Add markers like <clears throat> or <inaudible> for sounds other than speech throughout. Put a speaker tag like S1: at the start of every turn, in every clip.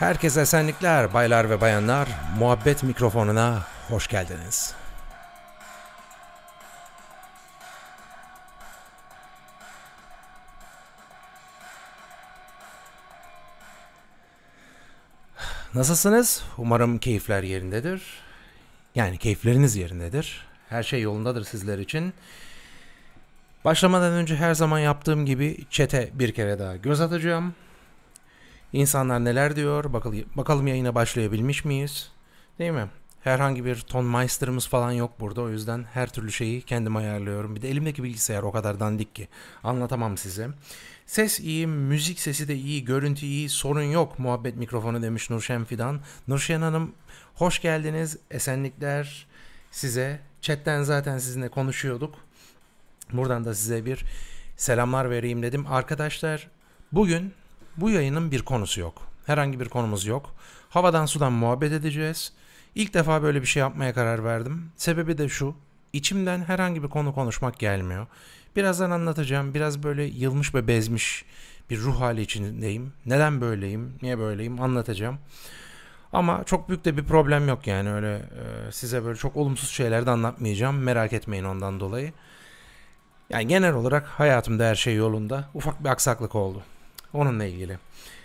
S1: Herkese senlikler baylar ve bayanlar. Muhabbet mikrofonuna hoş geldiniz. Nasılsınız? Umarım keyifler yerindedir. Yani keyifleriniz yerindedir. Her şey yolundadır sizler için. Başlamadan önce her zaman yaptığım gibi çete bir kere daha göz atacağım. İnsanlar neler diyor? Bakalım, bakalım yayına başlayabilmiş miyiz? Değil mi? Herhangi bir ton meisterımız falan yok burada. O yüzden her türlü şeyi kendim ayarlıyorum. Bir de elimdeki bilgisayar o kadar dandik ki. Anlatamam size. Ses iyi, müzik sesi de iyi, görüntü iyi, sorun yok muhabbet mikrofonu demiş Nurşen Fidan. Nurşen Hanım hoş geldiniz. Esenlikler size. Chatten zaten sizinle konuşuyorduk. Buradan da size bir selamlar vereyim dedim. Arkadaşlar bugün bu yayının bir konusu yok. Herhangi bir konumuz yok. Havadan sudan muhabbet edeceğiz. İlk defa böyle bir şey yapmaya karar verdim. Sebebi de şu. İçimden herhangi bir konu konuşmak gelmiyor. Birazdan anlatacağım. Biraz böyle yılmış ve bezmiş bir ruh hali içindeyim. Neden böyleyim? Niye böyleyim? Anlatacağım. Ama çok büyük de bir problem yok yani öyle e, size böyle çok olumsuz şeyler de anlatmayacağım. Merak etmeyin ondan dolayı. Yani genel olarak hayatımda her şey yolunda. Ufak bir aksaklık oldu. Onunla ilgili.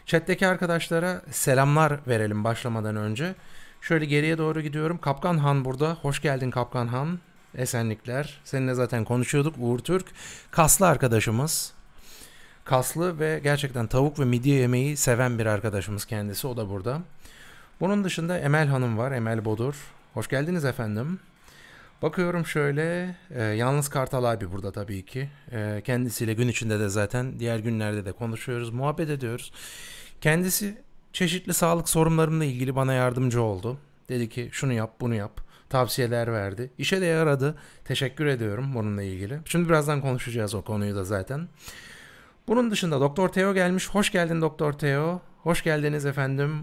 S1: Chat'teki arkadaşlara selamlar verelim başlamadan önce. Şöyle geriye doğru gidiyorum. Kapkan Han burada. Hoş geldin Kapkan Han. Esenlikler. Seninle zaten konuşuyorduk. Uğur Türk. Kaslı arkadaşımız. Kaslı ve gerçekten tavuk ve midye yemeği seven bir arkadaşımız kendisi. O da burada. Bunun dışında Emel Hanım var. Emel Bodur. Hoş geldiniz efendim. Bakıyorum şöyle, e, yalnız Kartal abi burada tabii ki. E, kendisiyle gün içinde de zaten diğer günlerde de konuşuyoruz, muhabbet ediyoruz. Kendisi çeşitli sağlık sorunlarımla ilgili bana yardımcı oldu. Dedi ki şunu yap, bunu yap. Tavsiyeler verdi. İşe de yaradı. Teşekkür ediyorum bununla ilgili. Şimdi birazdan konuşacağız o konuyu da zaten. Bunun dışında Doktor Teo gelmiş. Hoş geldin Doktor Teo. Hoş geldiniz efendim.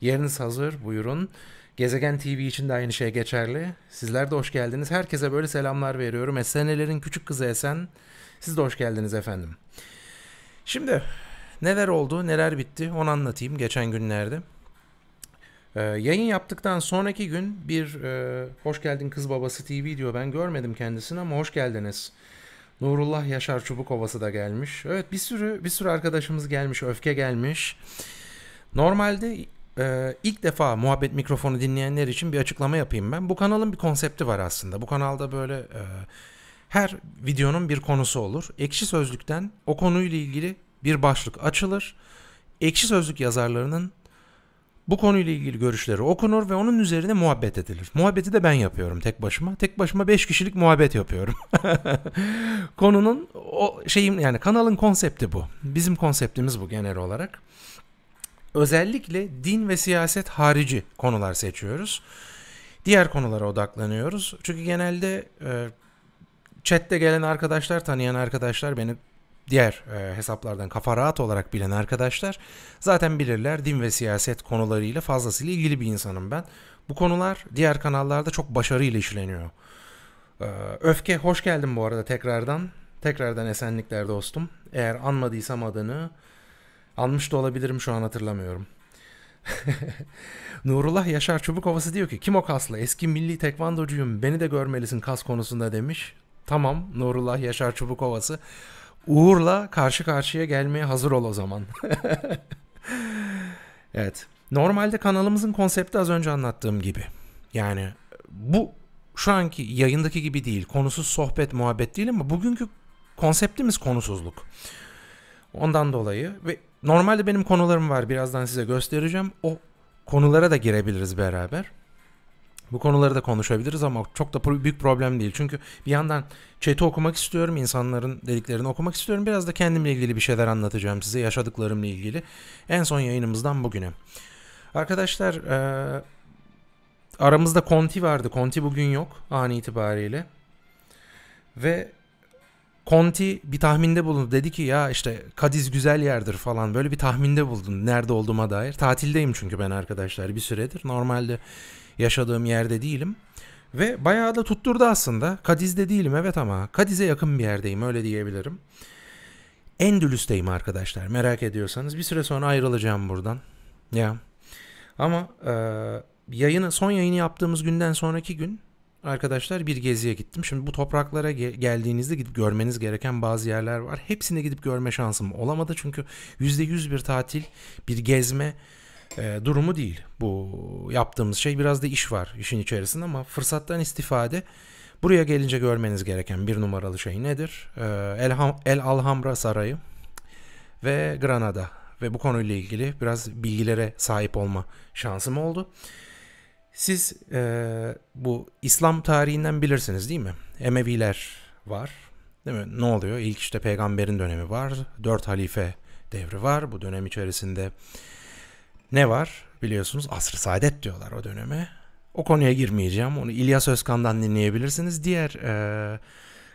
S1: Yeriniz hazır. Buyurun. Gezegen TV için de aynı şey geçerli. Sizler de hoş geldiniz. Herkese böyle selamlar veriyorum. Esenelerin küçük kızı Esen. Siz de hoş geldiniz efendim. Şimdi neler oldu, neler bitti onu anlatayım geçen günlerde. Ee, yayın yaptıktan sonraki gün bir e, Hoş Geldin Kız Babası TV diyor. Ben görmedim kendisini ama hoş geldiniz. Nurullah Yaşar Çubuk Ovası da gelmiş. Evet bir sürü bir sürü arkadaşımız gelmiş. Öfke gelmiş. Normalde ee, ilk defa muhabbet mikrofonu dinleyenler için bir açıklama yapayım ben. Bu kanalın bir konsepti var aslında. Bu kanalda böyle e, her videonun bir konusu olur. Ekşi Sözlük'ten o konuyla ilgili bir başlık açılır. Ekşi Sözlük yazarlarının bu konuyla ilgili görüşleri okunur ve onun üzerine muhabbet edilir. Muhabbeti de ben yapıyorum tek başıma. Tek başıma 5 kişilik muhabbet yapıyorum. <laughs> Konunun o şeyim yani kanalın konsepti bu. Bizim konseptimiz bu genel olarak özellikle din ve siyaset harici konular seçiyoruz. Diğer konulara odaklanıyoruz. Çünkü genelde e, chatte gelen arkadaşlar, tanıyan arkadaşlar, beni diğer e, hesaplardan kafa rahat olarak bilen arkadaşlar zaten bilirler din ve siyaset konularıyla fazlasıyla ilgili bir insanım ben. Bu konular diğer kanallarda çok başarıyla işleniyor. E, Öfke hoş geldin bu arada tekrardan. Tekrardan esenlikler dostum. Eğer anmadıysam adını Almış da olabilirim şu an hatırlamıyorum. <laughs> Nurullah Yaşar Çubukovası diyor ki kim o kaslı eski milli tekvandocuyum beni de görmelisin kas konusunda demiş. Tamam Nurullah Yaşar Çubukovası Uğur'la karşı karşıya gelmeye hazır ol o zaman. <laughs> evet normalde kanalımızın konsepti az önce anlattığım gibi. Yani bu şu anki yayındaki gibi değil konusuz sohbet muhabbet değil ama bugünkü konseptimiz konusuzluk. Ondan dolayı ve Normalde benim konularım var birazdan size göstereceğim. O konulara da girebiliriz beraber. Bu konuları da konuşabiliriz ama çok da büyük problem değil. Çünkü bir yandan chat'i okumak istiyorum, insanların dediklerini okumak istiyorum. Biraz da kendimle ilgili bir şeyler anlatacağım size, yaşadıklarımla ilgili. En son yayınımızdan bugüne. Arkadaşlar e, aramızda Conti vardı. Conti bugün yok an itibariyle. Ve Conti bir tahminde bulundu. Dedi ki ya işte Kadiz güzel yerdir falan. Böyle bir tahminde buldum nerede olduğuma dair. Tatildeyim çünkü ben arkadaşlar bir süredir. Normalde yaşadığım yerde değilim. Ve bayağı da tutturdu aslında. Kadiz'de değilim evet ama Kadiz'e yakın bir yerdeyim öyle diyebilirim. Endülüs'teyim arkadaşlar merak ediyorsanız. Bir süre sonra ayrılacağım buradan. Ya. Ama e, yayını son yayını yaptığımız günden sonraki gün arkadaşlar bir geziye gittim. Şimdi bu topraklara ge- geldiğinizde gidip görmeniz gereken bazı yerler var. Hepsine gidip görme şansım olamadı çünkü %100 bir tatil, bir gezme e, durumu değil. Bu yaptığımız şey biraz da iş var işin içerisinde ama fırsattan istifade buraya gelince görmeniz gereken bir numaralı şey nedir? E, El, Ham- El Alhambra Sarayı ve Granada ve bu konuyla ilgili biraz bilgilere sahip olma şansım oldu. Siz e, bu İslam tarihinden bilirsiniz değil mi? Emeviler var. Değil mi? Ne oluyor? İlk işte peygamberin dönemi var. Dört halife devri var. Bu dönem içerisinde ne var? Biliyorsunuz asr-ı saadet diyorlar o döneme. O konuya girmeyeceğim. Onu İlyas Özkan'dan dinleyebilirsiniz. Diğer e,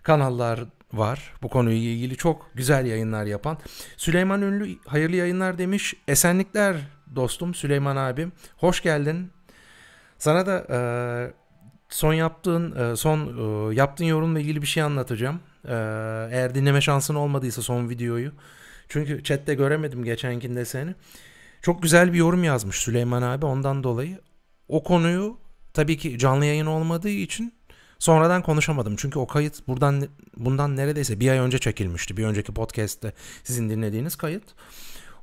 S1: kanallar var. Bu konuyla ilgili çok güzel yayınlar yapan. Süleyman Ünlü hayırlı yayınlar demiş. Esenlikler dostum Süleyman abim. Hoş geldin. Sana da e, son yaptığın e, son e, yaptığın yorumla ilgili bir şey anlatacağım. E, eğer dinleme şansın olmadıysa son videoyu. Çünkü chatte göremedim geçenkinde seni. Çok güzel bir yorum yazmış Süleyman abi ondan dolayı. O konuyu tabii ki canlı yayın olmadığı için sonradan konuşamadım. Çünkü o kayıt buradan bundan neredeyse bir ay önce çekilmişti. Bir önceki podcast'te sizin dinlediğiniz kayıt.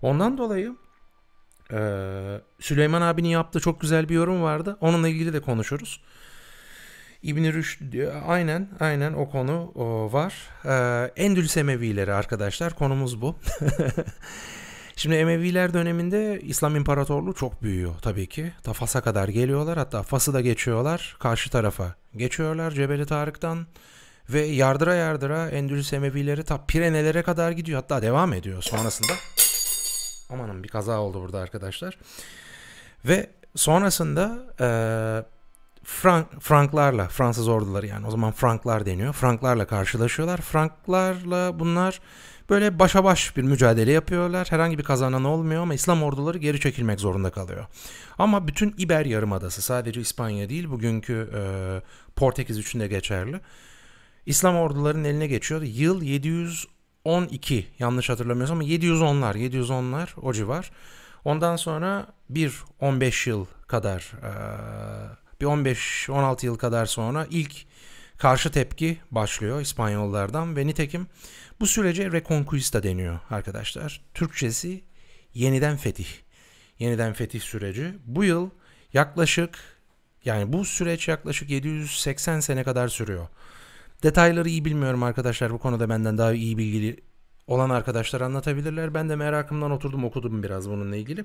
S1: Ondan dolayı ee, Süleyman abinin yaptığı çok güzel bir yorum vardı. Onunla ilgili de konuşuruz. İbn-i Rüşd diyor. Aynen, aynen o konu o var. Ee, Endülüs Emevileri arkadaşlar konumuz bu. <laughs> Şimdi Emeviler döneminde İslam İmparatorluğu çok büyüyor tabii ki. Ta Fas'a kadar geliyorlar hatta Fas'ı da geçiyorlar karşı tarafa. Geçiyorlar Cebeli Tarık'tan ve yardıra yardıra Endülüs Emevileri ta Pirenelere kadar gidiyor hatta devam ediyor sonrasında amanın bir kaza oldu burada arkadaşlar. Ve sonrasında e, Frank, Franklarla, Fransız orduları yani o zaman Franklar deniyor. Franklarla karşılaşıyorlar. Franklarla bunlar böyle başa baş bir mücadele yapıyorlar. Herhangi bir kazanan olmuyor ama İslam orduları geri çekilmek zorunda kalıyor. Ama bütün İber Yarımadası sadece İspanya değil bugünkü e, Portekiz için de geçerli. İslam ordularının eline geçiyor. Yıl 710 12 yanlış hatırlamıyorsam ama 710'lar 710'lar o civar. Ondan sonra bir 15 yıl kadar bir 15-16 yıl kadar sonra ilk karşı tepki başlıyor İspanyollardan ve nitekim bu sürece Reconquista deniyor arkadaşlar. Türkçesi yeniden fetih. Yeniden fetih süreci. Bu yıl yaklaşık yani bu süreç yaklaşık 780 sene kadar sürüyor. Detayları iyi bilmiyorum arkadaşlar. Bu konuda benden daha iyi bilgili olan arkadaşlar anlatabilirler. Ben de merakımdan oturdum okudum biraz bununla ilgili.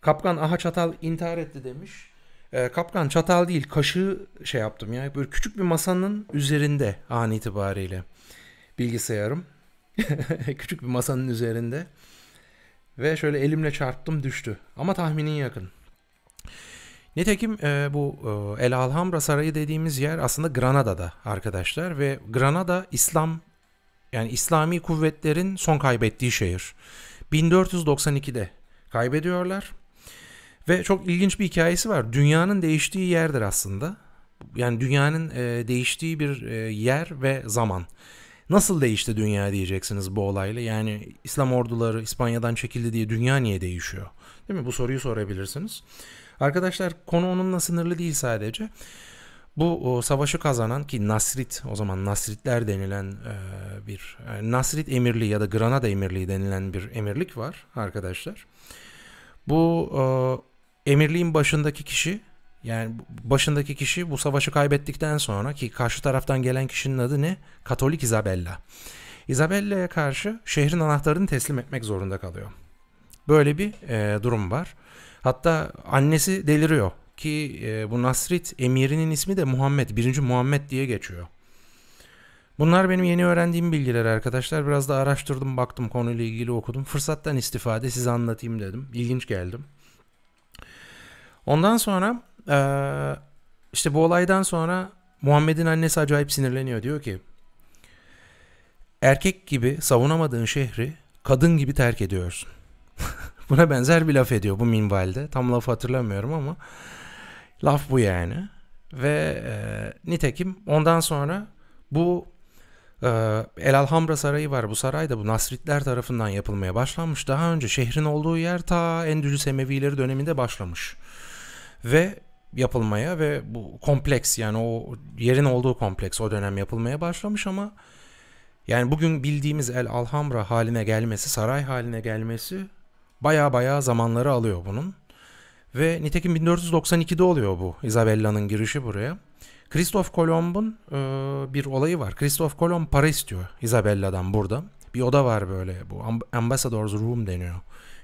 S1: Kapkan aha çatal intihar etti demiş. E, kapkan çatal değil kaşığı şey yaptım ya. Böyle küçük bir masanın üzerinde an itibariyle bilgisayarım. <laughs> küçük bir masanın üzerinde. Ve şöyle elimle çarptım düştü. Ama tahminin yakın. Nitekim e, bu e, El Alhambra Sarayı dediğimiz yer aslında Granada'da arkadaşlar ve Granada İslam yani İslami kuvvetlerin son kaybettiği şehir. 1492'de kaybediyorlar. Ve çok ilginç bir hikayesi var. Dünyanın değiştiği yerdir aslında. Yani dünyanın e, değiştiği bir e, yer ve zaman. Nasıl değişti dünya diyeceksiniz bu olayla. Yani İslam orduları İspanya'dan çekildi diye dünya niye değişiyor? Değil mi? Bu soruyu sorabilirsiniz. Arkadaşlar konu onunla sınırlı değil sadece. Bu o, savaşı kazanan ki Nasrit o zaman Nasritler denilen e, bir e, Nasrit emirliği ya da Granada emirliği denilen bir emirlik var arkadaşlar. Bu e, emirliğin başındaki kişi yani başındaki kişi bu savaşı kaybettikten sonra ki karşı taraftan gelen kişinin adı ne? Katolik Isabella. Isabella'ya karşı şehrin anahtarını teslim etmek zorunda kalıyor. Böyle bir e, durum var. Hatta annesi deliriyor ki e, bu Nasrit emirinin ismi de Muhammed, Birinci Muhammed diye geçiyor. Bunlar benim yeni öğrendiğim bilgiler arkadaşlar. Biraz da araştırdım, baktım konuyla ilgili okudum. Fırsattan istifade size anlatayım dedim. İlginç geldim. Ondan sonra e, işte bu olaydan sonra Muhammed'in annesi acayip sinirleniyor. Diyor ki erkek gibi savunamadığın şehri kadın gibi terk ediyorsun. <laughs> Buna benzer bir laf ediyor bu minvalde. Tam laf hatırlamıyorum ama laf bu yani. Ve e, nitekim ondan sonra bu e, El Alhambra Sarayı var. Bu saray da bu Nasritler tarafından yapılmaya başlanmış. Daha önce şehrin olduğu yer ta Endülüs Emevileri döneminde başlamış. Ve yapılmaya ve bu kompleks yani o yerin olduğu kompleks o dönem yapılmaya başlamış ama yani bugün bildiğimiz El Alhambra haline gelmesi, saray haline gelmesi baya baya zamanları alıyor bunun. Ve nitekim 1492'de oluyor bu Isabella'nın girişi buraya. Christoph Colombun e, bir olayı var. Christoph Kolomb para istiyor Isabella'dan burada. Bir oda var böyle bu Ambassador's Room deniyor.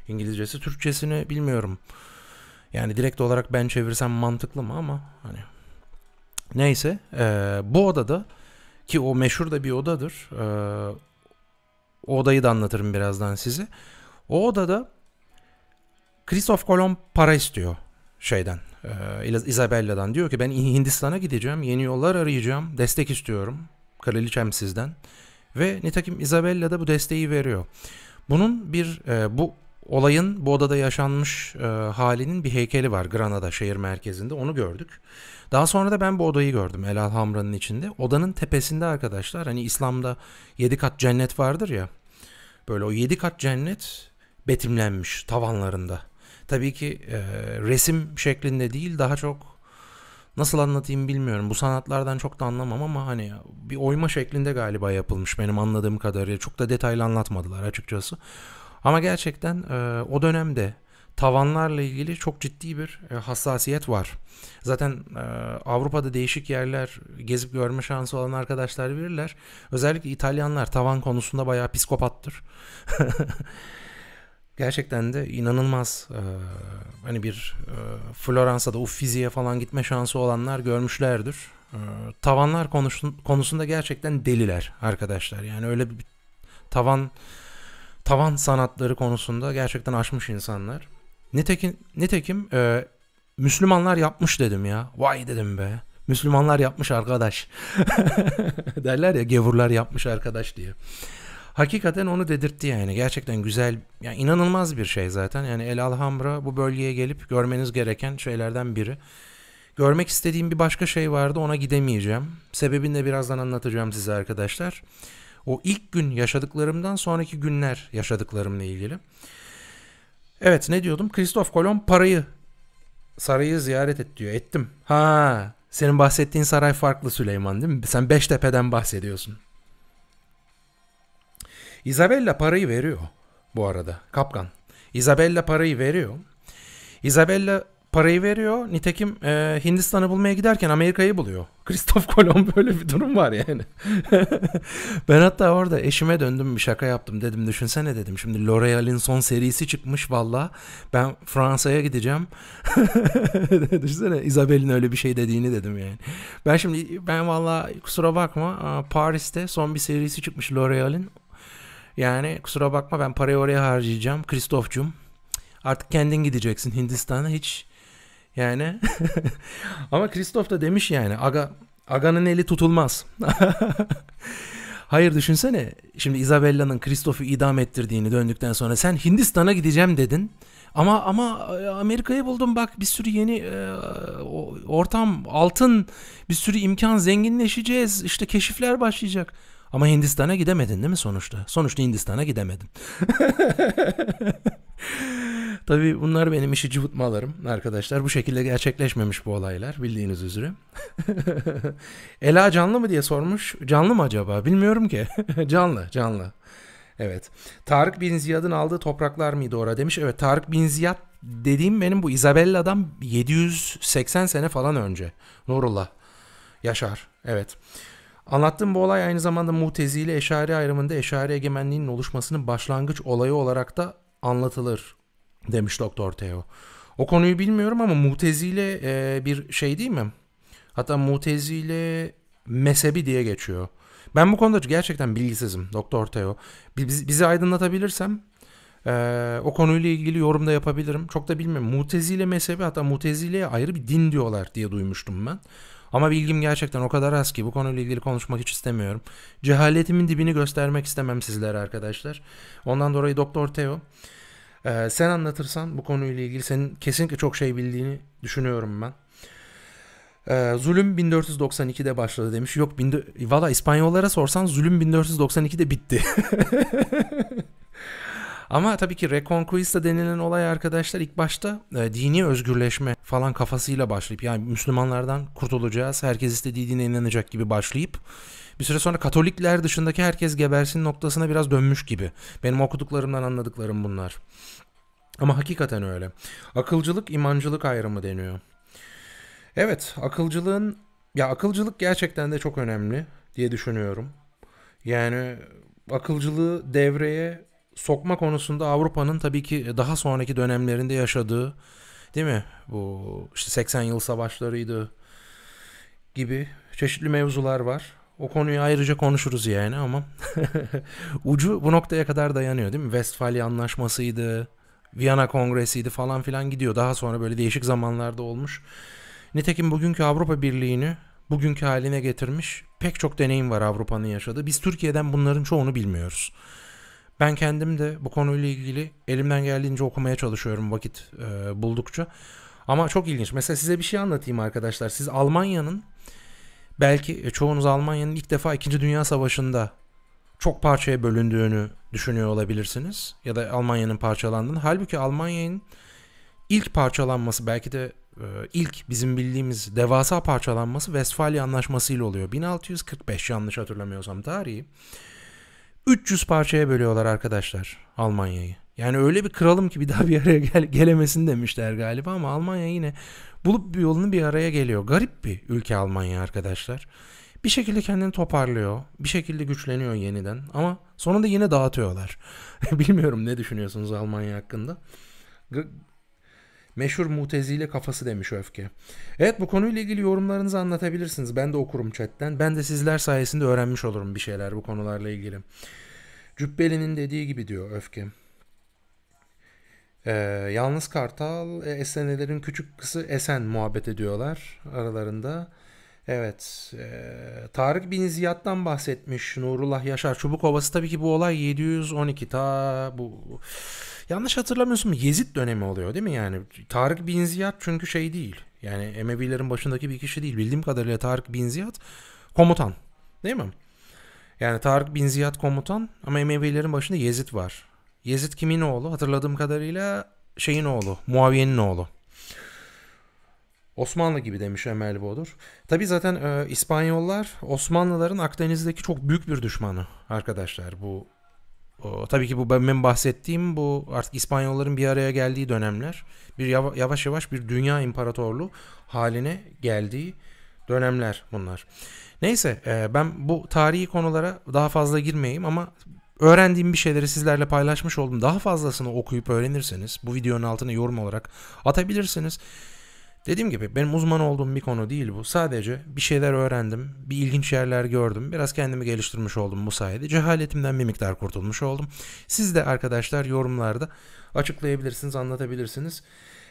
S1: İngilizcesi Türkçesini bilmiyorum. Yani direkt olarak ben çevirsem mantıklı mı ama hani neyse e, bu odada ki o meşhur da bir odadır. E, o odayı da anlatırım birazdan size. O odada Christoph Kolomb para istiyor şeyden. E, Isabella'dan diyor ki ben Hindistan'a gideceğim, yeni yollar arayacağım, destek istiyorum kraliçem sizden. Ve nitekim Isabella da bu desteği veriyor. Bunun bir e, bu olayın bu odada yaşanmış e, halinin bir heykeli var Granada şehir merkezinde onu gördük. Daha sonra da ben bu odayı gördüm El Alhamra'nın içinde. Odanın tepesinde arkadaşlar hani İslam'da yedi kat cennet vardır ya. Böyle o yedi kat cennet betimlenmiş tavanlarında. Tabii ki e, resim şeklinde değil daha çok nasıl anlatayım bilmiyorum. Bu sanatlardan çok da anlamam ama hani bir oyma şeklinde galiba yapılmış benim anladığım kadarıyla. Çok da detaylı anlatmadılar açıkçası. Ama gerçekten e, o dönemde tavanlarla ilgili çok ciddi bir e, hassasiyet var. Zaten e, Avrupa'da değişik yerler gezip görme şansı olan arkadaşlar verirler. Özellikle İtalyanlar tavan konusunda bayağı psikopattır. <laughs> gerçekten de inanılmaz e, hani bir e, Floransa'da Uffizi'ye falan gitme şansı olanlar görmüşlerdir. E, tavanlar konusun, konusunda gerçekten deliler arkadaşlar. Yani öyle bir tavan tavan sanatları konusunda gerçekten aşmış insanlar. Nitekim nitekim e, Müslümanlar yapmış dedim ya. Vay dedim be. Müslümanlar yapmış arkadaş. <laughs> Derler ya gevurlar yapmış arkadaş diye hakikaten onu dedirtti yani. Gerçekten güzel, yani inanılmaz bir şey zaten. Yani El Alhambra bu bölgeye gelip görmeniz gereken şeylerden biri. Görmek istediğim bir başka şey vardı ona gidemeyeceğim. Sebebini de birazdan anlatacağım size arkadaşlar. O ilk gün yaşadıklarımdan sonraki günler yaşadıklarımla ilgili. Evet ne diyordum? Kristof Kolomb parayı sarayı ziyaret et diyor. Ettim. Ha, senin bahsettiğin saray farklı Süleyman değil mi? Sen Beştepe'den bahsediyorsun. Isabella parayı veriyor bu arada kapkan. Isabella parayı veriyor. Isabella parayı veriyor. Nitekim e, Hindistan'ı bulmaya giderken Amerika'yı buluyor. <laughs> Christoph Kolomb böyle bir durum var yani. <laughs> ben hatta orada eşime döndüm bir şaka yaptım dedim. Düşünsene dedim şimdi L'Oreal'in son serisi çıkmış valla. Ben Fransa'ya gideceğim. <laughs> Düşünsene Isabel'in öyle bir şey dediğini dedim yani. Ben şimdi ben valla kusura bakma e, Paris'te son bir serisi çıkmış L'Oreal'in. Yani kusura bakma ben parayı oraya harcayacağım. Kristof'cum artık kendin gideceksin Hindistan'a hiç yani <laughs> ama Kristof da demiş yani aga aganın eli tutulmaz. <laughs> Hayır düşünsene şimdi Isabella'nın Kristof'u idam ettirdiğini döndükten sonra sen Hindistan'a gideceğim dedin. Ama ama e, Amerika'yı buldum bak bir sürü yeni e, ortam altın bir sürü imkan zenginleşeceğiz işte keşifler başlayacak. Ama Hindistan'a gidemedin değil mi sonuçta? Sonuçta Hindistan'a gidemedim. <laughs> Tabii bunlar benim işi cıvıtmalarım arkadaşlar. Bu şekilde gerçekleşmemiş bu olaylar bildiğiniz üzere. <laughs> Ela canlı mı diye sormuş. Canlı mı acaba? Bilmiyorum ki. <laughs> canlı, canlı. Evet. Tarık Bin Ziyad'ın aldığı topraklar mıydı orada demiş. Evet Tarık Bin Ziyad dediğim benim bu Isabella'dan 780 sene falan önce. Nurullah. Yaşar. Evet. Anlattığım bu olay aynı zamanda Mutezile Eşari ayrımında Eşari egemenliğinin oluşmasının başlangıç olayı olarak da anlatılır demiş Doktor Teo. O konuyu bilmiyorum ama Mutezile e, bir şey değil mi? Hatta Mutezile mezhebi diye geçiyor. Ben bu konuda gerçekten bilgisizim Doktor Teo. Biz, bizi aydınlatabilirsem ee, o konuyla ilgili yorum da yapabilirim. Çok da bilmiyorum. Mutezile mezhebi hatta Mutezile'ye ayrı bir din diyorlar diye duymuştum ben. Ama bilgim gerçekten o kadar az ki bu konuyla ilgili konuşmak hiç istemiyorum. Cehaletimin dibini göstermek istemem sizlere arkadaşlar. Ondan dolayı Doktor Teo ee, sen anlatırsan bu konuyla ilgili senin kesinlikle çok şey bildiğini düşünüyorum ben. E, zulüm 1492'de başladı demiş. Yok, bin, valla İspanyollara sorsan zulüm 1492'de bitti. <laughs> Ama tabii ki Reconquista denilen olay arkadaşlar ilk başta e, dini özgürleşme falan kafasıyla başlayıp yani Müslümanlardan kurtulacağız, herkes istediği dine inanacak gibi başlayıp bir süre sonra Katolikler dışındaki herkes gebersin noktasına biraz dönmüş gibi. Benim okuduklarımdan anladıklarım bunlar. Ama hakikaten öyle. Akılcılık imancılık ayrımı deniyor. Evet, akılcılığın ya akılcılık gerçekten de çok önemli diye düşünüyorum. Yani akılcılığı devreye sokma konusunda Avrupa'nın tabii ki e, daha sonraki dönemlerinde yaşadığı değil mi? Bu işte 80 yıl savaşlarıydı gibi çeşitli mevzular var. O konuyu ayrıca konuşuruz yani ama <laughs> ucu bu noktaya kadar dayanıyor değil mi? Westfalia Anlaşması'ydı, Viyana Kongresi'ydi falan filan gidiyor. Daha sonra böyle değişik zamanlarda olmuş. Nitekim bugünkü Avrupa Birliği'ni bugünkü haline getirmiş pek çok deneyim var Avrupa'nın yaşadığı. Biz Türkiye'den bunların çoğunu bilmiyoruz. Ben kendim de bu konuyla ilgili elimden geldiğince okumaya çalışıyorum vakit e, buldukça. Ama çok ilginç. Mesela size bir şey anlatayım arkadaşlar. Siz Almanya'nın belki e, çoğunuz Almanya'nın ilk defa 2. Dünya Savaşı'nda çok parçaya bölündüğünü düşünüyor olabilirsiniz. Ya da Almanya'nın parçalandığını. Halbuki Almanya'nın ilk parçalanması belki de e, ilk bizim bildiğimiz devasa parçalanması Westfalia Anlaşması ile oluyor. 1645 yanlış hatırlamıyorsam tarihi. 300 parçaya bölüyorlar arkadaşlar Almanya'yı. Yani öyle bir kralım ki bir daha bir araya gel gelemesin demişler galiba ama Almanya yine bulup bir yolunu bir araya geliyor. Garip bir ülke Almanya arkadaşlar. Bir şekilde kendini toparlıyor. Bir şekilde güçleniyor yeniden ama sonunda yine dağıtıyorlar. <laughs> Bilmiyorum ne düşünüyorsunuz Almanya hakkında. G- Meşhur mutezile kafası demiş Öfke. Evet bu konuyla ilgili yorumlarınızı anlatabilirsiniz. Ben de okurum chatten. Ben de sizler sayesinde öğrenmiş olurum bir şeyler bu konularla ilgili. Cübbeli'nin dediği gibi diyor Öfke. Ee, yalnız Kartal, e, Esenelerin küçük kızı Esen muhabbet ediyorlar aralarında. Evet. E, Tarık bin Ziyad'dan bahsetmiş Nurullah Yaşar. Çubuk Ovası tabii ki bu olay 712 ta bu Yanlış hatırlamıyorsun mu? Yezid dönemi oluyor değil mi yani? Tarık bin Ziyad çünkü şey değil. Yani Emevilerin başındaki bir kişi değil. Bildiğim kadarıyla Tarık bin Ziyad komutan. Değil mi? Yani Tarık bin Ziyad komutan ama Emevilerin başında Yezid var. Yezid kimin oğlu? Hatırladığım kadarıyla şeyin oğlu. Muaviye'nin oğlu. Osmanlı gibi demiş Ömer Bodur. Tabi zaten e, İspanyollar Osmanlıların Akdeniz'deki çok büyük bir düşmanı arkadaşlar bu tabii ki bu benim bahsettiğim bu artık İspanyolların bir araya geldiği dönemler. Bir yavaş yavaş bir dünya imparatorluğu haline geldiği dönemler bunlar. Neyse e, ben bu tarihi konulara daha fazla girmeyeyim ama öğrendiğim bir şeyleri sizlerle paylaşmış oldum. Daha fazlasını okuyup öğrenirseniz bu videonun altına yorum olarak atabilirsiniz. Dediğim gibi benim uzman olduğum bir konu değil bu. Sadece bir şeyler öğrendim, bir ilginç yerler gördüm. Biraz kendimi geliştirmiş oldum bu sayede. Cehaletimden bir miktar kurtulmuş oldum. Siz de arkadaşlar yorumlarda açıklayabilirsiniz, anlatabilirsiniz.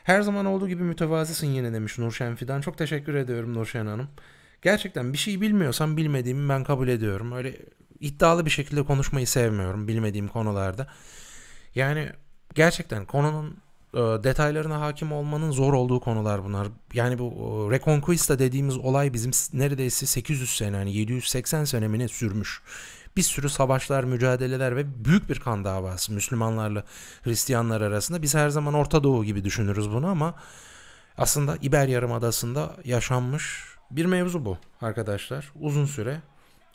S1: Her zaman olduğu gibi mütevazısın yine demiş Nurşen Fidan. Çok teşekkür ediyorum Nurşen Hanım. Gerçekten bir şey bilmiyorsam bilmediğimi ben kabul ediyorum. Öyle iddialı bir şekilde konuşmayı sevmiyorum bilmediğim konularda. Yani gerçekten konunun e, detaylarına hakim olmanın zor olduğu konular bunlar. Yani bu e, Reconquista dediğimiz olay bizim neredeyse 800 sene yani 780 senemine sürmüş. Bir sürü savaşlar, mücadeleler ve büyük bir kan davası Müslümanlarla Hristiyanlar arasında. Biz her zaman Orta Doğu gibi düşünürüz bunu ama aslında İber Yarımadası'nda yaşanmış bir mevzu bu arkadaşlar. Uzun süre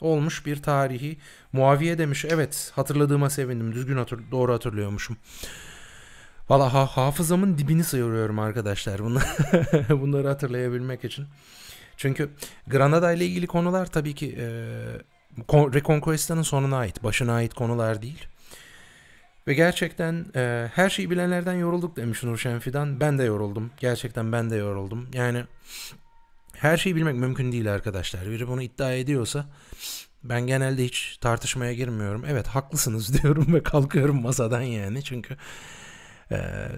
S1: olmuş bir tarihi. Muaviye demiş evet hatırladığıma sevindim düzgün hatır doğru hatırlıyormuşum. Valla ha- hafızamın dibini sıyırıyorum arkadaşlar bunu <laughs> bunları hatırlayabilmek için. Çünkü Granada ile ilgili konular tabii ki e, Reconquista'nın sonuna ait, başına ait konular değil. Ve gerçekten e, her şeyi bilenlerden yorulduk demiş Nurşen Fidan. Ben de yoruldum. Gerçekten ben de yoruldum. Yani her şeyi bilmek mümkün değil arkadaşlar. Biri bunu iddia ediyorsa ben genelde hiç tartışmaya girmiyorum. Evet haklısınız <laughs> diyorum ve kalkıyorum masadan yani. Çünkü ee,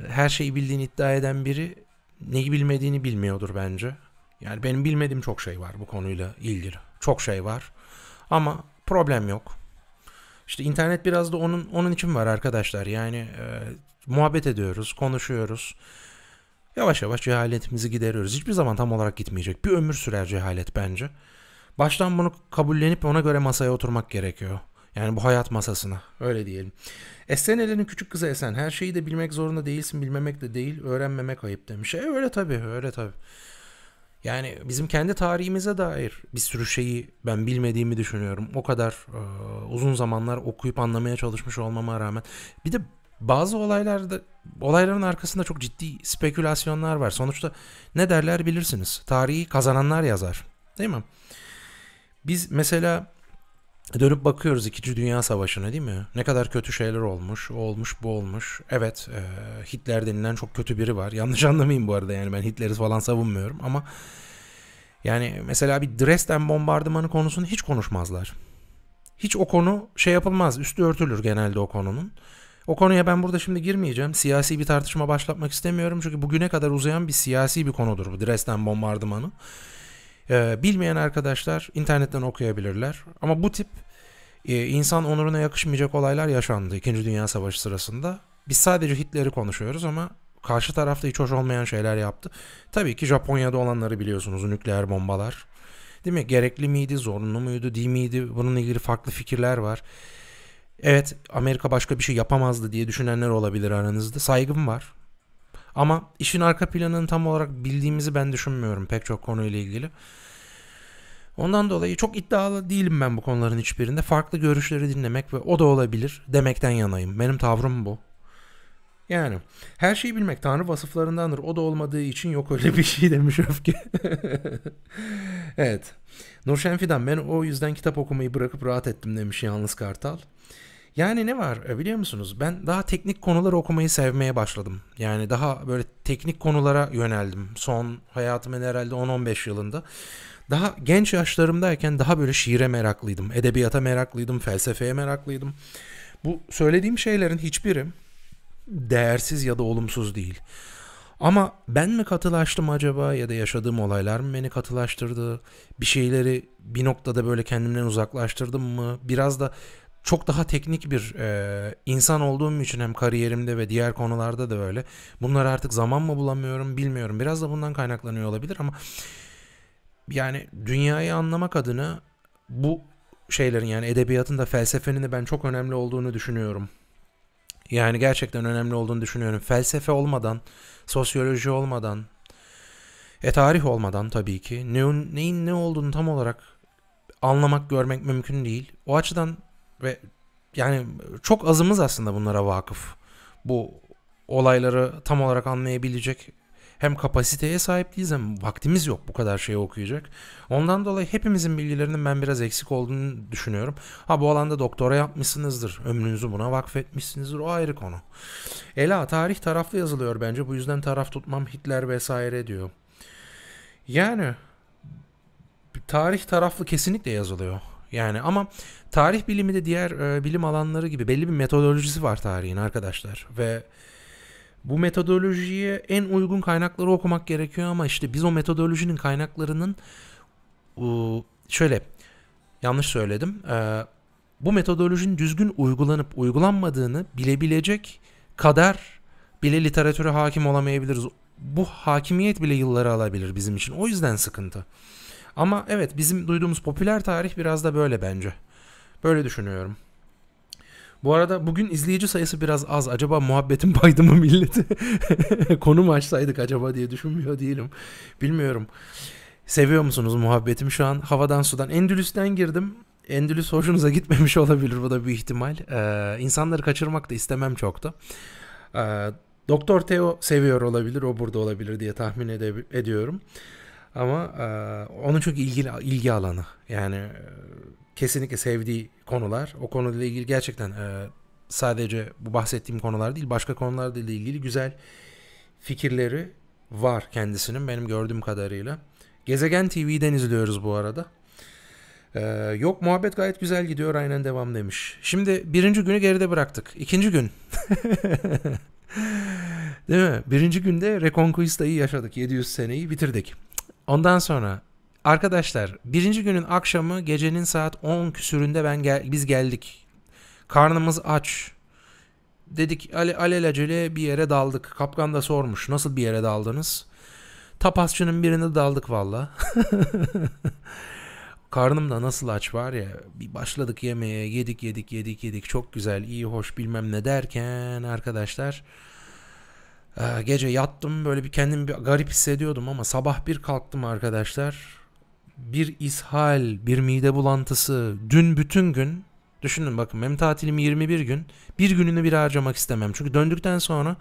S1: her şeyi bildiğini iddia eden biri neyi bilmediğini bilmiyordur bence. Yani benim bilmediğim çok şey var bu konuyla ilgili. Çok şey var. Ama problem yok. İşte internet biraz da onun onun için var arkadaşlar. Yani e, muhabbet ediyoruz, konuşuyoruz. Yavaş yavaş cehaletimizi gideriyoruz. Hiçbir zaman tam olarak gitmeyecek. Bir ömür sürer cehalet bence. Baştan bunu kabullenip ona göre masaya oturmak gerekiyor. Yani bu hayat masasına öyle diyelim. Esen Elen'in küçük kızı Esen. Her şeyi de bilmek zorunda değilsin. Bilmemek de değil. Öğrenmemek ayıp demiş. E öyle tabii. Öyle tabii. Yani bizim kendi tarihimize dair bir sürü şeyi ben bilmediğimi düşünüyorum. O kadar e, uzun zamanlar okuyup anlamaya çalışmış olmama rağmen. Bir de bazı olaylarda olayların arkasında çok ciddi spekülasyonlar var. Sonuçta ne derler bilirsiniz. Tarihi kazananlar yazar. Değil mi? Biz mesela dönüp bakıyoruz 2. Dünya Savaşı'na değil mi? Ne kadar kötü şeyler olmuş, olmuş, bu olmuş. Evet, e, Hitler denilen çok kötü biri var. Yanlış anlamayın bu arada yani ben Hitler'i falan savunmuyorum ama yani mesela bir Dresden bombardımanı konusunu hiç konuşmazlar. Hiç o konu şey yapılmaz, üstü örtülür genelde o konunun. O konuya ben burada şimdi girmeyeceğim. Siyasi bir tartışma başlatmak istemiyorum. Çünkü bugüne kadar uzayan bir siyasi bir konudur bu Dresden bombardımanı. E, bilmeyen arkadaşlar internetten okuyabilirler. Ama bu tip e, insan onuruna yakışmayacak olaylar yaşandı 2. Dünya Savaşı sırasında. Biz sadece Hitler'i konuşuyoruz ama karşı tarafta hiç hoş olmayan şeyler yaptı. Tabii ki Japonya'da olanları biliyorsunuz nükleer bombalar. Değil mi? Gerekli miydi, zorunlu muydu, değil miydi? Bununla ilgili farklı fikirler var. Evet Amerika başka bir şey yapamazdı diye düşünenler olabilir aranızda. Saygım var. Ama işin arka planını tam olarak bildiğimizi ben düşünmüyorum pek çok konuyla ilgili. Ondan dolayı çok iddialı değilim ben bu konuların hiçbirinde. Farklı görüşleri dinlemek ve o da olabilir demekten yanayım. Benim tavrım bu. Yani her şeyi bilmek Tanrı vasıflarındandır. O da olmadığı için yok öyle bir şey demiş Öfke. <laughs> evet. Nurşen Fidan ben o yüzden kitap okumayı bırakıp rahat ettim demiş Yalnız Kartal. Yani ne var e, biliyor musunuz? Ben daha teknik konuları okumayı sevmeye başladım. Yani daha böyle teknik konulara yöneldim. Son hayatımın herhalde 10-15 yılında. Daha genç yaşlarımdayken daha böyle şiire meraklıydım. Edebiyata meraklıydım, felsefeye meraklıydım. Bu söylediğim şeylerin hiçbiri değersiz ya da olumsuz değil. Ama ben mi katılaştım acaba ya da yaşadığım olaylar mı beni katılaştırdı? Bir şeyleri bir noktada böyle kendimden uzaklaştırdım mı? Biraz da çok daha teknik bir e, insan olduğum için hem kariyerimde ve diğer konularda da böyle. Bunları artık zaman mı bulamıyorum bilmiyorum. Biraz da bundan kaynaklanıyor olabilir ama yani dünyayı anlamak adına bu şeylerin yani edebiyatın da felsefenin de ben çok önemli olduğunu düşünüyorum. Yani gerçekten önemli olduğunu düşünüyorum. Felsefe olmadan, sosyoloji olmadan, e tarih olmadan tabii ki ne, neyin ne olduğunu tam olarak anlamak, görmek mümkün değil. O açıdan ve yani çok azımız aslında bunlara vakıf. Bu olayları tam olarak anlayabilecek hem kapasiteye sahip değiliz hem vaktimiz yok bu kadar şeyi okuyacak. Ondan dolayı hepimizin bilgilerinin ben biraz eksik olduğunu düşünüyorum. Ha bu alanda doktora yapmışsınızdır. Ömrünüzü buna vakfetmişsinizdir. O ayrı konu. Ela tarih taraflı yazılıyor bence. Bu yüzden taraf tutmam Hitler vesaire diyor. Yani tarih taraflı kesinlikle yazılıyor. Yani ama Tarih bilimi de diğer e, bilim alanları gibi belli bir metodolojisi var tarihin arkadaşlar ve bu metodolojiye en uygun kaynakları okumak gerekiyor ama işte biz o metodolojinin kaynaklarının şöyle yanlış söyledim. E, bu metodolojinin düzgün uygulanıp uygulanmadığını bilebilecek kadar bile literatüre hakim olamayabiliriz. Bu hakimiyet bile yılları alabilir bizim için. O yüzden sıkıntı. Ama evet bizim duyduğumuz popüler tarih biraz da böyle bence. Böyle düşünüyorum. Bu arada bugün izleyici sayısı biraz az. Acaba muhabbetin baydı mı milleti? <laughs> Konu mu açsaydık acaba diye düşünmüyor değilim. Bilmiyorum. Seviyor musunuz muhabbetim? şu an? Havadan sudan. Endülüs'ten girdim. Endülüs hoşunuza gitmemiş olabilir. Bu da bir ihtimal. Ee, insanları kaçırmak da istemem çok da. Ee, Doktor Teo seviyor olabilir. O burada olabilir diye tahmin ede- ediyorum. Ama e, onun çok ilgili ilgi alanı. Yani e, kesinlikle sevdiği konular. O konuyla ilgili gerçekten e, sadece bu bahsettiğim konular değil başka konularla ilgili güzel fikirleri var kendisinin benim gördüğüm kadarıyla. Gezegen TV'den izliyoruz bu arada. Ee, yok muhabbet gayet güzel gidiyor aynen devam demiş. Şimdi birinci günü geride bıraktık. İkinci gün. <laughs> Değil mi? Birinci günde Reconquista'yı yaşadık. 700 seneyi bitirdik. Ondan sonra Arkadaşlar birinci günün akşamı gecenin saat 10 küsüründe ben gel biz geldik. Karnımız aç. Dedik ale alelacele bir yere daldık. Kapkan da sormuş nasıl bir yere daldınız? Tapasçının birine daldık valla. <laughs> Karnım da nasıl aç var ya bir başladık yemeğe yedik yedik yedik yedik çok güzel iyi hoş bilmem ne derken arkadaşlar gece yattım böyle bir kendimi bir garip hissediyordum ama sabah bir kalktım arkadaşlar bir ishal, bir mide bulantısı, dün bütün gün düşünün bakın benim tatilim 21 gün bir gününü bir harcamak istemem. Çünkü döndükten sonra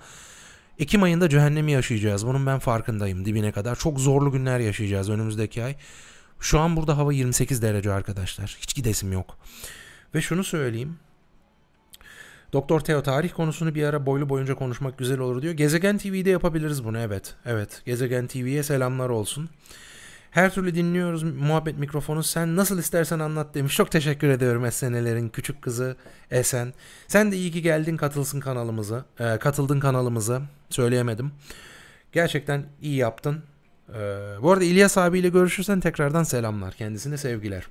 S1: Ekim ayında cehennemi yaşayacağız. Bunun ben farkındayım dibine kadar. Çok zorlu günler yaşayacağız önümüzdeki ay. Şu an burada hava 28 derece arkadaşlar. Hiç gidesim yok. Ve şunu söyleyeyim. Doktor Teo tarih konusunu bir ara boylu boyunca konuşmak güzel olur diyor. Gezegen TV'de yapabiliriz bunu evet. Evet. Gezegen TV'ye selamlar olsun. Her türlü dinliyoruz muhabbet mikrofonu. Sen nasıl istersen anlat demiş. Çok teşekkür ediyorum Esenelerin küçük kızı Esen. Sen de iyi ki geldin katılsın kanalımıza. E, katıldın kanalımıza. Söyleyemedim. Gerçekten iyi yaptın. E, bu arada İlyas abiyle görüşürsen tekrardan selamlar. Kendisine sevgiler.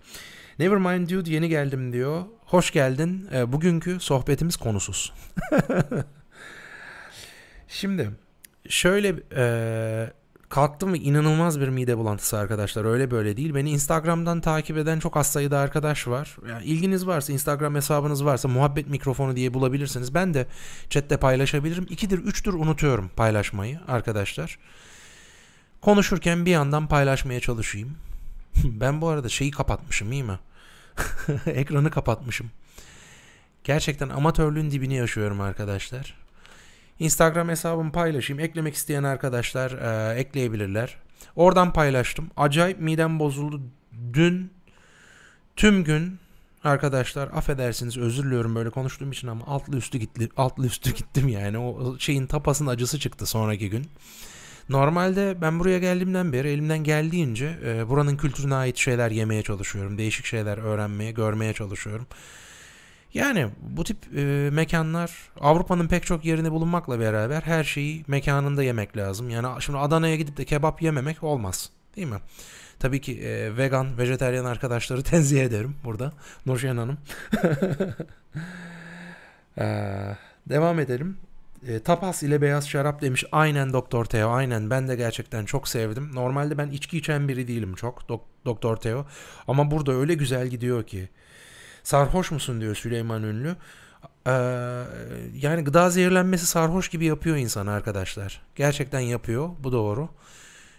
S1: Nevermind Dude yeni geldim diyor. Hoş geldin. E, bugünkü sohbetimiz konusuz. <laughs> Şimdi şöyle e, Kalktım ve inanılmaz bir mide bulantısı arkadaşlar. Öyle böyle değil. Beni Instagram'dan takip eden çok az sayıda arkadaş var. Yani ilginiz varsa, Instagram hesabınız varsa muhabbet mikrofonu diye bulabilirsiniz. Ben de chatte paylaşabilirim. İkidir, üçtür unutuyorum paylaşmayı arkadaşlar. Konuşurken bir yandan paylaşmaya çalışayım. <laughs> ben bu arada şeyi kapatmışım iyi mi? <laughs> Ekranı kapatmışım. Gerçekten amatörlüğün dibini yaşıyorum arkadaşlar. Instagram hesabımı paylaşayım. Eklemek isteyen arkadaşlar e, ekleyebilirler. Oradan paylaştım. Acayip midem bozuldu. Dün tüm gün arkadaşlar affedersiniz özür diliyorum böyle konuştuğum için ama altlı üstü gitti altlı üstü <laughs> gittim yani o şeyin tapasın acısı çıktı sonraki gün. Normalde ben buraya geldiğimden beri elimden geldiğince e, buranın kültürüne ait şeyler yemeye çalışıyorum. Değişik şeyler öğrenmeye, görmeye çalışıyorum. Yani bu tip e, mekanlar Avrupa'nın pek çok yerinde bulunmakla beraber her şeyi mekanında yemek lazım. Yani şimdi Adana'ya gidip de kebap yememek olmaz. Değil mi? Tabii ki e, vegan, vejeteryan arkadaşları <laughs> tenzih ederim burada. Nurşen Hanım. <laughs> ee, devam edelim. E, tapas ile beyaz şarap demiş. Aynen Doktor Teo aynen ben de gerçekten çok sevdim. Normalde ben içki içen biri değilim çok Doktor Teo. Ama burada öyle güzel gidiyor ki sarhoş musun diyor Süleyman Ünlü. Ee, yani gıda zehirlenmesi sarhoş gibi yapıyor insan arkadaşlar. Gerçekten yapıyor. Bu doğru.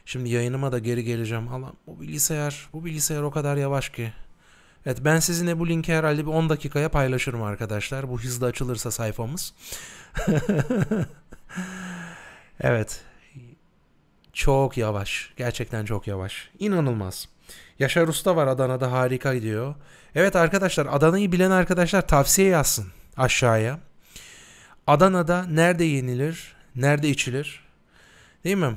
S1: Şimdi yayınıma da geri geleceğim. Allah bu bilgisayar, bu bilgisayar o kadar yavaş ki. Evet ben sizinle bu linki herhalde bir 10 dakikaya paylaşırım arkadaşlar. Bu hızlı açılırsa sayfamız. <laughs> evet. Çok yavaş. Gerçekten çok yavaş. İnanılmaz. Yaşar Usta var Adana'da harika diyor. Evet arkadaşlar Adana'yı bilen arkadaşlar tavsiye yazsın aşağıya. Adana'da nerede yenilir, nerede içilir? Değil mi?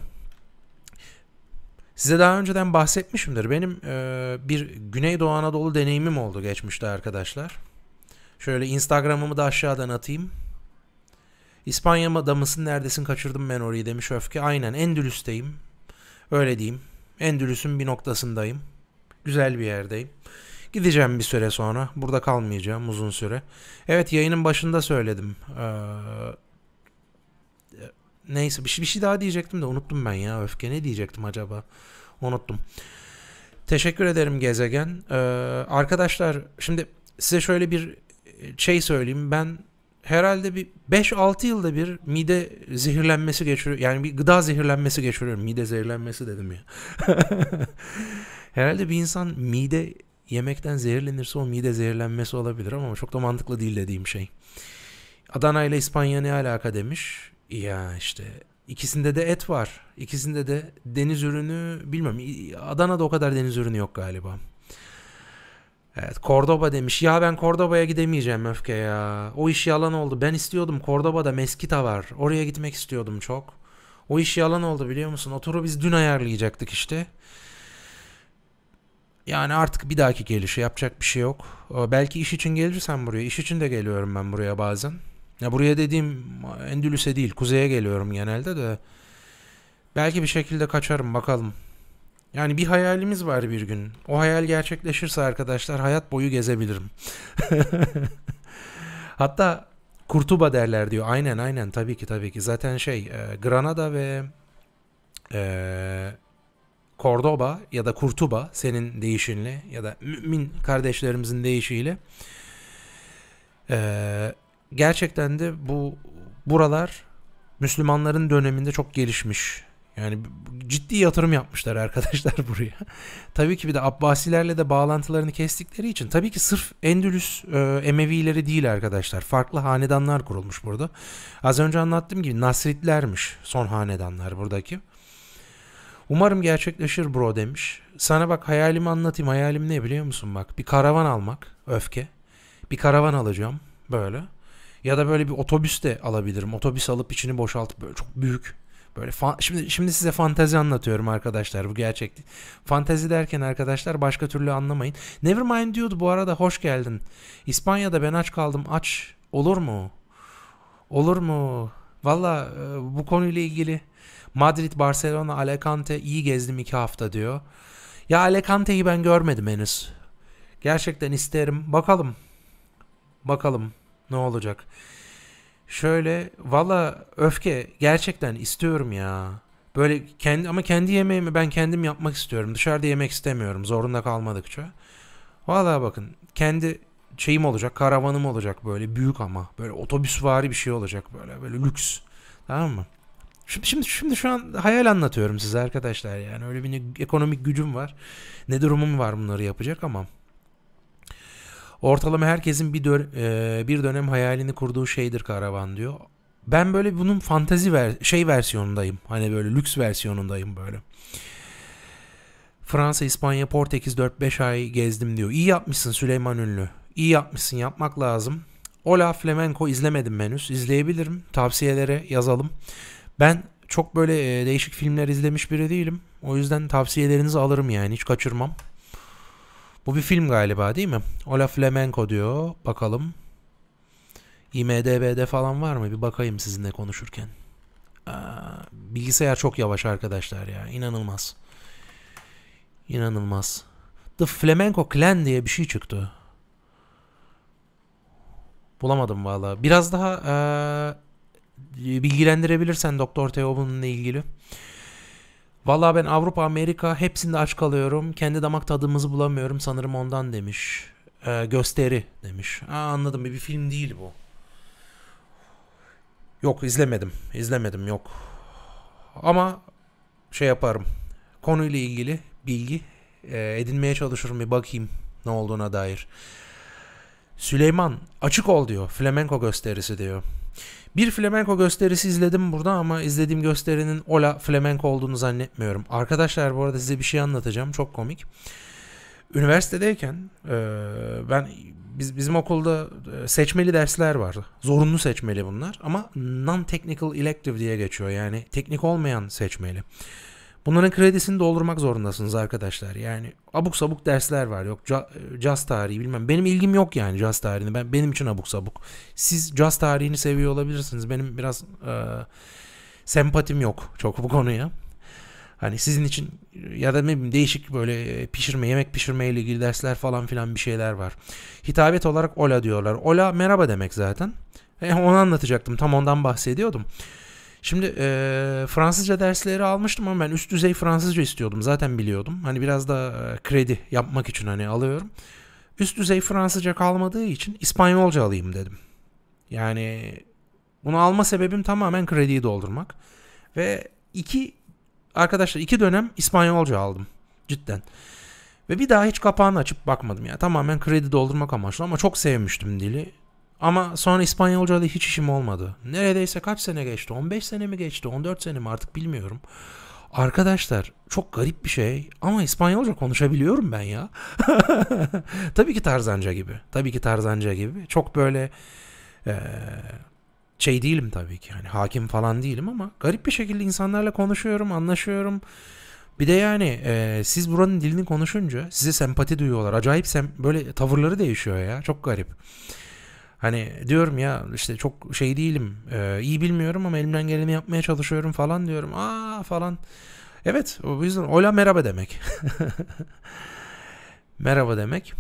S1: Size daha önceden bahsetmişimdir. Benim e, bir Güneydoğu Anadolu deneyimim oldu geçmişte arkadaşlar. Şöyle Instagram'ımı da aşağıdan atayım. İspanya'da mısın neredesin kaçırdım ben orayı demiş Öfke. Aynen Endülüs'teyim. Öyle diyeyim. Endülüs'ün bir noktasındayım. Güzel bir yerdeyim. Gideceğim bir süre sonra. Burada kalmayacağım uzun süre. Evet yayının başında söyledim. Ee, neyse bir şey, bir şey daha diyecektim de unuttum ben ya. Öfke ne diyecektim acaba? Unuttum. Teşekkür ederim gezegen. Ee, arkadaşlar şimdi size şöyle bir e, şey söyleyeyim. Ben herhalde bir 5-6 yılda bir mide zehirlenmesi geçiriyor. Yani bir gıda zehirlenmesi geçiriyorum. Mide zehirlenmesi dedim ya. <laughs> herhalde bir insan mide Yemekten zehirlenirse o mide zehirlenmesi olabilir ama çok da mantıklı değil dediğim şey. Adana ile İspanya ne alaka demiş. Ya işte ikisinde de et var. İkisinde de deniz ürünü bilmem. Adana'da o kadar deniz ürünü yok galiba. Evet Kordoba demiş. Ya ben Kordoba'ya gidemeyeceğim öfke ya. O iş yalan oldu. Ben istiyordum Kordoba'da Meskita var. Oraya gitmek istiyordum çok. O iş yalan oldu biliyor musun? O turu biz dün ayarlayacaktık işte. Yani artık bir dahaki gelişi yapacak bir şey yok. Ee, belki iş için gelirsen buraya. İş için de geliyorum ben buraya bazen. Ya buraya dediğim Endülüs'e değil kuzeye geliyorum genelde de. Belki bir şekilde kaçarım bakalım. Yani bir hayalimiz var bir gün. O hayal gerçekleşirse arkadaşlar hayat boyu gezebilirim. <laughs> Hatta Kurtuba derler diyor. Aynen aynen tabii ki tabii ki. Zaten şey e, Granada ve e, Cordoba ya da Kurtuba senin deyişinle ya da mümin kardeşlerimizin deyişiyle ee, gerçekten de bu buralar Müslümanların döneminde çok gelişmiş. Yani ciddi yatırım yapmışlar arkadaşlar <laughs> buraya. tabii ki bir de Abbasilerle de bağlantılarını kestikleri için tabii ki sırf Endülüs e, Emevileri değil arkadaşlar. Farklı hanedanlar kurulmuş burada. Az önce anlattığım gibi Nasritlermiş son hanedanlar buradaki. Umarım gerçekleşir bro demiş. Sana bak hayalimi anlatayım. Hayalim ne biliyor musun bak? Bir karavan almak. Öfke. Bir karavan alacağım. Böyle. Ya da böyle bir otobüs de alabilirim. Otobüs alıp içini boşaltıp böyle çok büyük. Böyle fa- şimdi şimdi size fantezi anlatıyorum arkadaşlar. Bu gerçek. Değil. Fantezi derken arkadaşlar başka türlü anlamayın. Nevermind diyordu bu arada hoş geldin. İspanya'da ben aç kaldım. Aç olur mu? Olur mu? Valla e, bu konuyla ilgili Madrid, Barcelona, Alicante iyi gezdim iki hafta diyor. Ya Alicante'yi ben görmedim henüz. Gerçekten isterim. Bakalım. Bakalım ne olacak. Şöyle valla öfke gerçekten istiyorum ya. Böyle kendi ama kendi yemeğimi ben kendim yapmak istiyorum. Dışarıda yemek istemiyorum zorunda kalmadıkça. Valla bakın kendi şeyim olacak, karavanım olacak böyle büyük ama böyle otobüsvari bir şey olacak böyle böyle lüks. Tamam mı? Şimdi, şimdi şimdi şu an hayal anlatıyorum size arkadaşlar yani öyle bir ekonomik gücüm var. Ne durumum var bunları yapacak ama ortalama herkesin bir dön e, bir dönem hayalini kurduğu şeydir karavan diyor. Ben böyle bunun fantazi ver şey versiyonundayım. Hani böyle lüks versiyonundayım böyle. Fransa, İspanya, Portekiz 4-5 ay gezdim diyor. İyi yapmışsın Süleyman Ünlü. İyi yapmışsın yapmak lazım. Ola Flamenco izlemedim henüz. İzleyebilirim. Tavsiyelere yazalım. Ben çok böyle e, değişik filmler izlemiş biri değilim. O yüzden tavsiyelerinizi alırım yani hiç kaçırmam. Bu bir film galiba değil mi? Olaf Flamenco diyor. Bakalım. IMDB'de falan var mı? Bir bakayım sizinle konuşurken. Aa, bilgisayar çok yavaş arkadaşlar ya. İnanılmaz. İnanılmaz. The Flamenco Clan diye bir şey çıktı. Bulamadım valla. Biraz daha ee, e, bilgilendirebilirsen Doktor Teo bununla ilgili. Valla ben Avrupa, Amerika hepsinde aç kalıyorum. Kendi damak tadımızı bulamıyorum sanırım ondan demiş. Ee, gösteri demiş. Aa, anladım bir film değil bu. Yok izlemedim. İzlemedim yok. Ama şey yaparım. Konuyla ilgili bilgi e, edinmeye çalışırım bir bakayım ne olduğuna dair. Süleyman açık ol diyor. Flamenco gösterisi diyor. Bir flamenko gösterisi izledim burada ama izlediğim gösterinin Ola flamenko olduğunu zannetmiyorum. Arkadaşlar bu arada size bir şey anlatacağım. Çok komik. Üniversitedeyken e, ben biz bizim okulda e, seçmeli dersler vardı. Zorunlu seçmeli bunlar ama non-technical elective diye geçiyor. Yani teknik olmayan seçmeli. Bunların kredisini doldurmak zorundasınız arkadaşlar. Yani abuk sabuk dersler var. Yok caz tarihi bilmem. Benim ilgim yok yani caz tarihini. Ben benim için abuk sabuk. Siz caz tarihini seviyor olabilirsiniz. Benim biraz e, sempatim yok çok bu konuya. Hani sizin için ya da ne bileyim değişik böyle pişirme, yemek pişirme ile ilgili dersler falan filan bir şeyler var. Hitabet olarak ola diyorlar. Ola merhaba demek zaten. E, onu anlatacaktım. Tam ondan bahsediyordum. Şimdi e, Fransızca dersleri almıştım ama ben üst düzey Fransızca istiyordum. Zaten biliyordum. Hani biraz da e, kredi yapmak için hani alıyorum. Üst düzey Fransızca kalmadığı için İspanyolca alayım dedim. Yani bunu alma sebebim tamamen krediyi doldurmak. Ve iki arkadaşlar iki dönem İspanyolca aldım cidden. Ve bir daha hiç kapağını açıp bakmadım ya. Tamamen kredi doldurmak amaçlı ama çok sevmiştim dili. Ama sonra İspanyolca da hiç işim olmadı. Neredeyse kaç sene geçti? 15 sene mi geçti? 14 sene mi artık bilmiyorum. Arkadaşlar çok garip bir şey ama İspanyolca konuşabiliyorum ben ya. <laughs> tabii ki Tarzanca gibi. Tabii ki Tarzanca gibi. Çok böyle ee, şey değilim tabii ki. Yani hakim falan değilim ama garip bir şekilde insanlarla konuşuyorum, anlaşıyorum. Bir de yani e, siz buranın dilini konuşunca size sempati duyuyorlar. Acayip sem böyle tavırları değişiyor ya. Çok garip. Hani diyorum ya işte çok şey değilim, e, iyi bilmiyorum ama elimden geleni yapmaya çalışıyorum falan diyorum. Aa falan. Evet o yüzden ola merhaba demek. <laughs> merhaba demek.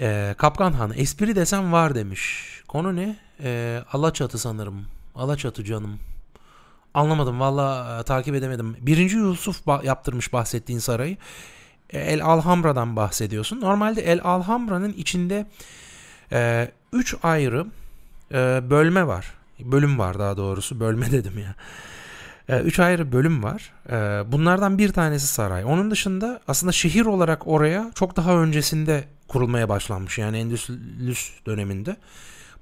S1: E, Kapkan Han espri desem var demiş. Konu ne? E, Alaçatı sanırım. Alaçatı canım. Anlamadım valla e, takip edemedim. Birinci Yusuf ba- yaptırmış bahsettiğin sarayı. E, El Alhambra'dan bahsediyorsun. Normalde El Alhambra'nın içinde e, üç ayrı e, bölme var. Bölüm var daha doğrusu. Bölme <laughs> dedim ya. E, üç ayrı bölüm var. E, bunlardan bir tanesi saray. Onun dışında aslında şehir olarak oraya çok daha öncesinde kurulmaya başlanmış. Yani Endülüs döneminde.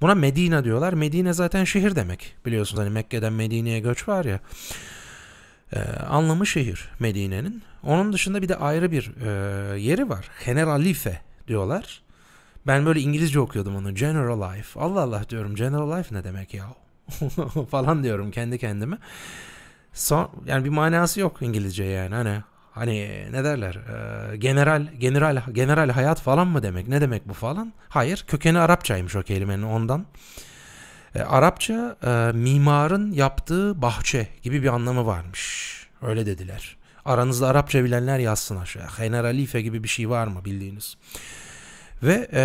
S1: Buna Medine diyorlar. Medine zaten şehir demek. Biliyorsunuz hani Mekke'den Medine'ye göç var ya. Ee, anlamı şehir Medine'nin. Onun dışında bir de ayrı bir e, yeri var. Generalife diyorlar. Ben böyle İngilizce okuyordum onu. General Life. Allah Allah diyorum. General Life ne demek ya? <laughs> falan diyorum kendi kendime. Son, yani bir manası yok İngilizce yani. Hani hani ne derler? Ee, general general general hayat falan mı demek? Ne demek bu falan? Hayır, kökeni Arapçaymış o kelimenin ondan. E, Arapça e, mimarın yaptığı bahçe gibi bir anlamı varmış. Öyle dediler. Aranızda Arapça bilenler yazsın aşağıya. Generalife gibi bir şey var mı bildiğiniz? Ve e,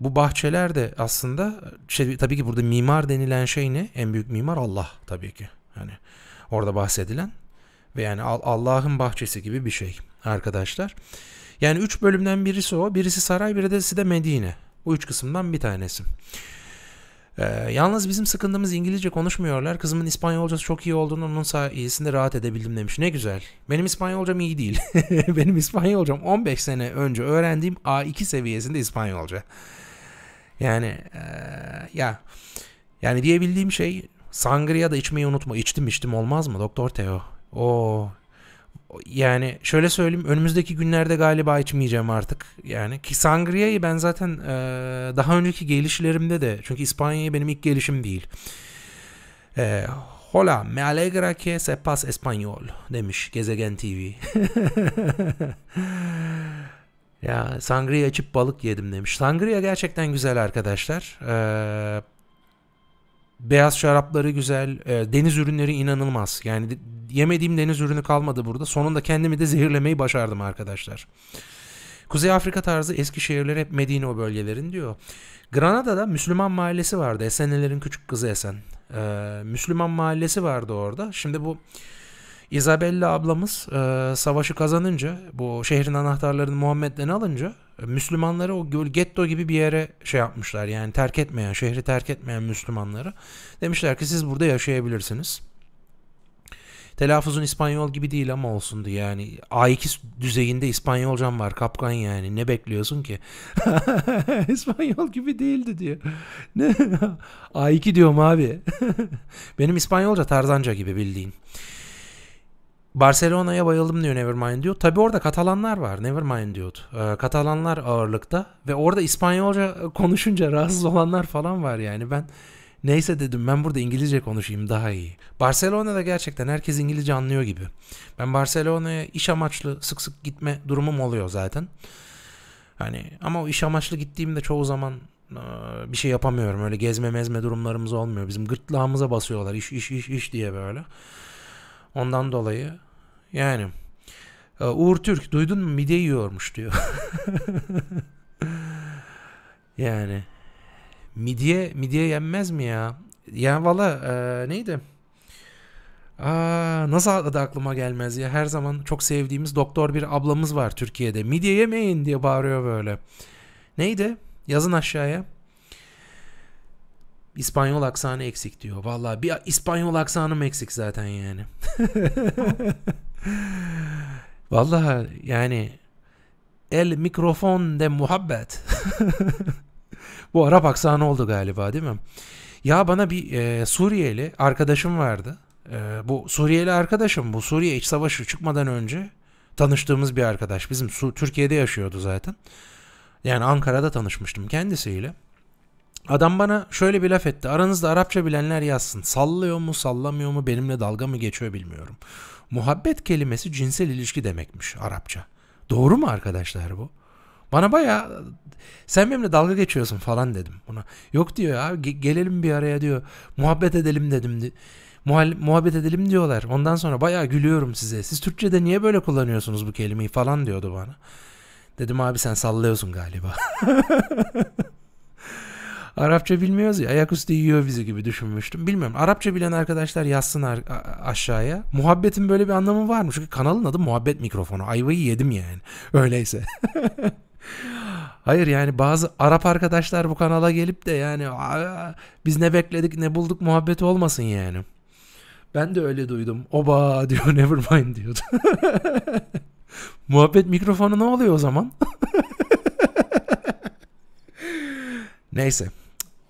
S1: bu bahçeler de aslında işte, tabii ki burada mimar denilen şey ne? En büyük mimar Allah tabii ki. Yani orada bahsedilen ve yani Allah'ın bahçesi gibi bir şey arkadaşlar. Yani üç bölümden birisi o. Birisi saray, birisi de Medine. Bu üç kısımdan bir tanesi. Ee, yalnız bizim sıkıntımız İngilizce konuşmuyorlar. Kızımın İspanyolcası çok iyi olduğunu onun sayesinde rahat edebildim demiş. Ne güzel. Benim İspanyolcam iyi değil. <laughs> Benim İspanyolcam 15 sene önce öğrendiğim A2 seviyesinde İspanyolca. Yani ee, ya yani diyebildiğim şey sangria da içmeyi unutma. İçtim içtim olmaz mı? Doktor Teo. O yani şöyle söyleyeyim önümüzdeki günlerde galiba içmeyeceğim artık. Yani ki Sangria'yı ben zaten e, daha önceki gelişlerimde de çünkü İspanya'ya benim ilk gelişim değil. E, Hola, me alegra que sepas español demiş Gezegen TV. <laughs> ya sangria içip balık yedim demiş. Sangriya gerçekten güzel arkadaşlar. Ee, Beyaz şarapları güzel, e, deniz ürünleri inanılmaz. Yani yemediğim deniz ürünü kalmadı burada. Sonunda kendimi de zehirlemeyi başardım arkadaşlar. Kuzey Afrika tarzı eski şehirler hep Medine o bölgelerin diyor. Granada'da Müslüman mahallesi vardı. Esenlerin küçük kızı Esen. Ee, Müslüman mahallesi vardı orada. Şimdi bu Isabella ablamız e, savaşı kazanınca bu şehrin anahtarlarını Muhammed'den alınca Müslümanları o göl getto gibi bir yere şey yapmışlar yani terk etmeyen şehri terk etmeyen Müslümanları demişler ki siz burada yaşayabilirsiniz. Telaffuzun İspanyol gibi değil ama olsun olsundu yani. A2 düzeyinde İspanyolcam var kapkan yani. Ne bekliyorsun ki? <laughs> İspanyol gibi değildi diyor. Ne? A2 <laughs> diyorum abi. <laughs> Benim İspanyolca Tarzanca gibi bildiğin. Barcelona'ya bayıldım diyor Nevermind diyor. Tabi orada Katalanlar var Nevermind diyordu. Ee, Katalanlar ağırlıkta ve orada İspanyolca konuşunca <laughs> rahatsız olanlar falan var yani. Ben neyse dedim ben burada İngilizce konuşayım daha iyi. Barcelona'da gerçekten herkes İngilizce anlıyor gibi. Ben Barcelona'ya iş amaçlı sık sık gitme durumum oluyor zaten. Hani ama o iş amaçlı gittiğimde çoğu zaman e, bir şey yapamıyorum. Öyle gezme mezme durumlarımız olmuyor. Bizim gırtlağımıza basıyorlar iş iş iş iş diye böyle. Ondan dolayı yani e, Uğur Türk duydun mu mide yiyormuş diyor. <laughs> yani midye midye yenmez mi ya? Ya valla e, neydi? Aa, nasıl adı aklıma gelmez ya. Her zaman çok sevdiğimiz doktor bir ablamız var Türkiye'de. Midye yemeyin diye bağırıyor böyle. Neydi? Yazın aşağıya. İspanyol aksanı eksik diyor. Valla bir İspanyol aksanım eksik zaten yani. <laughs> <laughs> Vallahi yani el mikrofon de muhabbet. <laughs> Bu Arap aksanı oldu galiba değil mi? Ya bana bir e, Suriyeli arkadaşım vardı. E, bu Suriyeli arkadaşım bu Suriye iç savaşı çıkmadan önce tanıştığımız bir arkadaş. Bizim Su Türkiye'de yaşıyordu zaten. Yani Ankara'da tanışmıştım kendisiyle. Adam bana şöyle bir laf etti. Aranızda Arapça bilenler yazsın. Sallıyor mu sallamıyor mu benimle dalga mı geçiyor bilmiyorum muhabbet kelimesi cinsel ilişki demekmiş Arapça. Doğru mu arkadaşlar bu? Bana baya sen benimle dalga geçiyorsun falan dedim buna. Yok diyor ya gelelim bir araya diyor. Muhabbet edelim dedim. muhabbet edelim diyorlar. Ondan sonra baya gülüyorum size. Siz Türkçe'de niye böyle kullanıyorsunuz bu kelimeyi falan diyordu bana. Dedim abi sen sallıyorsun galiba. <laughs> Arapça bilmiyoruz ya ayaküstü yiyor bizi gibi düşünmüştüm. Bilmiyorum Arapça bilen arkadaşlar yazsın aşağıya. Muhabbetin böyle bir anlamı var mı? Çünkü kanalın adı muhabbet mikrofonu. Ayvayı yedim yani. <laughs> Öyleyse. <laughs> Hayır yani bazı Arap arkadaşlar bu kanala gelip de yani biz ne bekledik ne bulduk muhabbet olmasın yani. Ben de öyle duydum. Oba <laughs> diyor nevermind diyordu. Muhabbet mikrofonu ne oluyor o zaman? Neyse.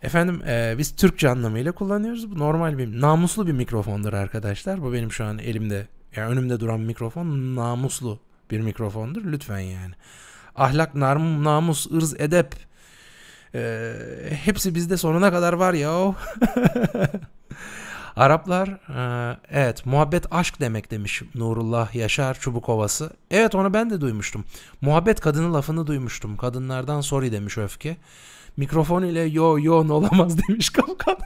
S1: Efendim e, biz Türkçe anlamıyla kullanıyoruz. Bu normal bir namuslu bir mikrofondur arkadaşlar. Bu benim şu an elimde yani önümde duran mikrofon namuslu bir mikrofondur. Lütfen yani. Ahlak, nam, namus, ırz, edep. E, hepsi bizde sonuna kadar var ya. <laughs> Araplar e, evet muhabbet aşk demek demiş Nurullah Yaşar Çubukovası. Evet onu ben de duymuştum. Muhabbet kadını lafını duymuştum. Kadınlardan sorry demiş Öfke. Mikrofon ile yo yoğun olamaz <laughs> demiş Kapkan.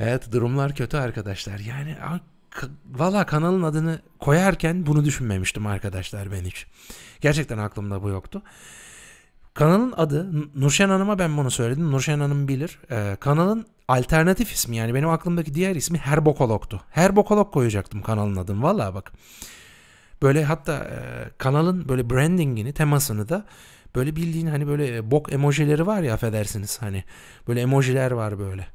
S1: evet durumlar kötü arkadaşlar. Yani valla kanalın adını koyarken bunu düşünmemiştim arkadaşlar ben hiç. Gerçekten aklımda bu yoktu. Kanalın adı Nurşen Hanım'a ben bunu söyledim. Nurşen Hanım bilir. Ee, kanalın alternatif ismi yani benim aklımdaki diğer ismi Herbokolog'tu. Herbokolog koyacaktım kanalın adını valla bak. Böyle hatta e, kanalın böyle brandingini, temasını da Böyle bildiğin hani böyle e, bok emojileri var ya affedersiniz hani. Böyle emojiler var böyle.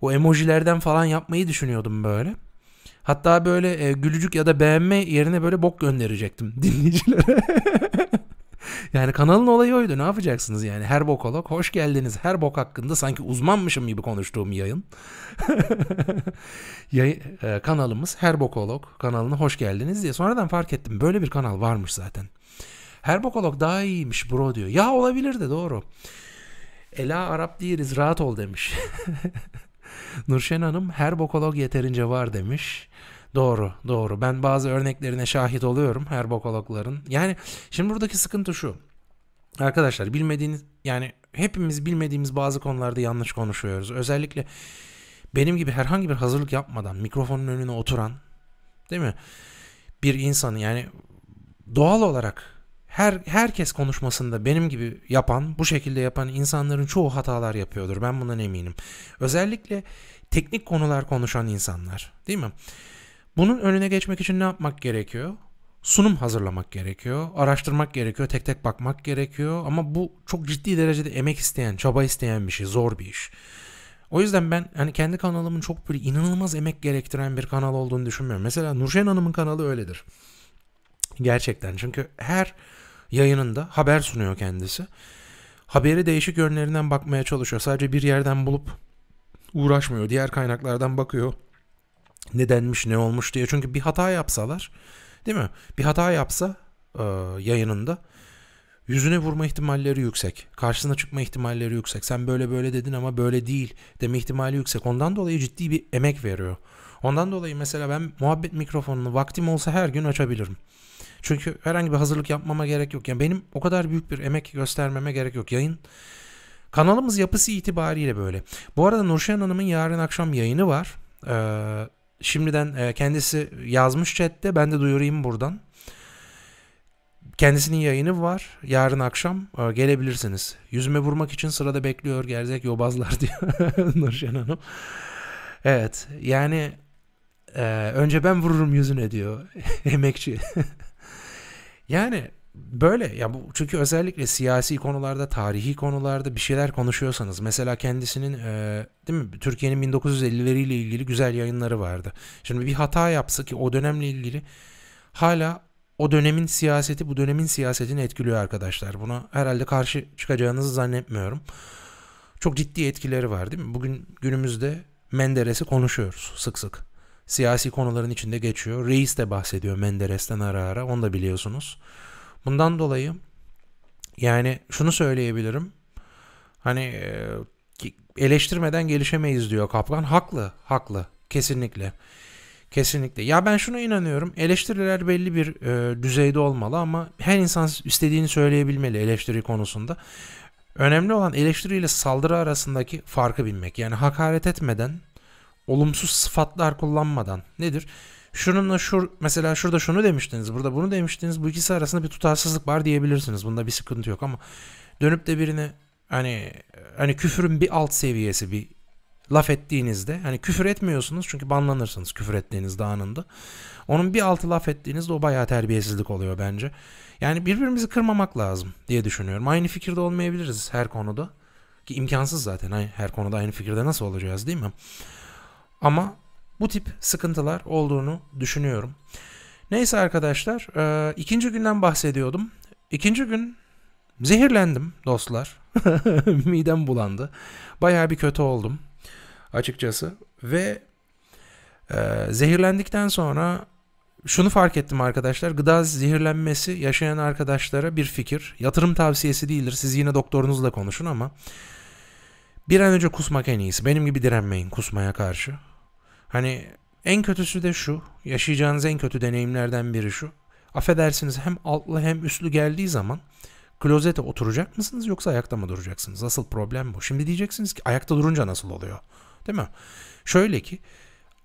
S1: O emojilerden falan yapmayı düşünüyordum böyle. Hatta böyle e, gülücük ya da beğenme yerine böyle bok gönderecektim <laughs> dinleyicilere. yani kanalın olayı oydu. Ne yapacaksınız yani? Her bokolog hoş geldiniz. Her bok hakkında sanki uzmanmışım gibi konuştuğum yayın. <laughs> Yay, e, kanalımız Her Bokolog kanalına hoş geldiniz diye. Sonradan fark ettim. Böyle bir kanal varmış zaten. Herbokolog daha iyiymiş bro diyor. Ya olabilir de doğru. Ela Arap değiliz rahat ol demiş. <laughs> Nurşen Hanım herbokolog yeterince var demiş. Doğru, doğru. Ben bazı örneklerine şahit oluyorum herbokologların. Yani şimdi buradaki sıkıntı şu. Arkadaşlar bilmediğiniz yani hepimiz bilmediğimiz bazı konularda yanlış konuşuyoruz. Özellikle benim gibi herhangi bir hazırlık yapmadan mikrofonun önüne oturan değil mi? Bir insanı yani doğal olarak her herkes konuşmasında benim gibi yapan, bu şekilde yapan insanların çoğu hatalar yapıyordur. Ben bundan eminim. Özellikle teknik konular konuşan insanlar, değil mi? Bunun önüne geçmek için ne yapmak gerekiyor? Sunum hazırlamak gerekiyor, araştırmak gerekiyor, tek tek bakmak gerekiyor ama bu çok ciddi derecede emek isteyen, çaba isteyen bir şey, zor bir iş. O yüzden ben hani kendi kanalımın çok böyle inanılmaz emek gerektiren bir kanal olduğunu düşünmüyorum. Mesela Nurşen Hanım'ın kanalı öyledir. Gerçekten çünkü her yayınında haber sunuyor kendisi. Haberi değişik yönlerinden bakmaya çalışıyor. Sadece bir yerden bulup uğraşmıyor. Diğer kaynaklardan bakıyor. Nedenmiş, ne olmuş diye. Çünkü bir hata yapsalar, değil mi? Bir hata yapsa e, yayınında yüzüne vurma ihtimalleri yüksek. Karşısına çıkma ihtimalleri yüksek. Sen böyle böyle dedin ama böyle değil deme ihtimali yüksek. Ondan dolayı ciddi bir emek veriyor. Ondan dolayı mesela ben muhabbet mikrofonunu vaktim olsa her gün açabilirim. Çünkü herhangi bir hazırlık yapmama gerek yok. Yani benim o kadar büyük bir emek göstermeme gerek yok. Yayın kanalımız yapısı itibariyle böyle. Bu arada Nurşen Hanım'ın yarın akşam yayını var. Ee, şimdiden e, kendisi yazmış chatte. Ben de duyurayım buradan. Kendisinin yayını var. Yarın akşam e, gelebilirsiniz. Yüzüme vurmak için sırada bekliyor gerzek yobazlar <laughs> diyor Nurşen Hanım. Evet yani e, önce ben vururum yüzüne diyor <laughs> emekçi. Yani böyle ya bu çünkü özellikle siyasi konularda, tarihi konularda bir şeyler konuşuyorsanız mesela kendisinin e, değil mi Türkiye'nin 1950'leriyle ilgili güzel yayınları vardı. Şimdi bir hata yapsa ki o dönemle ilgili hala o dönemin siyaseti bu dönemin siyasetini etkiliyor arkadaşlar. Buna herhalde karşı çıkacağınızı zannetmiyorum. Çok ciddi etkileri var değil mi? Bugün günümüzde Menderes'i konuşuyoruz sık sık siyasi konuların içinde geçiyor. Reis de bahsediyor Menderes'ten ara ara onu da biliyorsunuz. Bundan dolayı yani şunu söyleyebilirim. Hani e, eleştirmeden gelişemeyiz diyor Kaplan. Haklı, haklı. Kesinlikle. Kesinlikle. Ya ben şuna inanıyorum. Eleştiriler belli bir e, düzeyde olmalı ama her insan istediğini söyleyebilmeli eleştiri konusunda. Önemli olan eleştiriyle saldırı arasındaki farkı bilmek. Yani hakaret etmeden olumsuz sıfatlar kullanmadan nedir? Şununla şu mesela şurada şunu demiştiniz, burada bunu demiştiniz. Bu ikisi arasında bir tutarsızlık var diyebilirsiniz. Bunda bir sıkıntı yok ama dönüp de birini, hani hani küfürün bir alt seviyesi bir laf ettiğinizde hani küfür etmiyorsunuz çünkü banlanırsınız küfür ettiğinizde anında. Onun bir altı laf ettiğinizde o bayağı terbiyesizlik oluyor bence. Yani birbirimizi kırmamak lazım diye düşünüyorum. Aynı fikirde olmayabiliriz her konuda. Ki imkansız zaten her konuda aynı fikirde nasıl olacağız değil mi? Ama bu tip sıkıntılar olduğunu düşünüyorum. Neyse arkadaşlar e, ikinci günden bahsediyordum. İkinci gün zehirlendim dostlar. <laughs> Midem bulandı. Baya bir kötü oldum açıkçası. Ve e, zehirlendikten sonra şunu fark ettim arkadaşlar. Gıda zehirlenmesi yaşayan arkadaşlara bir fikir. Yatırım tavsiyesi değildir. Siz yine doktorunuzla konuşun ama bir an önce kusmak en iyisi. Benim gibi direnmeyin kusmaya karşı. Hani en kötüsü de şu, yaşayacağınız en kötü deneyimlerden biri şu. Affedersiniz hem altlı hem üstlü geldiği zaman klozete oturacak mısınız yoksa ayakta mı duracaksınız? Asıl problem bu. Şimdi diyeceksiniz ki ayakta durunca nasıl oluyor? Değil mi? Şöyle ki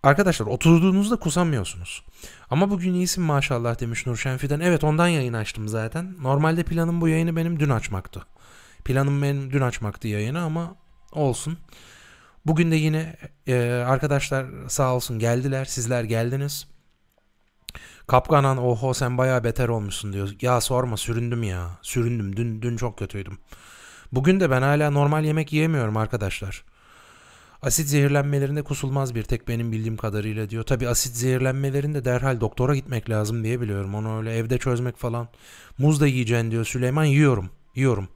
S1: Arkadaşlar oturduğunuzda kusamıyorsunuz. Ama bugün iyisin maşallah demiş Nurşen Fidan. Evet ondan yayın açtım zaten. Normalde planım bu yayını benim dün açmaktı. Planım benim dün açmaktı yayını ama olsun. Bugün de yine e, arkadaşlar sağ olsun geldiler. Sizler geldiniz. Kapkanan oho sen baya beter olmuşsun diyor. Ya sorma süründüm ya. Süründüm. Dün, dün çok kötüydüm. Bugün de ben hala normal yemek yiyemiyorum arkadaşlar. Asit zehirlenmelerinde kusulmaz bir tek benim bildiğim kadarıyla diyor. Tabi asit zehirlenmelerinde derhal doktora gitmek lazım diye biliyorum. Onu öyle evde çözmek falan. Muz da yiyeceksin diyor Süleyman. Yiyorum. Yiyorum.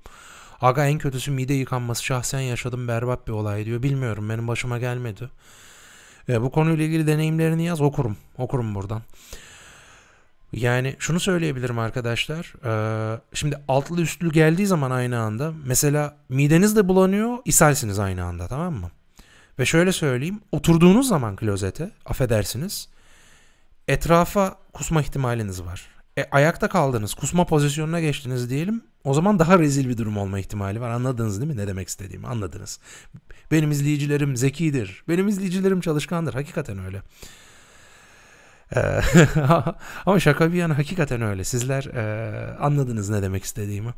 S1: Aga en kötüsü mide yıkanması şahsen yaşadım berbat bir olay diyor. Bilmiyorum benim başıma gelmedi. E, bu konuyla ilgili deneyimlerini yaz okurum. Okurum buradan. Yani şunu söyleyebilirim arkadaşlar. E, şimdi altlı üstlü geldiği zaman aynı anda mesela mideniz de bulanıyor ishalsiniz aynı anda tamam mı? Ve şöyle söyleyeyim oturduğunuz zaman klozete affedersiniz etrafa kusma ihtimaliniz var. E, ayakta kaldınız kusma pozisyonuna geçtiniz diyelim o zaman daha rezil bir durum olma ihtimali var. Anladınız değil mi ne demek istediğimi? Anladınız. Benim izleyicilerim zekidir. Benim izleyicilerim çalışkandır. Hakikaten öyle. Ee, <laughs> ama şaka bir yana hakikaten öyle. Sizler e, anladınız ne demek istediğimi.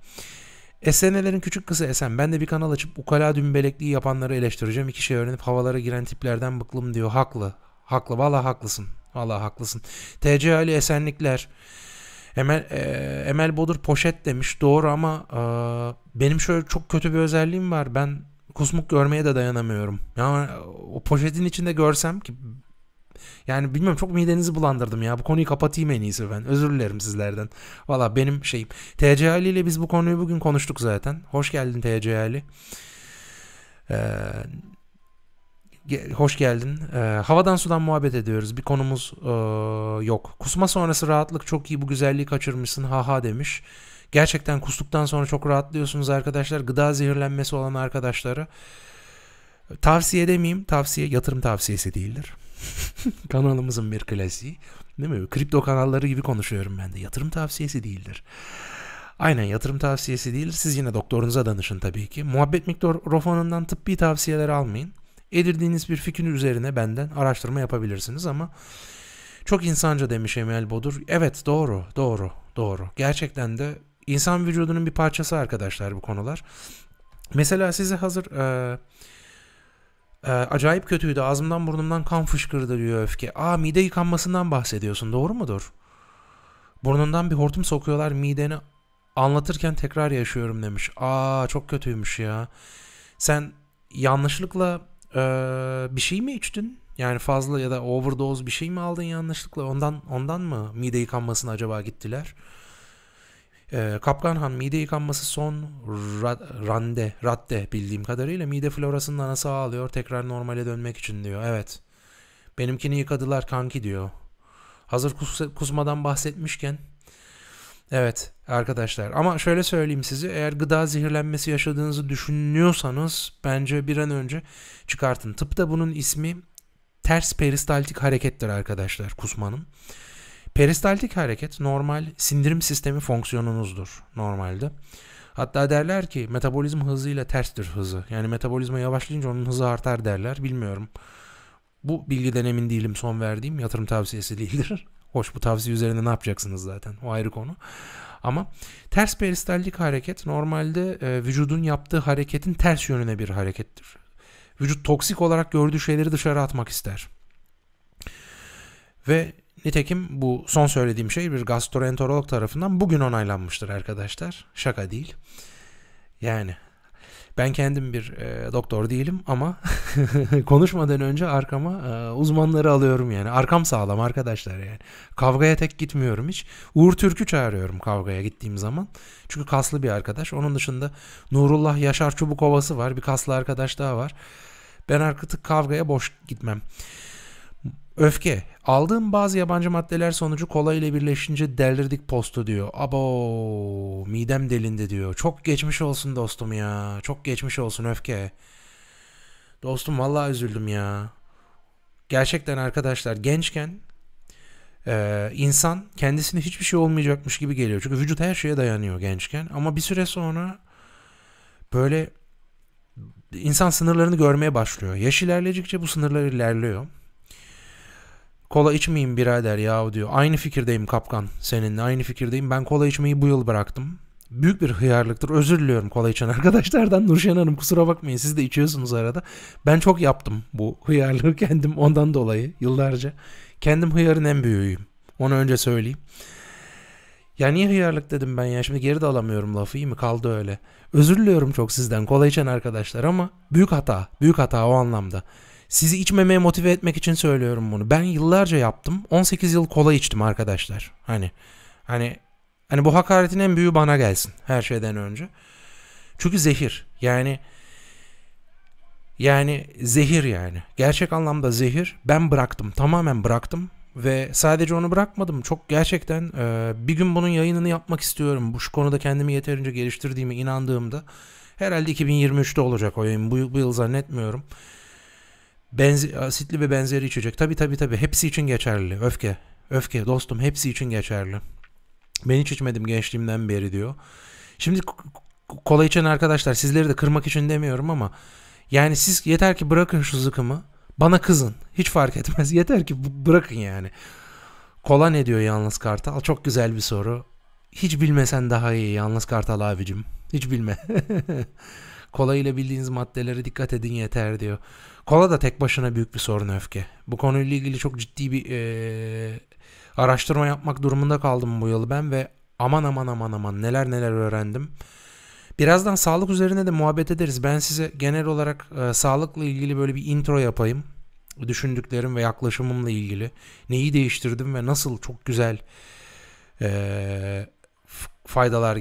S1: SNL'lerin küçük kısa esen. Ben de bir kanal açıp ukala dümbelekliği yapanları eleştireceğim. İki şey öğrenip havalara giren tiplerden bıklım diyor. Haklı. Haklı. Valla haklısın. Valla haklısın. TC Ali Esenlikler. Emel, e, Emel Bodur poşet demiş doğru ama e, benim şöyle çok kötü bir özelliğim var. Ben kusmuk görmeye de dayanamıyorum. Yani o poşetin içinde görsem ki yani bilmiyorum çok midenizi bulandırdım ya. Bu konuyu kapatayım en iyisi ben. Özür dilerim sizlerden. Valla benim şeyim. TC Ali ile biz bu konuyu bugün konuştuk zaten. Hoş geldin TC Ali. Ee, hoş geldin. E, havadan sudan muhabbet ediyoruz. Bir konumuz e, yok. Kusma sonrası rahatlık çok iyi bu güzelliği kaçırmışsın ha demiş. Gerçekten kustuktan sonra çok rahatlıyorsunuz arkadaşlar. Gıda zehirlenmesi olan arkadaşları Tavsiye demeyeyim. Tavsiye yatırım tavsiyesi değildir. <laughs> Kanalımızın bir klasiği. Değil mi? Kripto kanalları gibi konuşuyorum ben de. Yatırım tavsiyesi değildir. Aynen yatırım tavsiyesi değildir. Siz yine doktorunuza danışın tabii ki. Muhabbet mikrofonundan tıbbi tavsiyeler almayın. Edirdiğiniz bir fikrin üzerine benden araştırma yapabilirsiniz ama çok insanca demiş Emel Bodur. Evet doğru, doğru, doğru. Gerçekten de insan vücudunun bir parçası arkadaşlar bu konular. Mesela size hazır e, e, acayip kötüydü ağzımdan burnumdan kan fışkırdı diyor öfke. Aa mide yıkanmasından bahsediyorsun doğru mudur? Burnundan bir hortum sokuyorlar mideni anlatırken tekrar yaşıyorum demiş. Aa çok kötüymüş ya. Sen yanlışlıkla ee, bir şey mi içtin? Yani fazla ya da overdose bir şey mi aldın yanlışlıkla? Ondan ondan mı mide yıkanmasına acaba gittiler? Ee, Kapkan Han mide yıkanması son ra- rande, radde bildiğim kadarıyla mide florasının anası ağlıyor tekrar normale dönmek için diyor. Evet. Benimkini yıkadılar kanki diyor. Hazır kus- kusmadan bahsetmişken Evet arkadaşlar ama şöyle söyleyeyim size eğer gıda zehirlenmesi yaşadığınızı düşünüyorsanız bence bir an önce çıkartın. Tıpta bunun ismi ters peristaltik harekettir arkadaşlar kusmanın. Peristaltik hareket normal sindirim sistemi fonksiyonunuzdur normalde. Hatta derler ki metabolizm hızıyla terstir hızı. Yani metabolizma yavaşlayınca onun hızı artar derler. Bilmiyorum. Bu bilgi denemin değilim son verdiğim yatırım tavsiyesi değildir. <laughs> Hoş bu tavsiye üzerine ne yapacaksınız zaten o ayrı konu. Ama ters peristaltik hareket normalde e, vücudun yaptığı hareketin ters yönüne bir harekettir. Vücut toksik olarak gördüğü şeyleri dışarı atmak ister. Ve nitekim bu son söylediğim şey bir gastroenterolog tarafından bugün onaylanmıştır arkadaşlar. Şaka değil. Yani ben kendim bir e, doktor değilim ama <laughs> konuşmadan önce arkama e, uzmanları alıyorum yani. Arkam sağlam arkadaşlar yani. Kavgaya tek gitmiyorum hiç. Uğur Türk'ü çağırıyorum kavgaya gittiğim zaman. Çünkü kaslı bir arkadaş. Onun dışında Nurullah Yaşar Çubukovası var. Bir kaslı arkadaş daha var. Ben artık kavgaya boş gitmem. Öfke. Aldığım bazı yabancı maddeler sonucu kola ile birleşince delirdik postu diyor. Abo midem delindi diyor. Çok geçmiş olsun dostum ya. Çok geçmiş olsun öfke. Dostum vallahi üzüldüm ya. Gerçekten arkadaşlar gençken e, insan kendisine hiçbir şey olmayacakmış gibi geliyor. Çünkü vücut her şeye dayanıyor gençken. Ama bir süre sonra böyle insan sınırlarını görmeye başlıyor. Yaş ilerledikçe bu sınırlar ilerliyor. Kola içmeyeyim birader ya diyor. Aynı fikirdeyim kapkan seninle aynı fikirdeyim. Ben kola içmeyi bu yıl bıraktım. Büyük bir hıyarlıktır. Özür diliyorum kola içen <laughs> arkadaşlardan. Nurşen Hanım kusura bakmayın siz de içiyorsunuz arada. Ben çok yaptım bu hıyarlığı <laughs> kendim ondan dolayı yıllarca. Kendim hıyarın en büyüğüyüm. Onu önce söyleyeyim. Ya niye hıyarlık dedim ben ya şimdi geri de alamıyorum lafı iyi mi kaldı öyle. Özür diliyorum çok sizden kola içen arkadaşlar ama büyük hata büyük hata o anlamda. Sizi içmemeye motive etmek için söylüyorum bunu. Ben yıllarca yaptım. 18 yıl kola içtim arkadaşlar. Hani hani hani bu hakaretin en büyüğü bana gelsin her şeyden önce. Çünkü zehir. Yani yani zehir yani. Gerçek anlamda zehir. Ben bıraktım. Tamamen bıraktım. Ve sadece onu bırakmadım. Çok gerçekten e, bir gün bunun yayınını yapmak istiyorum. Bu şu konuda kendimi yeterince geliştirdiğime inandığımda herhalde 2023'te olacak o yayın. Bu, bu yıl zannetmiyorum. Benzi, asitli ve benzeri içecek. Tabii tabii tabii hepsi için geçerli. Öfke. Öfke dostum hepsi için geçerli. Ben hiç içmedim gençliğimden beri diyor. Şimdi kola içen arkadaşlar sizleri de kırmak için demiyorum ama yani siz yeter ki bırakın şu zıkımı. Bana kızın. Hiç fark etmez. <laughs> Yeter ki bırakın yani. Kola ne diyor yalnız Kartal? Çok güzel bir soru. Hiç bilmesen daha iyi yalnız Kartal abicim. Hiç bilme. <laughs> Kola ile bildiğiniz maddelere dikkat edin yeter diyor. Kola da tek başına büyük bir sorun öfke. Bu konuyla ilgili çok ciddi bir e, araştırma yapmak durumunda kaldım bu yıl ben ve aman aman aman aman neler neler öğrendim. Birazdan sağlık üzerine de muhabbet ederiz. Ben size genel olarak e, sağlıkla ilgili böyle bir intro yapayım. Düşündüklerim ve yaklaşımımla ilgili. Neyi değiştirdim ve nasıl çok güzel e, faydalar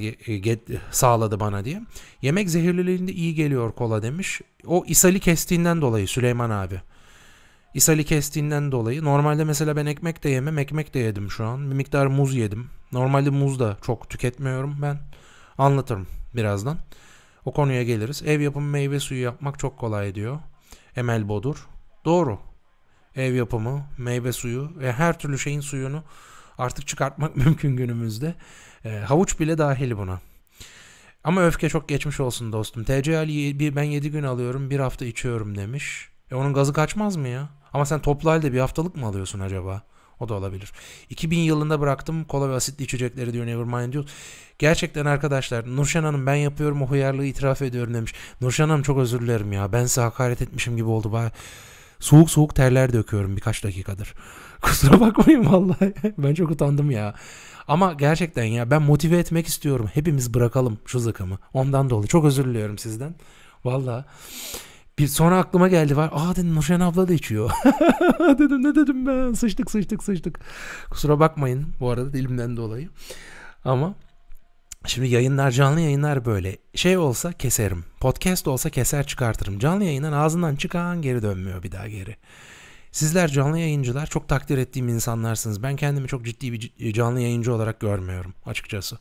S1: e, sağladı bana diye. Yemek zehirliliğinde iyi geliyor kola demiş. O isali kestiğinden dolayı Süleyman abi. İshali kestiğinden dolayı. Normalde mesela ben ekmek de yemem. Ekmek de yedim şu an. Bir miktar muz yedim. Normalde muz da çok tüketmiyorum ben. Anlatırım birazdan. O konuya geliriz. Ev yapımı meyve suyu yapmak çok kolay diyor. Emel Bodur. Doğru. Ev yapımı, meyve suyu ve her türlü şeyin suyunu artık çıkartmak <laughs> mümkün günümüzde. E, havuç bile dahil buna. Ama öfke çok geçmiş olsun dostum. TCL'yi ben 7 gün alıyorum bir hafta içiyorum demiş. E onun gazı kaçmaz mı ya? Ama sen toplu halde bir haftalık mı alıyorsun acaba? O da olabilir. 2000 yılında bıraktım kola ve asitli içecekleri diyor Nevermind diyor. Gerçekten arkadaşlar Nurşen Hanım ben yapıyorum o hıyarlığı itiraf ediyorum demiş. Nurşen Hanım çok özür dilerim ya ben size hakaret etmişim gibi oldu. Baya soğuk soğuk terler döküyorum birkaç dakikadır. <laughs> Kusura bakmayın vallahi ben çok utandım ya. Ama gerçekten ya ben motive etmek istiyorum. Hepimiz bırakalım şu zıkımı. Ondan dolayı çok özür diliyorum sizden. Valla. Bir sonra aklıma geldi var. Aa dedim Nurşen abla da içiyor. <laughs> dedim ne dedim ben? Sıçtık sıçtık sıçtık. Kusura bakmayın bu arada dilimden dolayı. Ama Şimdi yayınlar canlı yayınlar böyle. Şey olsa keserim. Podcast olsa keser çıkartırım. Canlı yayının ağzından çıkan geri dönmüyor bir daha geri. Sizler canlı yayıncılar çok takdir ettiğim insanlarsınız. Ben kendimi çok ciddi bir e, canlı yayıncı olarak görmüyorum açıkçası.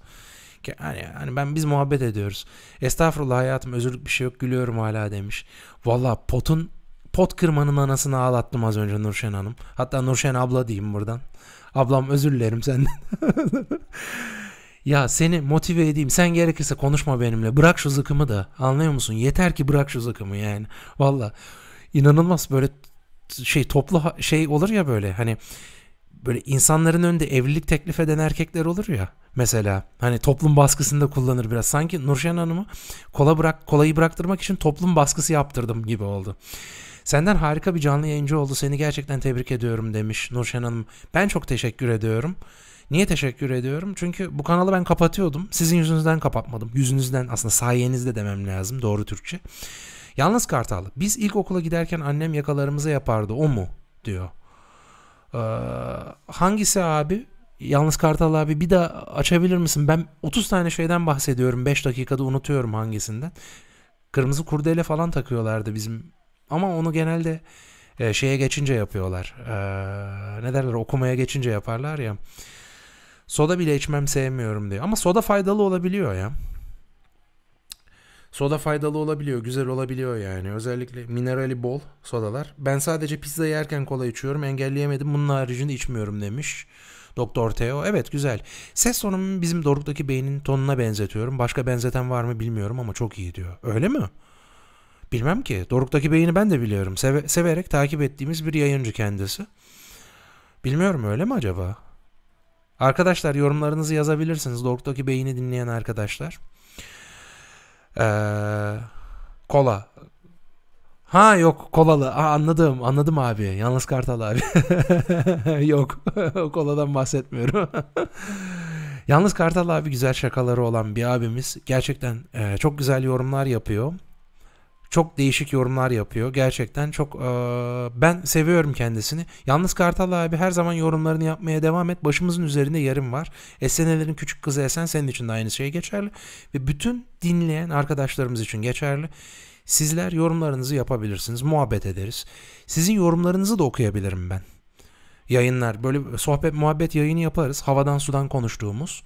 S1: Yani, yani ben biz muhabbet ediyoruz. Estağfurullah hayatım özürlük bir şey yok gülüyorum hala demiş. Valla potun pot kırmanın anasını ağlattım az önce Nurşen Hanım. Hatta Nurşen abla diyeyim buradan. Ablam özür dilerim senden. <laughs> ya seni motive edeyim. Sen gerekirse konuşma benimle. Bırak şu zıkımı da. Anlıyor musun? Yeter ki bırak şu zıkımı yani. Valla inanılmaz böyle şey toplu şey olur ya böyle hani böyle insanların önünde evlilik teklif eden erkekler olur ya mesela hani toplum baskısında kullanır biraz sanki Nurşen Hanım'ı kola bırak kolayı bıraktırmak için toplum baskısı yaptırdım gibi oldu. Senden harika bir canlı yayıncı oldu. Seni gerçekten tebrik ediyorum demiş Nurşen Hanım. Ben çok teşekkür ediyorum. Niye teşekkür ediyorum? Çünkü bu kanalı ben kapatıyordum. Sizin yüzünüzden kapatmadım. Yüzünüzden aslında sayenizde demem lazım doğru Türkçe. Yalnız Kartal biz ilkokula giderken annem yakalarımıza yapardı o mu diyor. Ee, hangisi abi? Yalnız Kartal abi bir daha açabilir misin? Ben 30 tane şeyden bahsediyorum 5 dakikada unutuyorum hangisinden. Kırmızı kurdele falan takıyorlardı bizim ama onu genelde e, şeye geçince yapıyorlar. E, ne derler okumaya geçince yaparlar ya. Soda bile içmem sevmiyorum diyor. Ama soda faydalı olabiliyor ya. Soda faydalı olabiliyor, güzel olabiliyor yani. Özellikle minerali bol sodalar. Ben sadece pizza yerken kola içiyorum, engelleyemedim. Bunun haricinde içmiyorum demiş. Doktor Teo. Evet güzel. Ses tonumu bizim Doruk'taki beynin tonuna benzetiyorum. Başka benzeten var mı bilmiyorum ama çok iyi diyor. Öyle mi? Bilmem ki. Doruk'taki beyni ben de biliyorum. Seve- severek takip ettiğimiz bir yayıncı kendisi. Bilmiyorum öyle mi acaba? Arkadaşlar yorumlarınızı yazabilirsiniz. Doruk'taki beyni dinleyen arkadaşlar. Ee, kola. Ha yok kolalı. Ha, anladım anladım abi. Yalnız Kartal abi. <laughs> yok <laughs> koladan bahsetmiyorum. <laughs> Yalnız Kartal abi güzel şakaları olan bir abimiz. Gerçekten e, çok güzel yorumlar yapıyor. Çok değişik yorumlar yapıyor. Gerçekten çok ben seviyorum kendisini. Yalnız Kartal abi her zaman yorumlarını yapmaya devam et. Başımızın üzerinde yerim var. Esenelerin küçük kızı Esen senin için de aynı şey geçerli. Ve bütün dinleyen arkadaşlarımız için geçerli. Sizler yorumlarınızı yapabilirsiniz. Muhabbet ederiz. Sizin yorumlarınızı da okuyabilirim ben. Yayınlar böyle sohbet muhabbet yayını yaparız. Havadan sudan konuştuğumuz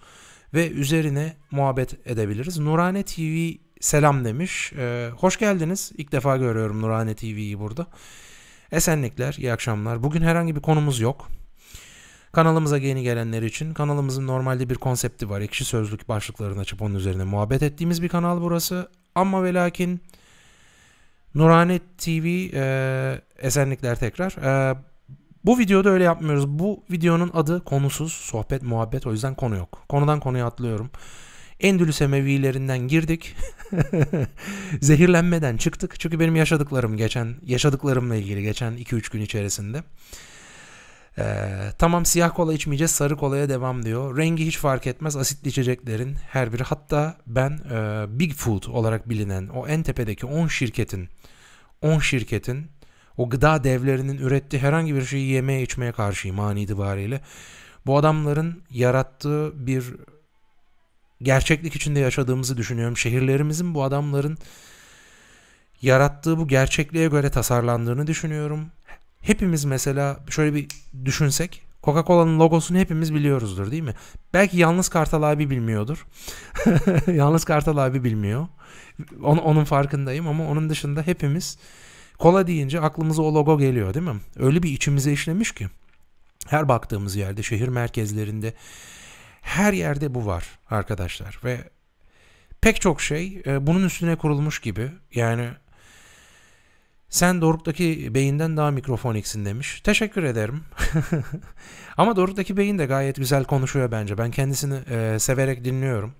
S1: ve üzerine muhabbet edebiliriz. Nurane TV selam demiş. Ee, hoş geldiniz. İlk defa görüyorum Nurhane TV'yi burada. Esenlikler, iyi akşamlar. Bugün herhangi bir konumuz yok. Kanalımıza yeni gelenler için kanalımızın normalde bir konsepti var. Ekşi sözlük başlıklarını açıp onun üzerine muhabbet ettiğimiz bir kanal burası. Ama ve lakin Nurhane TV e, Esenlikler tekrar. E, bu videoda öyle yapmıyoruz. Bu videonun adı konusuz sohbet muhabbet o yüzden konu yok. Konudan konuya atlıyorum. Endülüs Emevilerinden girdik. <laughs> Zehirlenmeden çıktık. Çünkü benim yaşadıklarım geçen, yaşadıklarımla ilgili geçen 2-3 gün içerisinde. Ee, tamam siyah kola içmeyeceğiz sarı kolaya devam diyor. Rengi hiç fark etmez asitli içeceklerin her biri. Hatta ben e, Big Food olarak bilinen o en tepedeki 10 şirketin 10 şirketin o gıda devlerinin ürettiği herhangi bir şeyi yemeye içmeye karşıyım an itibariyle. Bu adamların yarattığı bir gerçeklik içinde yaşadığımızı düşünüyorum. Şehirlerimizin bu adamların yarattığı bu gerçekliğe göre tasarlandığını düşünüyorum. Hepimiz mesela şöyle bir düşünsek Coca-Cola'nın logosunu hepimiz biliyoruzdur değil mi? Belki yalnız Kartal abi bilmiyordur. <laughs> yalnız Kartal abi bilmiyor. Onun, onun farkındayım ama onun dışında hepimiz kola deyince aklımıza o logo geliyor değil mi? Öyle bir içimize işlemiş ki. Her baktığımız yerde şehir merkezlerinde her yerde bu var arkadaşlar ve pek çok şey e, bunun üstüne kurulmuş gibi. Yani sen Doruk'taki beyinden daha mikrofoniksin demiş. Teşekkür ederim. <laughs> Ama Doruk'taki beyin de gayet güzel konuşuyor bence. Ben kendisini e, severek dinliyorum.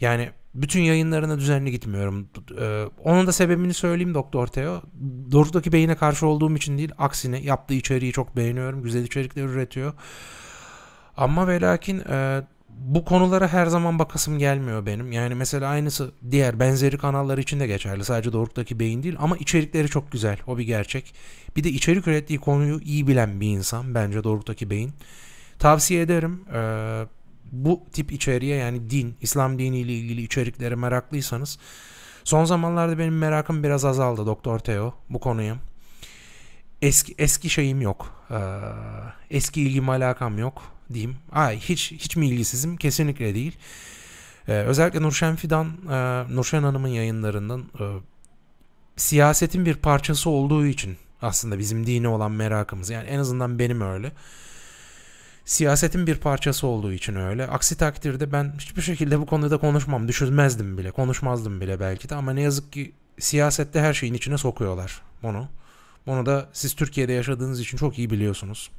S1: Yani bütün yayınlarına düzenli gitmiyorum. E, onun da sebebini söyleyeyim Doktor Teo. Doruk'taki beyine karşı olduğum için değil. Aksine yaptığı içeriği çok beğeniyorum. Güzel içerikler üretiyor. Ama ve lakin e, bu konulara her zaman bakasım gelmiyor benim. Yani mesela aynısı diğer benzeri kanallar için de geçerli. Sadece Doruk'taki beyin değil ama içerikleri çok güzel. O bir gerçek. Bir de içerik ürettiği konuyu iyi bilen bir insan bence Doruk'taki beyin. Tavsiye ederim. Ee, bu tip içeriğe yani din, İslam dini ilgili içeriklere meraklıysanız son zamanlarda benim merakım biraz azaldı Doktor Teo bu konuya. Eski eski şeyim yok. Ee, eski ilgim alakam yok diyeyim. Ay hiç hiç mi ilgisizim? Kesinlikle değil. Ee, özellikle Nurşen Fidan, e, Nurşen Hanım'ın yayınlarından e, siyasetin bir parçası olduğu için aslında bizim dine olan merakımız. Yani en azından benim öyle. Siyasetin bir parçası olduğu için öyle. Aksi takdirde ben hiçbir şekilde bu konuda konuşmam. Düşünmezdim bile. Konuşmazdım bile belki de ama ne yazık ki siyasette her şeyin içine sokuyorlar bunu. Bunu da siz Türkiye'de yaşadığınız için çok iyi biliyorsunuz.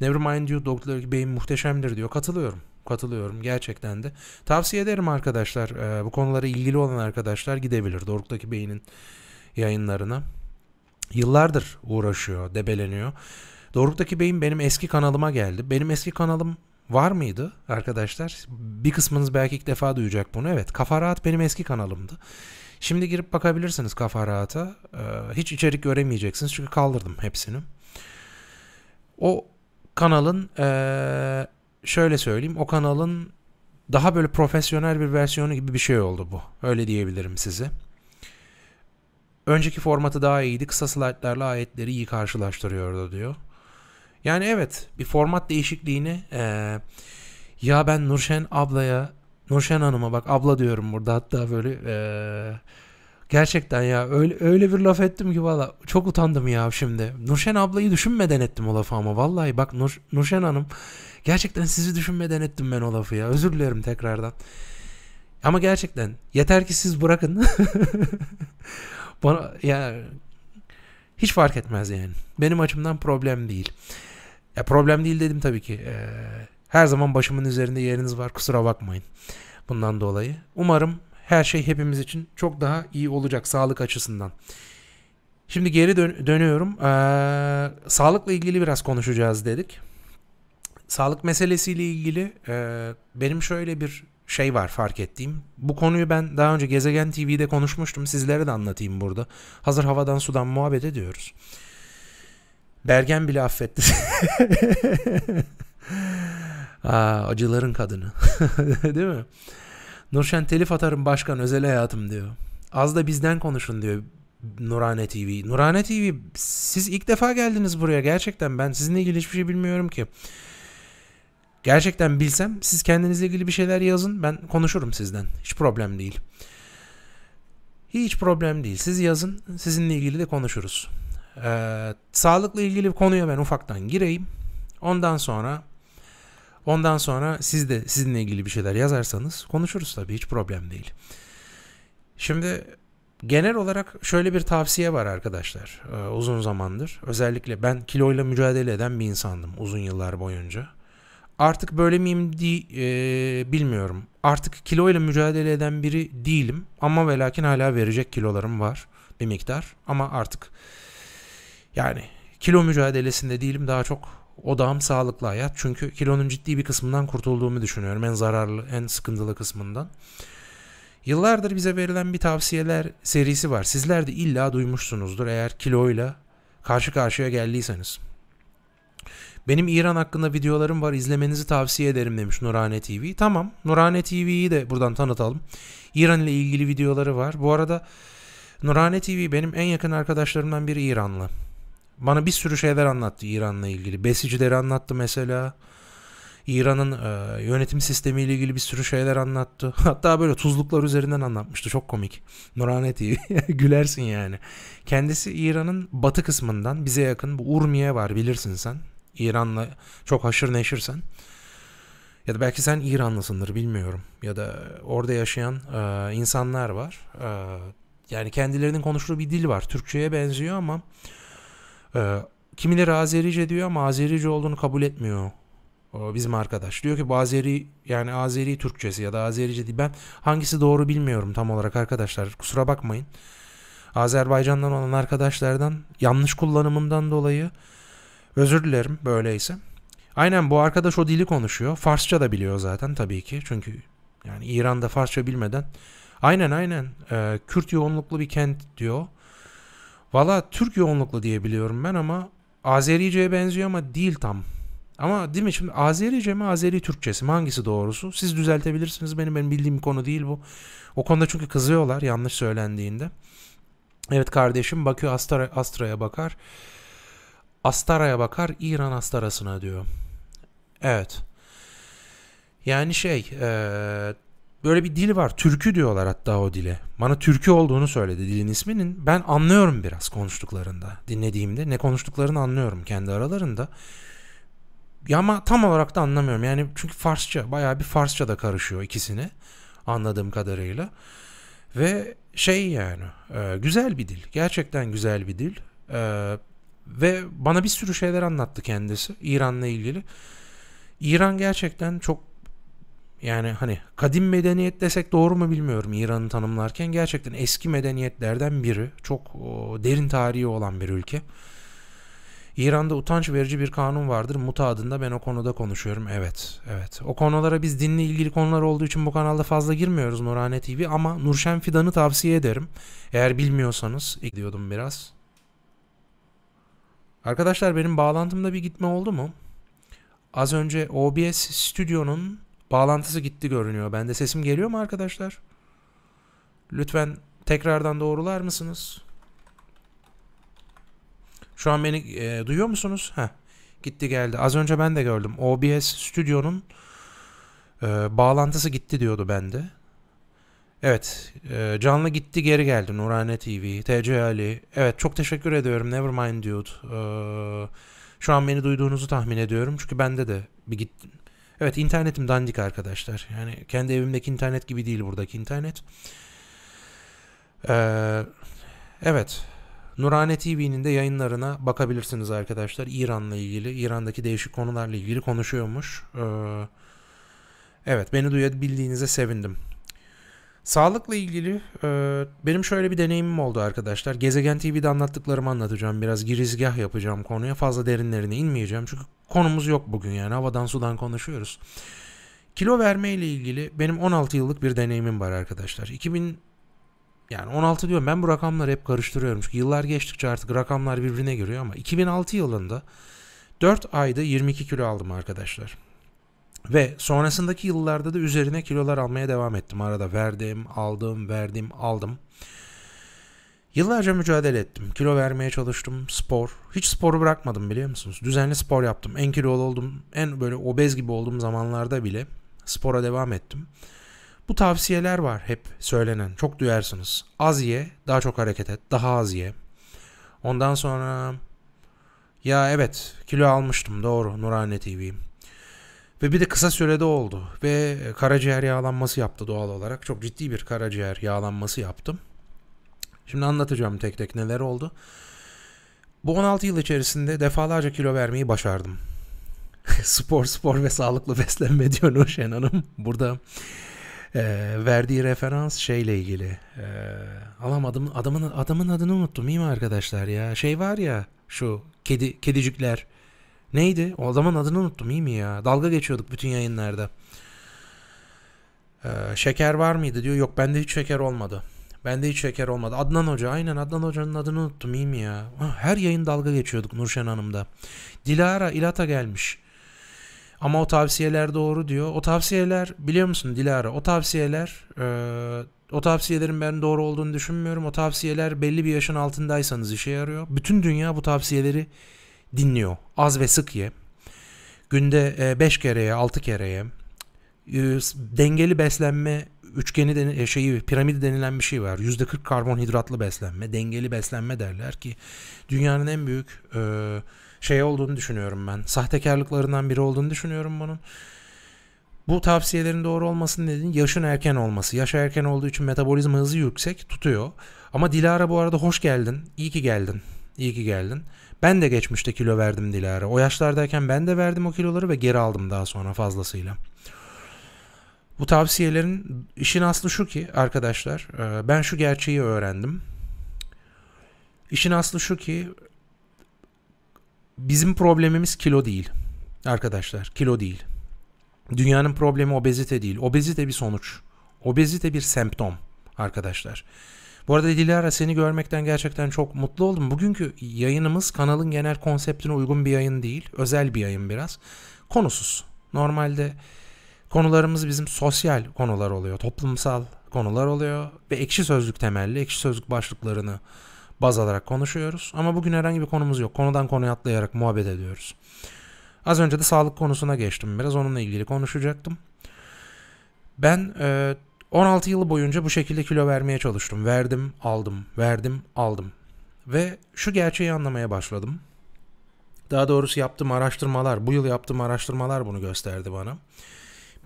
S1: Nevermind diyor Dog'daki beyin muhteşemdir diyor. Katılıyorum. Katılıyorum gerçekten de. Tavsiye ederim arkadaşlar. E, bu konulara ilgili olan arkadaşlar gidebilir Doruk'taki beynin yayınlarına. Yıllardır uğraşıyor, debeleniyor. Doruk'taki beyin benim eski kanalıma geldi. Benim eski kanalım var mıydı arkadaşlar? Bir kısmınız belki ilk defa duyacak bunu. Evet Kafa Rahat benim eski kanalımdı. Şimdi girip bakabilirsiniz Kafa Rahat'a. Ee, hiç içerik göremeyeceksiniz çünkü kaldırdım hepsini. O kanalın ee, şöyle söyleyeyim o kanalın daha böyle profesyonel bir versiyonu gibi bir şey oldu bu. Öyle diyebilirim size. Önceki formatı daha iyiydi. Kısa slaytlarla ayetleri iyi karşılaştırıyordu diyor. Yani evet bir format değişikliğini ee, ya ben Nurşen ablaya Nurşen Hanım'a bak abla diyorum burada hatta böyle ee, Gerçekten ya öyle, öyle bir laf ettim ki valla çok utandım ya şimdi. Nurşen ablayı düşünmeden ettim o lafı ama vallahi bak Nur, Nurşen Hanım gerçekten sizi düşünmeden ettim ben o lafı ya özür dilerim tekrardan. Ama gerçekten yeter ki siz bırakın. <laughs> Bana ya hiç fark etmez yani. Benim açımdan problem değil. Ya problem değil dedim tabii ki. Ee, her zaman başımın üzerinde yeriniz var. Kusura bakmayın. Bundan dolayı. Umarım her şey hepimiz için çok daha iyi olacak sağlık açısından. Şimdi geri dön- dönüyorum. Ee, sağlıkla ilgili biraz konuşacağız dedik. Sağlık meselesiyle ilgili e, benim şöyle bir şey var fark ettiğim. Bu konuyu ben daha önce Gezegen TV'de konuşmuştum. Sizlere de anlatayım burada. Hazır havadan sudan muhabbet ediyoruz. Bergen bile affetti. <laughs> Aa, acıların kadını. <laughs> Değil mi? Nurşen telif atarım başkan özel hayatım diyor. Az da bizden konuşun diyor Nurhane TV. Nurhane TV siz ilk defa geldiniz buraya gerçekten ben sizinle ilgili hiçbir şey bilmiyorum ki. Gerçekten bilsem siz kendinizle ilgili bir şeyler yazın ben konuşurum sizden. Hiç problem değil. Hiç problem değil. Siz yazın sizinle ilgili de konuşuruz. Ee, sağlıkla ilgili bir konuya ben ufaktan gireyim. Ondan sonra Ondan sonra siz de sizinle ilgili bir şeyler yazarsanız konuşuruz tabii hiç problem değil. Şimdi genel olarak şöyle bir tavsiye var arkadaşlar ee, uzun zamandır. Özellikle ben kiloyla mücadele eden bir insandım uzun yıllar boyunca. Artık böyle miyim diye bilmiyorum. Artık kiloyla mücadele eden biri değilim ama ve lakin hala verecek kilolarım var bir miktar. Ama artık yani kilo mücadelesinde değilim daha çok odağım sağlıklı hayat. Çünkü kilonun ciddi bir kısmından kurtulduğumu düşünüyorum. En zararlı, en sıkıntılı kısmından. Yıllardır bize verilen bir tavsiyeler serisi var. Sizler de illa duymuşsunuzdur eğer kiloyla karşı karşıya geldiyseniz. Benim İran hakkında videolarım var izlemenizi tavsiye ederim demiş Nurhane TV. Tamam Nurhane TV'yi de buradan tanıtalım. İran ile ilgili videoları var. Bu arada Nurhane TV benim en yakın arkadaşlarımdan biri İranlı. Bana bir sürü şeyler anlattı İran'la ilgili. Besicileri anlattı mesela. İran'ın e, yönetim sistemiyle ilgili bir sürü şeyler anlattı. <laughs> Hatta böyle tuzluklar üzerinden anlatmıştı. Çok komik. Nurhane TV. <laughs> Gülersin yani. Kendisi İran'ın batı kısmından bize yakın. Bu Urmiye var bilirsin sen. İran'la çok haşır neşirsen. Ya da belki sen İranlısındır bilmiyorum. Ya da orada yaşayan e, insanlar var. E, yani kendilerinin konuştuğu bir dil var. Türkçe'ye benziyor ama ee, kimileri Azerice diyor ama Azerice olduğunu kabul etmiyor bizim arkadaş. Diyor ki bu Azeri yani Azeri Türkçesi ya da Azerice değil. Ben hangisi doğru bilmiyorum tam olarak arkadaşlar. Kusura bakmayın. Azerbaycan'dan olan arkadaşlardan yanlış kullanımımdan dolayı özür dilerim böyleyse. Aynen bu arkadaş o dili konuşuyor. Farsça da biliyor zaten tabii ki. Çünkü yani İran'da Farsça bilmeden. Aynen aynen. Ee, Kürt yoğunluklu bir kent diyor. Valla Türk yoğunluklu diyebiliyorum ben ama Azerice'ye benziyor ama değil tam. Ama değil mi şimdi Azerice mi Azeri Türkçesi mi hangisi doğrusu? Siz düzeltebilirsiniz benim benim bildiğim bir konu değil bu. O konuda çünkü kızıyorlar yanlış söylendiğinde. Evet kardeşim Bakü Astara, Astra'ya bakar. Astara'ya bakar İran Astarası'na diyor. Evet. Yani şey e, böyle bir dil var. Türkü diyorlar hatta o dile. Bana türkü olduğunu söyledi dilin isminin. Ben anlıyorum biraz konuştuklarında. Dinlediğimde ne konuştuklarını anlıyorum kendi aralarında. Ya ama tam olarak da anlamıyorum. Yani çünkü Farsça bayağı bir Farsça da karışıyor ikisini anladığım kadarıyla. Ve şey yani e, güzel bir dil. Gerçekten güzel bir dil. E, ve bana bir sürü şeyler anlattı kendisi İran'la ilgili. İran gerçekten çok yani hani kadim medeniyet desek doğru mu bilmiyorum İran'ı tanımlarken. Gerçekten eski medeniyetlerden biri. Çok derin tarihi olan bir ülke. İran'da utanç verici bir kanun vardır. Muta adında ben o konuda konuşuyorum. Evet, evet. O konulara biz dinle ilgili konular olduğu için bu kanalda fazla girmiyoruz Nurhane TV ama Nurşen Fidan'ı tavsiye ederim. Eğer bilmiyorsanız diyordum biraz. Arkadaşlar benim bağlantımda bir gitme oldu mu? Az önce OBS Stüdyo'nun Bağlantısı gitti görünüyor. Ben de sesim geliyor mu arkadaşlar? Lütfen tekrardan doğrular mısınız? Şu an beni e, duyuyor musunuz? Heh, gitti geldi. Az önce ben de gördüm. OBS stüdyonun e, bağlantısı gitti diyordu bende. Evet. E, canlı gitti geri geldi. Nurhane TV, TC Ali. Evet çok teşekkür ediyorum. Nevermind dude. E, şu an beni duyduğunuzu tahmin ediyorum. Çünkü bende de bir gitti Evet internetim dandik arkadaşlar. Yani kendi evimdeki internet gibi değil buradaki internet. Ee, evet. Nurane TV'nin de yayınlarına bakabilirsiniz arkadaşlar. İran'la ilgili, İran'daki değişik konularla ilgili konuşuyormuş. Ee, evet beni duyabildiğinize sevindim. Sağlıkla ilgili e, benim şöyle bir deneyimim oldu arkadaşlar. Gezegen TV'de anlattıklarımı anlatacağım. Biraz girizgah yapacağım konuya. Fazla derinlerine inmeyeceğim. Çünkü konumuz yok bugün yani havadan sudan konuşuyoruz. Kilo verme ile ilgili benim 16 yıllık bir deneyimim var arkadaşlar. 2000 yani 16 diyorum ben bu rakamları hep karıştırıyorum. Çünkü yıllar geçtikçe artık rakamlar birbirine giriyor ama 2006 yılında 4 ayda 22 kilo aldım arkadaşlar. Ve sonrasındaki yıllarda da üzerine kilolar almaya devam ettim. Arada verdim, aldım, verdim, aldım. Yıllarca mücadele ettim. Kilo vermeye çalıştım. Spor. Hiç sporu bırakmadım biliyor musunuz? Düzenli spor yaptım. En kilolu oldum. En böyle obez gibi olduğum zamanlarda bile spora devam ettim. Bu tavsiyeler var hep söylenen. Çok duyarsınız. Az ye, daha çok hareket et, daha az ye. Ondan sonra ya evet kilo almıştım doğru Nurhane TV. Ve bir de kısa sürede oldu ve karaciğer yağlanması yaptı doğal olarak. Çok ciddi bir karaciğer yağlanması yaptım. Şimdi anlatacağım tek tek neler oldu. Bu 16 yıl içerisinde defalarca kilo vermeyi başardım. <laughs> spor, spor ve sağlıklı beslenme diyor Nurşen Hanım. Burada e, verdiği referans şeyle ilgili. E, alamadım adamın adamın adını unuttum iyi mi arkadaşlar ya? Şey var ya şu kedi kedicikler. Neydi? O adamın adını unuttum iyi mi ya? Dalga geçiyorduk bütün yayınlarda. E, şeker var mıydı diyor. Yok bende hiç şeker olmadı. Bende hiç şeker olmadı. Adnan Hoca. Aynen Adnan Hoca'nın adını unuttum. İyi mi ya? Her yayın dalga geçiyorduk Nurşen Hanım'da. Dilara İlata gelmiş. Ama o tavsiyeler doğru diyor. O tavsiyeler biliyor musun Dilara? O tavsiyeler e, o tavsiyelerin ben doğru olduğunu düşünmüyorum. O tavsiyeler belli bir yaşın altındaysanız işe yarıyor. Bütün dünya bu tavsiyeleri dinliyor. Az ve sık ye. Günde 5 e, kereye 6 kereye e, dengeli beslenme üçgeni deni, e, şeyi piramidi denilen bir şey var. Yüzde 40 karbonhidratlı beslenme, dengeli beslenme derler ki dünyanın en büyük e, şey olduğunu düşünüyorum ben. Sahtekarlıklarından biri olduğunu düşünüyorum bunun. Bu tavsiyelerin doğru olmasının dedin. yaşın erken olması. Yaş erken olduğu için metabolizma hızı yüksek tutuyor. Ama Dilara bu arada hoş geldin. İyi ki geldin. İyi ki geldin. Ben de geçmişte kilo verdim Dilara. O yaşlardayken ben de verdim o kiloları ve geri aldım daha sonra fazlasıyla. Bu tavsiyelerin işin aslı şu ki arkadaşlar e, ben şu gerçeği öğrendim. İşin aslı şu ki bizim problemimiz kilo değil arkadaşlar kilo değil. Dünyanın problemi obezite değil. Obezite bir sonuç. Obezite bir semptom arkadaşlar. Bu arada Dilara seni görmekten gerçekten çok mutlu oldum. Bugünkü yayınımız kanalın genel konseptine uygun bir yayın değil. Özel bir yayın biraz. Konusuz. Normalde Konularımız bizim sosyal konular oluyor, toplumsal konular oluyor ve ekşi sözlük temelli, ekşi sözlük başlıklarını baz alarak konuşuyoruz. Ama bugün herhangi bir konumuz yok. Konudan konuya atlayarak muhabbet ediyoruz. Az önce de sağlık konusuna geçtim. Biraz onunla ilgili konuşacaktım. Ben e, 16 yılı boyunca bu şekilde kilo vermeye çalıştım. Verdim, aldım, verdim, aldım. Ve şu gerçeği anlamaya başladım. Daha doğrusu yaptığım araştırmalar, bu yıl yaptığım araştırmalar bunu gösterdi bana.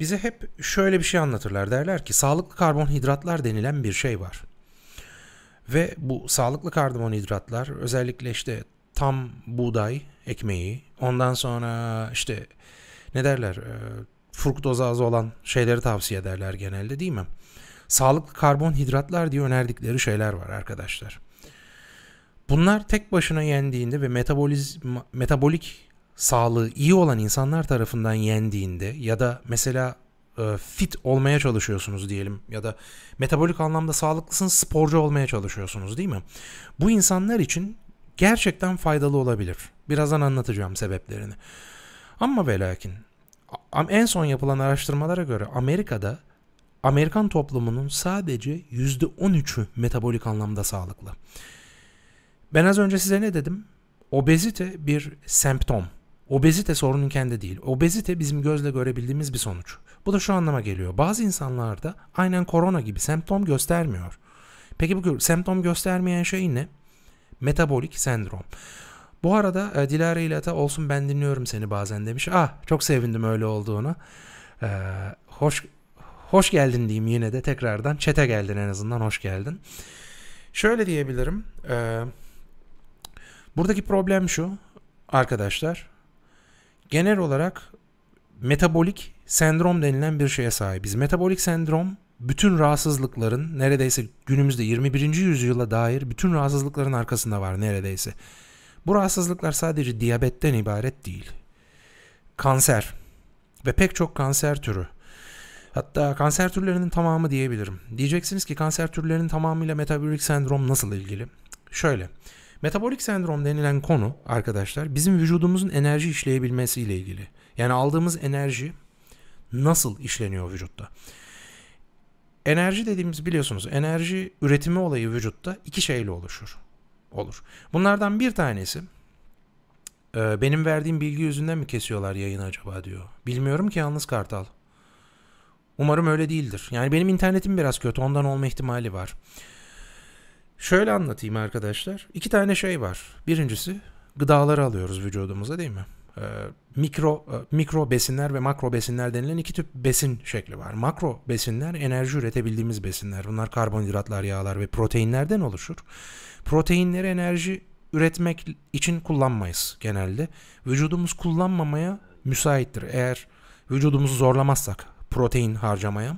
S1: Bize hep şöyle bir şey anlatırlar. Derler ki sağlıklı karbonhidratlar denilen bir şey var. Ve bu sağlıklı karbonhidratlar özellikle işte tam buğday ekmeği, ondan sonra işte ne derler e, fruktoz az olan şeyleri tavsiye ederler genelde değil mi? Sağlıklı karbonhidratlar diye önerdikleri şeyler var arkadaşlar. Bunlar tek başına yendiğinde ve metaboliz, metabolik sağlığı iyi olan insanlar tarafından yendiğinde ya da mesela e, fit olmaya çalışıyorsunuz diyelim ya da metabolik anlamda sağlıklısınız sporcu olmaya çalışıyorsunuz değil mi? Bu insanlar için gerçekten faydalı olabilir. Birazdan anlatacağım sebeplerini. Ama ve lakin en son yapılan araştırmalara göre Amerika'da Amerikan toplumunun sadece %13'ü metabolik anlamda sağlıklı. Ben az önce size ne dedim? Obezite bir semptom Obezite sorunun kendi değil. Obezite bizim gözle görebildiğimiz bir sonuç. Bu da şu anlama geliyor. Bazı insanlarda aynen korona gibi semptom göstermiyor. Peki bu semptom göstermeyen şey ne? Metabolik sendrom. Bu arada e, Dilara İlata olsun ben dinliyorum seni bazen demiş. Ah çok sevindim öyle olduğunu. E, hoş hoş geldin diyeyim yine de tekrardan. Çete geldin en azından hoş geldin. Şöyle diyebilirim. E, buradaki problem şu arkadaşlar genel olarak metabolik sendrom denilen bir şeye sahibiz. Metabolik sendrom bütün rahatsızlıkların neredeyse günümüzde 21. yüzyıla dair bütün rahatsızlıkların arkasında var neredeyse. Bu rahatsızlıklar sadece diyabetten ibaret değil. Kanser ve pek çok kanser türü. Hatta kanser türlerinin tamamı diyebilirim. Diyeceksiniz ki kanser türlerinin tamamıyla metabolik sendrom nasıl ilgili? Şöyle. Metabolik sendrom denilen konu arkadaşlar bizim vücudumuzun enerji işleyebilmesi ile ilgili. Yani aldığımız enerji nasıl işleniyor vücutta? Enerji dediğimiz biliyorsunuz enerji üretimi olayı vücutta iki şeyle oluşur. Olur. Bunlardan bir tanesi e, benim verdiğim bilgi yüzünden mi kesiyorlar yayını acaba diyor. Bilmiyorum ki yalnız Kartal. Umarım öyle değildir. Yani benim internetim biraz kötü ondan olma ihtimali var. Şöyle anlatayım arkadaşlar. İki tane şey var. Birincisi gıdaları alıyoruz vücudumuza değil mi? Ee, mikro e, mikro besinler ve makro besinler denilen iki tip besin şekli var. Makro besinler enerji üretebildiğimiz besinler. Bunlar karbonhidratlar, yağlar ve proteinlerden oluşur. Proteinleri enerji üretmek için kullanmayız genelde. Vücudumuz kullanmamaya müsaittir. Eğer vücudumuzu zorlamazsak protein harcamaya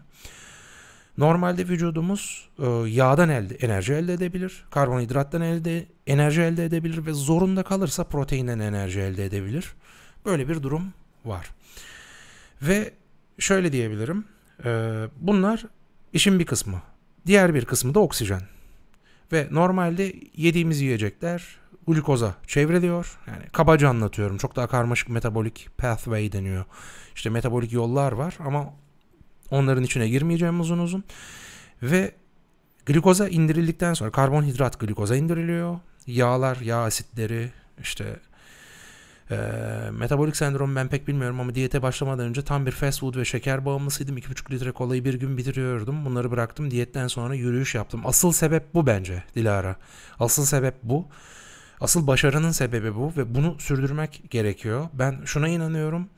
S1: Normalde vücudumuz e, yağdan elde enerji elde edebilir, karbonhidrattan elde enerji elde edebilir ve zorunda kalırsa proteinden enerji elde edebilir. Böyle bir durum var. Ve şöyle diyebilirim. E, bunlar işin bir kısmı. Diğer bir kısmı da oksijen. Ve normalde yediğimiz yiyecekler glukoza çevriliyor. Yani kabaca anlatıyorum. Çok daha karmaşık metabolik pathway deniyor. İşte metabolik yollar var ama Onların içine girmeyeceğim uzun uzun. Ve glikoza indirildikten sonra karbonhidrat glikoza indiriliyor. Yağlar, yağ asitleri işte e, metabolik sendromu ben pek bilmiyorum ama diyete başlamadan önce tam bir fast food ve şeker bağımlısıydım. 2,5 litre kolayı bir gün bitiriyordum. Bunları bıraktım. Diyetten sonra yürüyüş yaptım. Asıl sebep bu bence Dilara. Asıl sebep bu. Asıl başarının sebebi bu ve bunu sürdürmek gerekiyor. Ben şuna inanıyorum.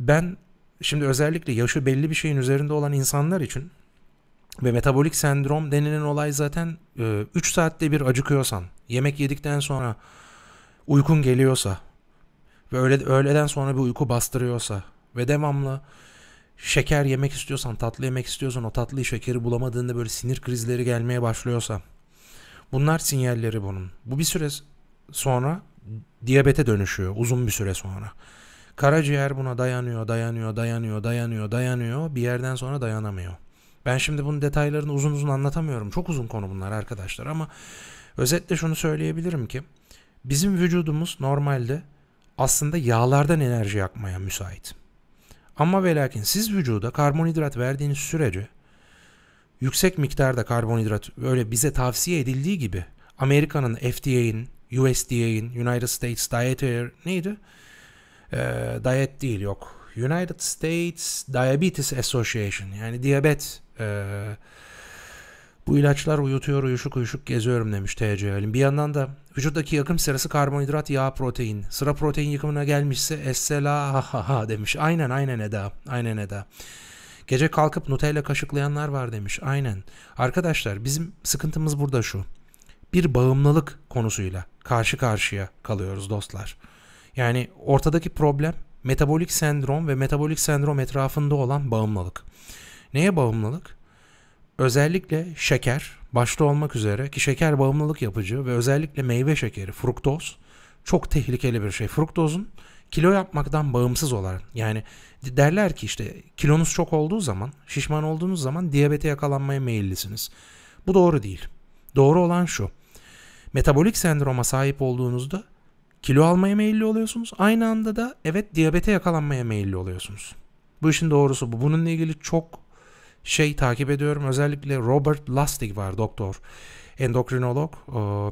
S1: Ben Şimdi özellikle yaşı belli bir şeyin üzerinde olan insanlar için ve metabolik sendrom denilen olay zaten 3 e, saatte bir acıkıyorsan, yemek yedikten sonra uykun geliyorsa ve öğle, öğleden sonra bir uyku bastırıyorsa ve devamlı şeker yemek istiyorsan, tatlı yemek istiyorsan o tatlıyı şekeri bulamadığında böyle sinir krizleri gelmeye başlıyorsa bunlar sinyalleri bunun. Bu bir süre sonra diyabete dönüşüyor uzun bir süre sonra. Karaciğer buna dayanıyor, dayanıyor, dayanıyor, dayanıyor, dayanıyor. Bir yerden sonra dayanamıyor. Ben şimdi bunun detaylarını uzun uzun anlatamıyorum. Çok uzun konu bunlar arkadaşlar ama özetle şunu söyleyebilirim ki bizim vücudumuz normalde aslında yağlardan enerji yakmaya müsait. Ama ve lakin siz vücuda karbonhidrat verdiğiniz sürece yüksek miktarda karbonhidrat böyle bize tavsiye edildiği gibi Amerika'nın FDA'in, USDA'in, United States Dietary neydi? Ee, diyet değil yok. United States Diabetes Association yani diyabet e, bu ilaçlar uyutuyor uyuşuk uyuşuk geziyorum demiş TC Halim. Bir yandan da vücuttaki yakım sırası karbonhidrat, yağ, protein. Sıra protein yıkımına gelmişse essela ha ha ha demiş. Aynen aynen Eda. Aynen Eda. Gece kalkıp Nutella kaşıklayanlar var demiş. Aynen. Arkadaşlar bizim sıkıntımız burada şu. Bir bağımlılık konusuyla karşı karşıya kalıyoruz dostlar. Yani ortadaki problem metabolik sendrom ve metabolik sendrom etrafında olan bağımlılık. Neye bağımlılık? Özellikle şeker başta olmak üzere ki şeker bağımlılık yapıcı ve özellikle meyve şekeri fruktoz çok tehlikeli bir şey. Fruktozun kilo yapmaktan bağımsız olan. yani derler ki işte kilonuz çok olduğu zaman şişman olduğunuz zaman diyabete yakalanmaya meyillisiniz. Bu doğru değil. Doğru olan şu. Metabolik sendroma sahip olduğunuzda kilo almaya meyilli oluyorsunuz. Aynı anda da evet diyabete yakalanmaya meyilli oluyorsunuz. Bu işin doğrusu bu. Bununla ilgili çok şey takip ediyorum. Özellikle Robert Lustig var doktor. Endokrinolog, e,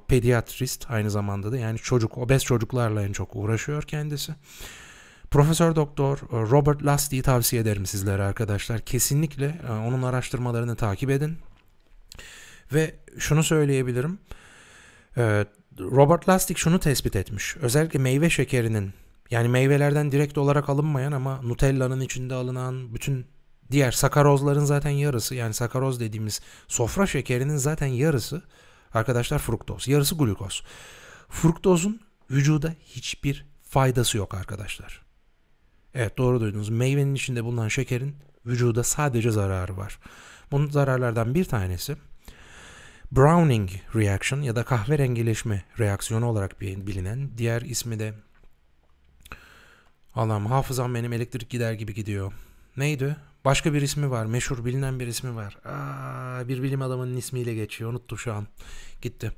S1: pediatrist aynı zamanda da yani çocuk, obez çocuklarla en çok uğraşıyor kendisi. Profesör Doktor e, Robert Lustig'i tavsiye ederim sizlere arkadaşlar. Kesinlikle e, onun araştırmalarını takip edin. Ve şunu söyleyebilirim. Robert Lastik şunu tespit etmiş. Özellikle meyve şekerinin yani meyvelerden direkt olarak alınmayan ama Nutella'nın içinde alınan bütün diğer sakarozların zaten yarısı yani sakaroz dediğimiz sofra şekerinin zaten yarısı arkadaşlar fruktoz. Yarısı glukoz. Fruktozun vücuda hiçbir faydası yok arkadaşlar. Evet doğru duydunuz. Meyvenin içinde bulunan şekerin vücuda sadece zararı var. Bunun zararlardan bir tanesi Browning reaction ya da kahverengileşme reaksiyonu olarak bilinen diğer ismi de Allah'ım hafızam benim elektrik gider gibi gidiyor. Neydi? Başka bir ismi var. Meşhur bilinen bir ismi var. Aa, bir bilim adamının ismiyle geçiyor. unuttu şu an. Gitti.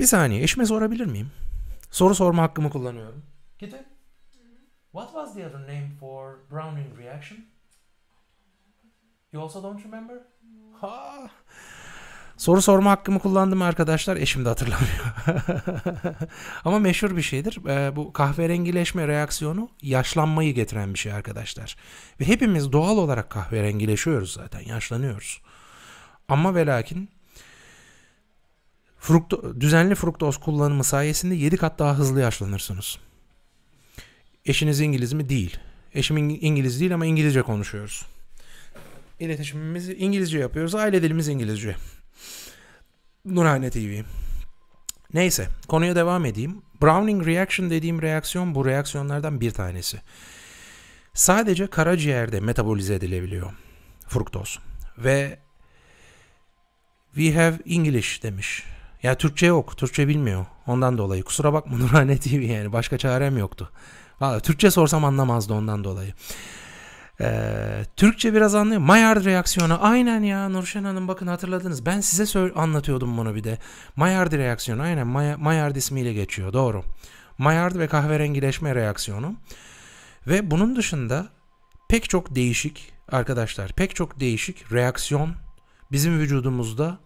S1: Bir saniye. Eşime sorabilir miyim? Soru sorma hakkımı kullanıyorum. Gitti. What was the other name for Browning reaction? You also don't remember? Ha. Soru sorma hakkımı kullandım arkadaşlar. Eşim de hatırlamıyor. <laughs> Ama meşhur bir şeydir. E, bu kahverengileşme reaksiyonu yaşlanmayı getiren bir şey arkadaşlar. Ve hepimiz doğal olarak kahverengileşiyoruz zaten. Yaşlanıyoruz. Ama ve lakin frukto düzenli fruktoz kullanımı sayesinde 7 kat daha hızlı yaşlanırsınız. Eşiniz İngiliz mi? Değil. Eşim İngiliz değil ama İngilizce konuşuyoruz iletişimimizi İngilizce yapıyoruz. Aile dilimiz İngilizce. Nurhane TV. Neyse konuya devam edeyim. Browning reaction dediğim reaksiyon bu reaksiyonlardan bir tanesi. Sadece karaciğerde metabolize edilebiliyor fruktoz. Ve we have English demiş. Ya Türkçe yok. Türkçe bilmiyor. Ondan dolayı. Kusura bakma Nurhane TV yani. Başka çarem yoktu. Valla Türkçe sorsam anlamazdı ondan dolayı. Ee, Türkçe biraz anlıyor. Maillard reaksiyonu. Aynen ya Nurşen Hanım bakın hatırladınız. Ben size anlatıyordum bunu bir de. Maillard reaksiyonu. Aynen May Maillard ismiyle geçiyor. Doğru. Maillard ve kahverengileşme reaksiyonu. Ve bunun dışında pek çok değişik arkadaşlar pek çok değişik reaksiyon bizim vücudumuzda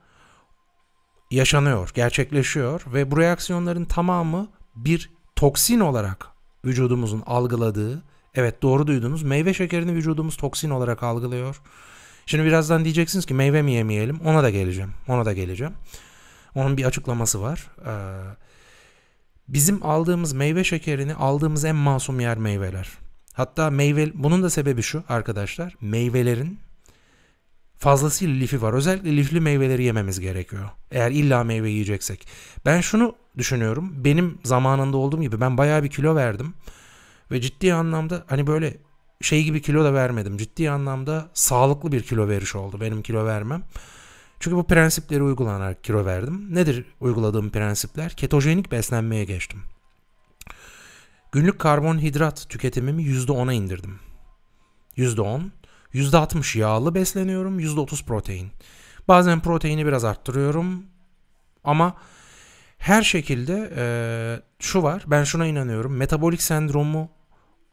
S1: yaşanıyor, gerçekleşiyor ve bu reaksiyonların tamamı bir toksin olarak vücudumuzun algıladığı Evet doğru duydunuz. Meyve şekerini vücudumuz toksin olarak algılıyor. Şimdi birazdan diyeceksiniz ki meyve mi yemeyelim? Ona da geleceğim. Ona da geleceğim. Onun bir açıklaması var. Ee, bizim aldığımız meyve şekerini aldığımız en masum yer meyveler. Hatta meyve bunun da sebebi şu arkadaşlar. Meyvelerin fazlasıyla lifi var. Özellikle lifli meyveleri yememiz gerekiyor. Eğer illa meyve yiyeceksek. Ben şunu düşünüyorum. Benim zamanında olduğum gibi ben bayağı bir kilo verdim. Ve ciddi anlamda hani böyle şey gibi kilo da vermedim. Ciddi anlamda sağlıklı bir kilo veriş oldu benim kilo vermem. Çünkü bu prensipleri uygulanarak kilo verdim. Nedir uyguladığım prensipler? Ketojenik beslenmeye geçtim. Günlük karbonhidrat tüketimimi %10'a indirdim. %10. %60 yağlı besleniyorum. %30 protein. Bazen proteini biraz arttırıyorum. Ama her şekilde e, şu var. Ben şuna inanıyorum. Metabolik sendromu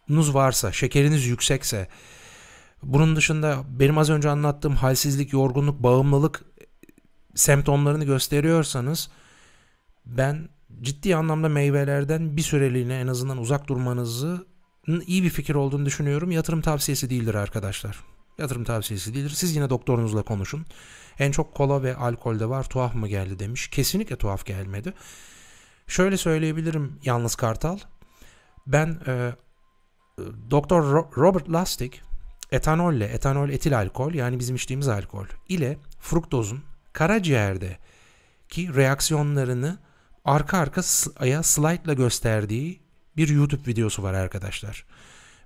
S1: nuz varsa, şekeriniz yüksekse, bunun dışında benim az önce anlattığım halsizlik, yorgunluk, bağımlılık e, semptomlarını gösteriyorsanız ben ciddi anlamda meyvelerden bir süreliğine en azından uzak durmanızı iyi bir fikir olduğunu düşünüyorum. Yatırım tavsiyesi değildir arkadaşlar. Yatırım tavsiyesi değildir. Siz yine doktorunuzla konuşun. En çok kola ve alkolde var. Tuhaf mı geldi demiş. Kesinlikle tuhaf gelmedi. Şöyle söyleyebilirim yalnız Kartal. Ben e, Doktor Robert Lustig etanolle, etanol etil alkol yani bizim içtiğimiz alkol ile fruktozun karaciğerde ki reaksiyonlarını arka arkaya slaytla gösterdiği bir YouTube videosu var arkadaşlar.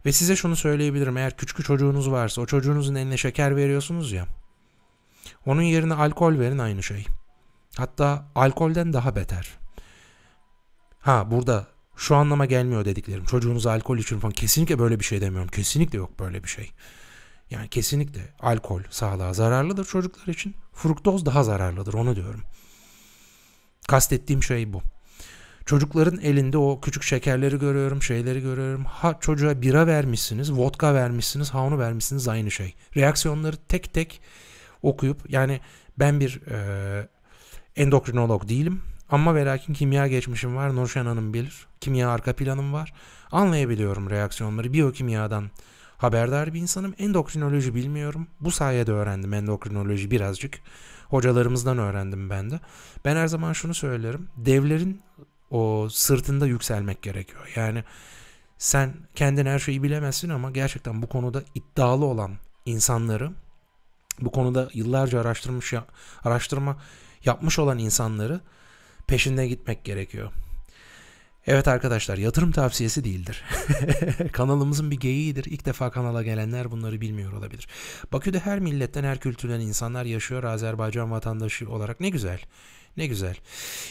S1: Ve size şunu söyleyebilirim eğer küçük çocuğunuz varsa o çocuğunuzun eline şeker veriyorsunuz ya onun yerine alkol verin aynı şey. Hatta alkolden daha beter. Ha burada şu anlama gelmiyor dediklerim. Çocuğunuz alkol için falan kesinlikle böyle bir şey demiyorum. Kesinlikle yok böyle bir şey. Yani kesinlikle alkol sağlığa zararlıdır çocuklar için. Fruktoz daha zararlıdır onu diyorum. Kastettiğim şey bu. Çocukların elinde o küçük şekerleri görüyorum, şeyleri görüyorum. Ha çocuğa bira vermişsiniz, vodka vermişsiniz, ha onu vermişsiniz aynı şey. Reaksiyonları tek tek okuyup yani ben bir e, endokrinolog değilim ama ve lakin kimya geçmişim var. Nurşen Hanım bilir. Kimya arka planım var. Anlayabiliyorum reaksiyonları. Biyokimyadan haberdar bir insanım. Endokrinoloji bilmiyorum. Bu sayede öğrendim endokrinoloji birazcık. Hocalarımızdan öğrendim ben de. Ben her zaman şunu söylerim. Devlerin o sırtında yükselmek gerekiyor. Yani sen kendin her şeyi bilemezsin ama gerçekten bu konuda iddialı olan insanları bu konuda yıllarca araştırmış ya, araştırma yapmış olan insanları peşinden gitmek gerekiyor. Evet arkadaşlar yatırım tavsiyesi değildir. <laughs> Kanalımızın bir geyiğidir. İlk defa kanala gelenler bunları bilmiyor olabilir. Bakü'de her milletten her kültürden insanlar yaşıyor Azerbaycan vatandaşı olarak. Ne güzel. Ne güzel.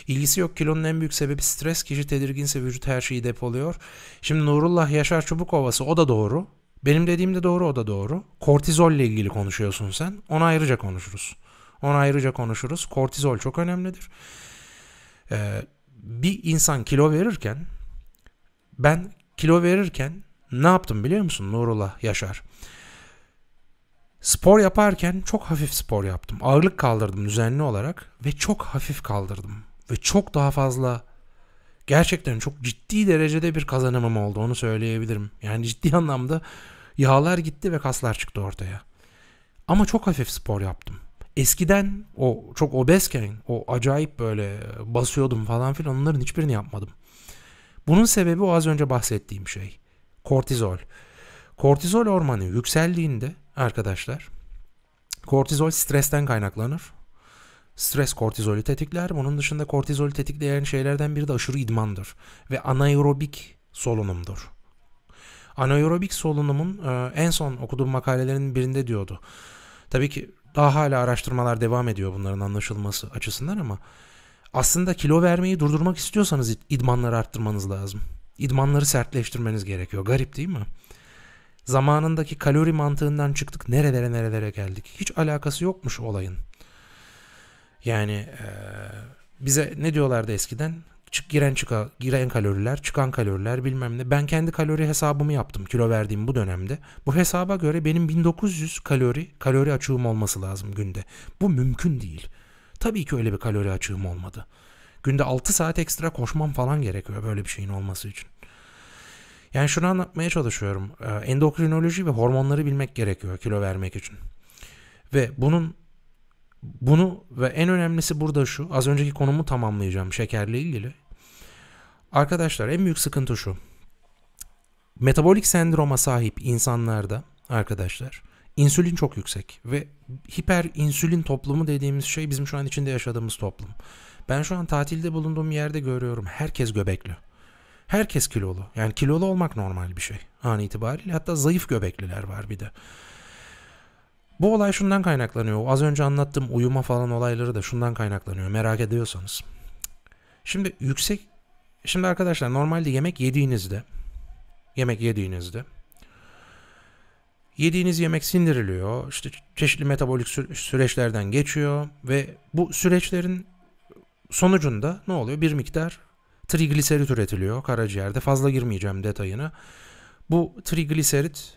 S1: İlgisi yok kilonun en büyük sebebi stres. Kişi tedirginse vücut her şeyi depoluyor. Şimdi Nurullah Yaşar Çubukova'sı o da doğru. Benim dediğim de doğru o da doğru. ile ilgili konuşuyorsun sen. Onu ayrıca konuşuruz. Onu ayrıca konuşuruz. Kortizol çok önemlidir. Ee, bir insan kilo verirken ben kilo verirken ne yaptım biliyor musun Nurullah Yaşar? Spor yaparken çok hafif spor yaptım. Ağırlık kaldırdım düzenli olarak ve çok hafif kaldırdım. Ve çok daha fazla gerçekten çok ciddi derecede bir kazanımım oldu onu söyleyebilirim. Yani ciddi anlamda yağlar gitti ve kaslar çıktı ortaya. Ama çok hafif spor yaptım. Eskiden o çok obezken o acayip böyle basıyordum falan filan onların hiçbirini yapmadım. Bunun sebebi o az önce bahsettiğim şey. Kortizol. Kortizol hormonu yükseldiğinde arkadaşlar kortizol stresten kaynaklanır. Stres kortizolü tetikler. Bunun dışında kortizolü tetikleyen şeylerden biri de aşırı idmandır ve anaerobik solunumdur. Anaerobik solunumun e, en son okuduğum makalelerin birinde diyordu. Tabii ki daha hala araştırmalar devam ediyor bunların anlaşılması açısından ama aslında kilo vermeyi durdurmak istiyorsanız idmanları arttırmanız lazım. İdmanları sertleştirmeniz gerekiyor. Garip değil mi? Zamanındaki kalori mantığından çıktık nerelere nerelere geldik. Hiç alakası yokmuş olayın. Yani e, bize ne diyorlardı eskiden? Çık giren çıka, giren kaloriler, çıkan kaloriler bilmem ne. Ben kendi kalori hesabımı yaptım kilo verdiğim bu dönemde. Bu hesaba göre benim 1900 kalori kalori açığım olması lazım günde. Bu mümkün değil. Tabii ki öyle bir kalori açığım olmadı. Günde 6 saat ekstra koşmam falan gerekiyor böyle bir şeyin olması için. Yani şunu anlatmaya çalışıyorum. Ee, endokrinoloji ve hormonları bilmek gerekiyor kilo vermek için. Ve bunun bunu ve en önemlisi burada şu. Az önceki konumu tamamlayacağım şekerle ilgili. Arkadaşlar en büyük sıkıntı şu. Metabolik sendroma sahip insanlarda arkadaşlar insülin çok yüksek ve hiperinsülin toplumu dediğimiz şey bizim şu an içinde yaşadığımız toplum. Ben şu an tatilde bulunduğum yerde görüyorum herkes göbekli. Herkes kilolu. Yani kilolu olmak normal bir şey an itibariyle. Hatta zayıf göbekliler var bir de. Bu olay şundan kaynaklanıyor. Az önce anlattığım uyuma falan olayları da şundan kaynaklanıyor. Merak ediyorsanız. Şimdi yüksek Şimdi arkadaşlar normalde yemek yediğinizde yemek yediğinizde yediğiniz yemek sindiriliyor. işte çeşitli metabolik süreçlerden geçiyor ve bu süreçlerin sonucunda ne oluyor? Bir miktar trigliserit üretiliyor karaciğerde. Fazla girmeyeceğim detayına. Bu trigliserit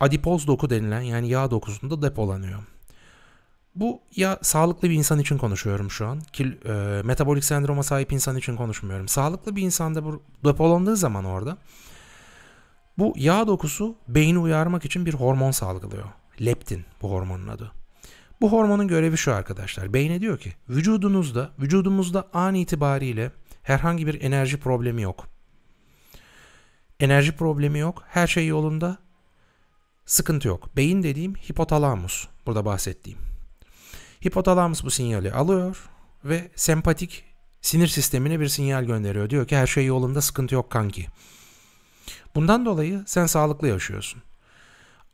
S1: adipoz doku denilen yani yağ dokusunda depolanıyor. Bu ya sağlıklı bir insan için konuşuyorum şu an ki e, metabolik sendroma sahip insan için konuşmuyorum. Sağlıklı bir insanda bu depolandığı zaman orada bu yağ dokusu beyni uyarmak için bir hormon salgılıyor. Leptin bu hormonun adı. Bu hormonun görevi şu arkadaşlar. Beyne diyor ki vücudunuzda, vücudumuzda an itibariyle herhangi bir enerji problemi yok. Enerji problemi yok. Her şey yolunda. Sıkıntı yok. Beyin dediğim hipotalamus. Burada bahsettiğim. Hipotalamus bu sinyali alıyor ve sempatik sinir sistemine bir sinyal gönderiyor. Diyor ki her şey yolunda sıkıntı yok kanki. Bundan dolayı sen sağlıklı yaşıyorsun.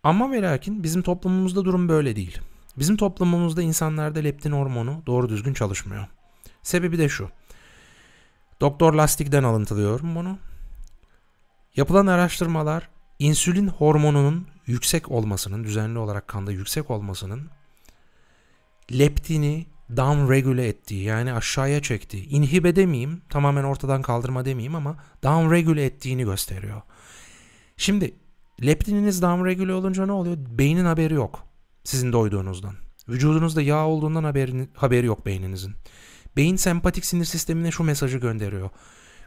S1: Ama ve lakin bizim toplumumuzda durum böyle değil. Bizim toplumumuzda insanlarda leptin hormonu doğru düzgün çalışmıyor. Sebebi de şu. Doktor Lastik'ten alıntılıyorum bunu. Yapılan araştırmalar insülin hormonunun yüksek olmasının, düzenli olarak kanda yüksek olmasının leptini downregüle etti yani aşağıya çekti. inhibe demeyeyim tamamen ortadan kaldırma demeyeyim ama downregüle ettiğini gösteriyor. Şimdi leptininiz downregüle olunca ne oluyor? Beynin haberi yok sizin doyduğunuzdan. Vücudunuzda yağ olduğundan haberini, haberi yok beyninizin. Beyin sempatik sinir sistemine şu mesajı gönderiyor.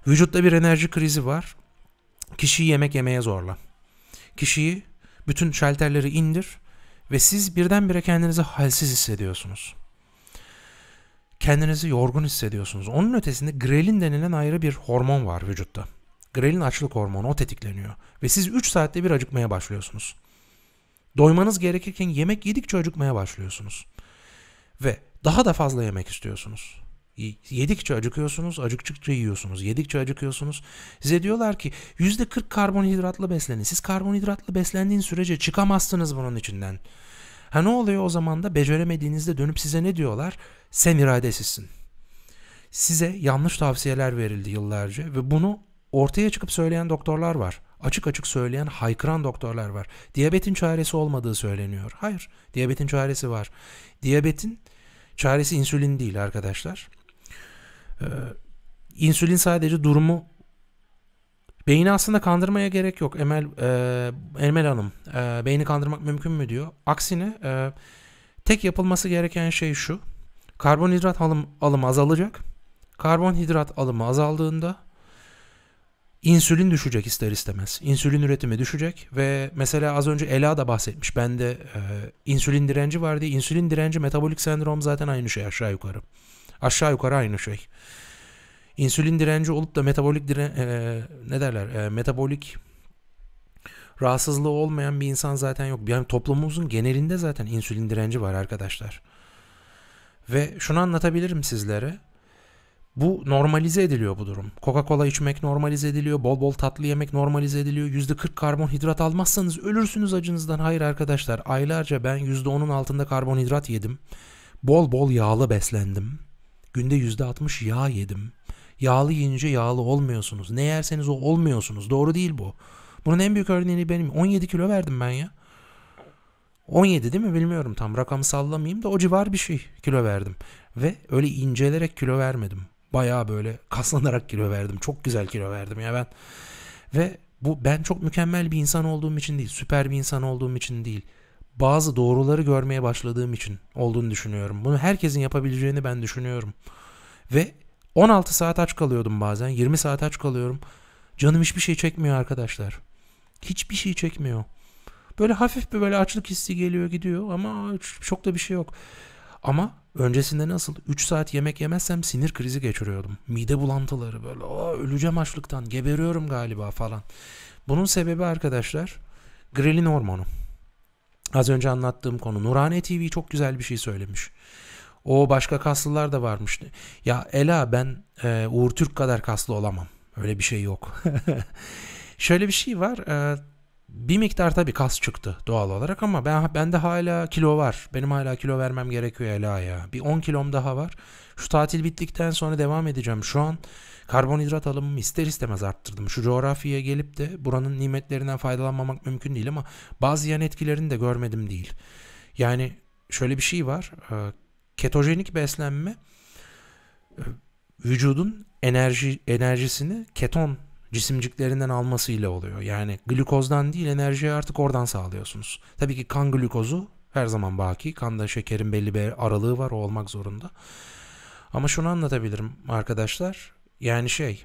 S1: Vücutta bir enerji krizi var. Kişiyi yemek yemeye zorla. Kişiyi bütün şalterleri indir ve siz birdenbire kendinizi halsiz hissediyorsunuz. Kendinizi yorgun hissediyorsunuz. Onun ötesinde grelin denilen ayrı bir hormon var vücutta. Grelin açlık hormonu o tetikleniyor. Ve siz 3 saatte bir acıkmaya başlıyorsunuz. Doymanız gerekirken yemek yedikçe acıkmaya başlıyorsunuz. Ve daha da fazla yemek istiyorsunuz. Yedikçe acıkıyorsunuz, acıkçıkça yiyorsunuz. Yedikçe acıkıyorsunuz. Size diyorlar ki %40 karbonhidratlı beslenin. Siz karbonhidratlı beslendiğin sürece çıkamazsınız bunun içinden. Ha ne oluyor o zaman da beceremediğinizde dönüp size ne diyorlar? Sen iradesizsin. Size yanlış tavsiyeler verildi yıllarca ve bunu ortaya çıkıp söyleyen doktorlar var. Açık açık söyleyen, haykıran doktorlar var. Diyabetin çaresi olmadığı söyleniyor. Hayır, diyabetin çaresi var. Diyabetin çaresi insülin değil arkadaşlar. Ee, insülin sadece durumu Beyni aslında kandırmaya gerek yok Emel e, Emel Hanım. E, beyni kandırmak mümkün mü diyor. Aksine e, tek yapılması gereken şey şu. Karbonhidrat alım, alımı azalacak. Karbonhidrat alımı azaldığında insülin düşecek ister istemez. İnsülin üretimi düşecek ve mesela az önce Ela da bahsetmiş. Bende e, insülin direnci var diye. İnsülin direnci metabolik sendrom zaten aynı şey aşağı yukarı. Aşağı yukarı aynı şey. İnsülin direnci olup da metabolik dire e, ne derler? E, metabolik rahatsızlığı olmayan bir insan zaten yok. Yani toplumumuzun genelinde zaten insülin direnci var arkadaşlar. Ve şunu anlatabilirim sizlere. Bu normalize ediliyor bu durum. Coca-Cola içmek normalize ediliyor. Bol bol tatlı yemek normalize ediliyor. %40 karbonhidrat almazsanız ölürsünüz acınızdan. Hayır arkadaşlar aylarca ben %10'un altında karbonhidrat yedim. Bol bol yağlı beslendim. Günde %60 yağ yedim. Yağlı yiyince yağlı olmuyorsunuz. Ne yerseniz o olmuyorsunuz. Doğru değil bu. Bunun en büyük örneğini benim. 17 kilo verdim ben ya. 17 değil mi bilmiyorum tam rakamı sallamayayım da o civar bir şey kilo verdim. Ve öyle incelerek kilo vermedim. Baya böyle kaslanarak kilo verdim. Çok güzel kilo verdim ya ben. Ve bu ben çok mükemmel bir insan olduğum için değil, süper bir insan olduğum için değil bazı doğruları görmeye başladığım için olduğunu düşünüyorum. Bunu herkesin yapabileceğini ben düşünüyorum. Ve 16 saat aç kalıyordum bazen. 20 saat aç kalıyorum. Canım hiçbir şey çekmiyor arkadaşlar. Hiçbir şey çekmiyor. Böyle hafif bir böyle açlık hissi geliyor gidiyor ama çok da bir şey yok. Ama öncesinde nasıl 3 saat yemek yemezsem sinir krizi geçiriyordum. Mide bulantıları böyle Aa, öleceğim açlıktan geberiyorum galiba falan. Bunun sebebi arkadaşlar grelin hormonu. Az önce anlattığım konu. Nurhane TV çok güzel bir şey söylemiş. O başka kaslılar da varmış. Ya Ela ben e, Uğur Türk kadar kaslı olamam. Öyle bir şey yok. <laughs> Şöyle bir şey var. E, bir miktar tabii kas çıktı doğal olarak ama ben bende hala kilo var. Benim hala kilo vermem gerekiyor Ela ya. Bir 10 kilom daha var. Şu tatil bittikten sonra devam edeceğim. Şu an Karbonhidrat alımımı ister istemez arttırdım. Şu coğrafyaya gelip de buranın nimetlerinden faydalanmamak mümkün değil ama bazı yan etkilerini de görmedim değil. Yani şöyle bir şey var. Ee, ketojenik beslenme e, vücudun enerji enerjisini keton cisimciklerinden almasıyla oluyor. Yani glukozdan değil enerjiyi artık oradan sağlıyorsunuz. Tabii ki kan glukozu her zaman baki. Kanda şekerin belli bir aralığı var o olmak zorunda. Ama şunu anlatabilirim arkadaşlar. Yani şey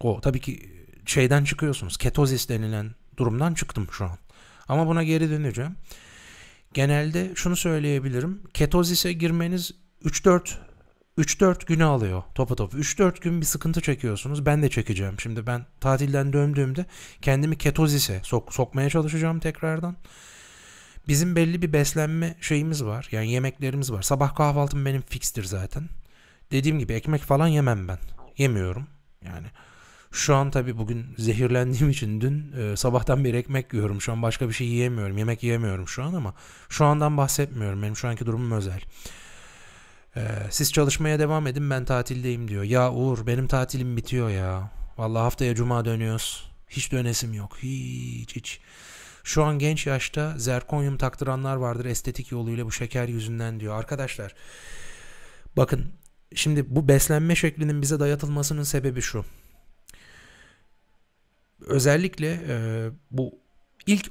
S1: o tabii ki şeyden çıkıyorsunuz. Ketozis denilen durumdan çıktım şu an. Ama buna geri döneceğim. Genelde şunu söyleyebilirim. Ketozise girmeniz 3-4 3-4 güne alıyor topu topu. 3-4 gün bir sıkıntı çekiyorsunuz. Ben de çekeceğim. Şimdi ben tatilden döndüğümde kendimi ketozise sok sokmaya çalışacağım tekrardan. Bizim belli bir beslenme şeyimiz var. Yani yemeklerimiz var. Sabah kahvaltım benim fikstir zaten. Dediğim gibi ekmek falan yemem ben yemiyorum. Yani şu an tabii bugün zehirlendiğim <laughs> için dün e, sabahtan beri ekmek yiyorum. Şu an başka bir şey yiyemiyorum. Yemek yiyemiyorum şu an ama şu andan bahsetmiyorum. Benim şu anki durumum özel. E, siz çalışmaya devam edin ben tatildeyim diyor. Ya Uğur benim tatilim bitiyor ya. Vallahi haftaya cuma dönüyoruz. Hiç dönesim yok. Hiç hiç. Şu an genç yaşta zerkonyum taktıranlar vardır estetik yoluyla bu şeker yüzünden diyor. Arkadaşlar bakın Şimdi bu beslenme şeklinin bize dayatılmasının sebebi şu. Özellikle e, bu ilk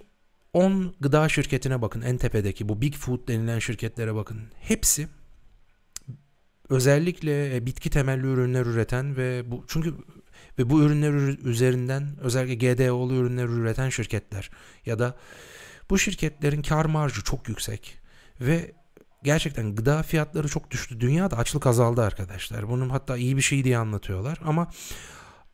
S1: 10 gıda şirketine bakın en tepedeki bu Big Food denilen şirketlere bakın. Hepsi özellikle e, bitki temelli ürünler üreten ve bu çünkü ve bu ürünler üzerinden özellikle GDO'lu ürünler üreten şirketler ya da bu şirketlerin kar marjı çok yüksek ve gerçekten gıda fiyatları çok düştü. Dünyada açlık azaldı arkadaşlar. Bunun hatta iyi bir şey diye anlatıyorlar ama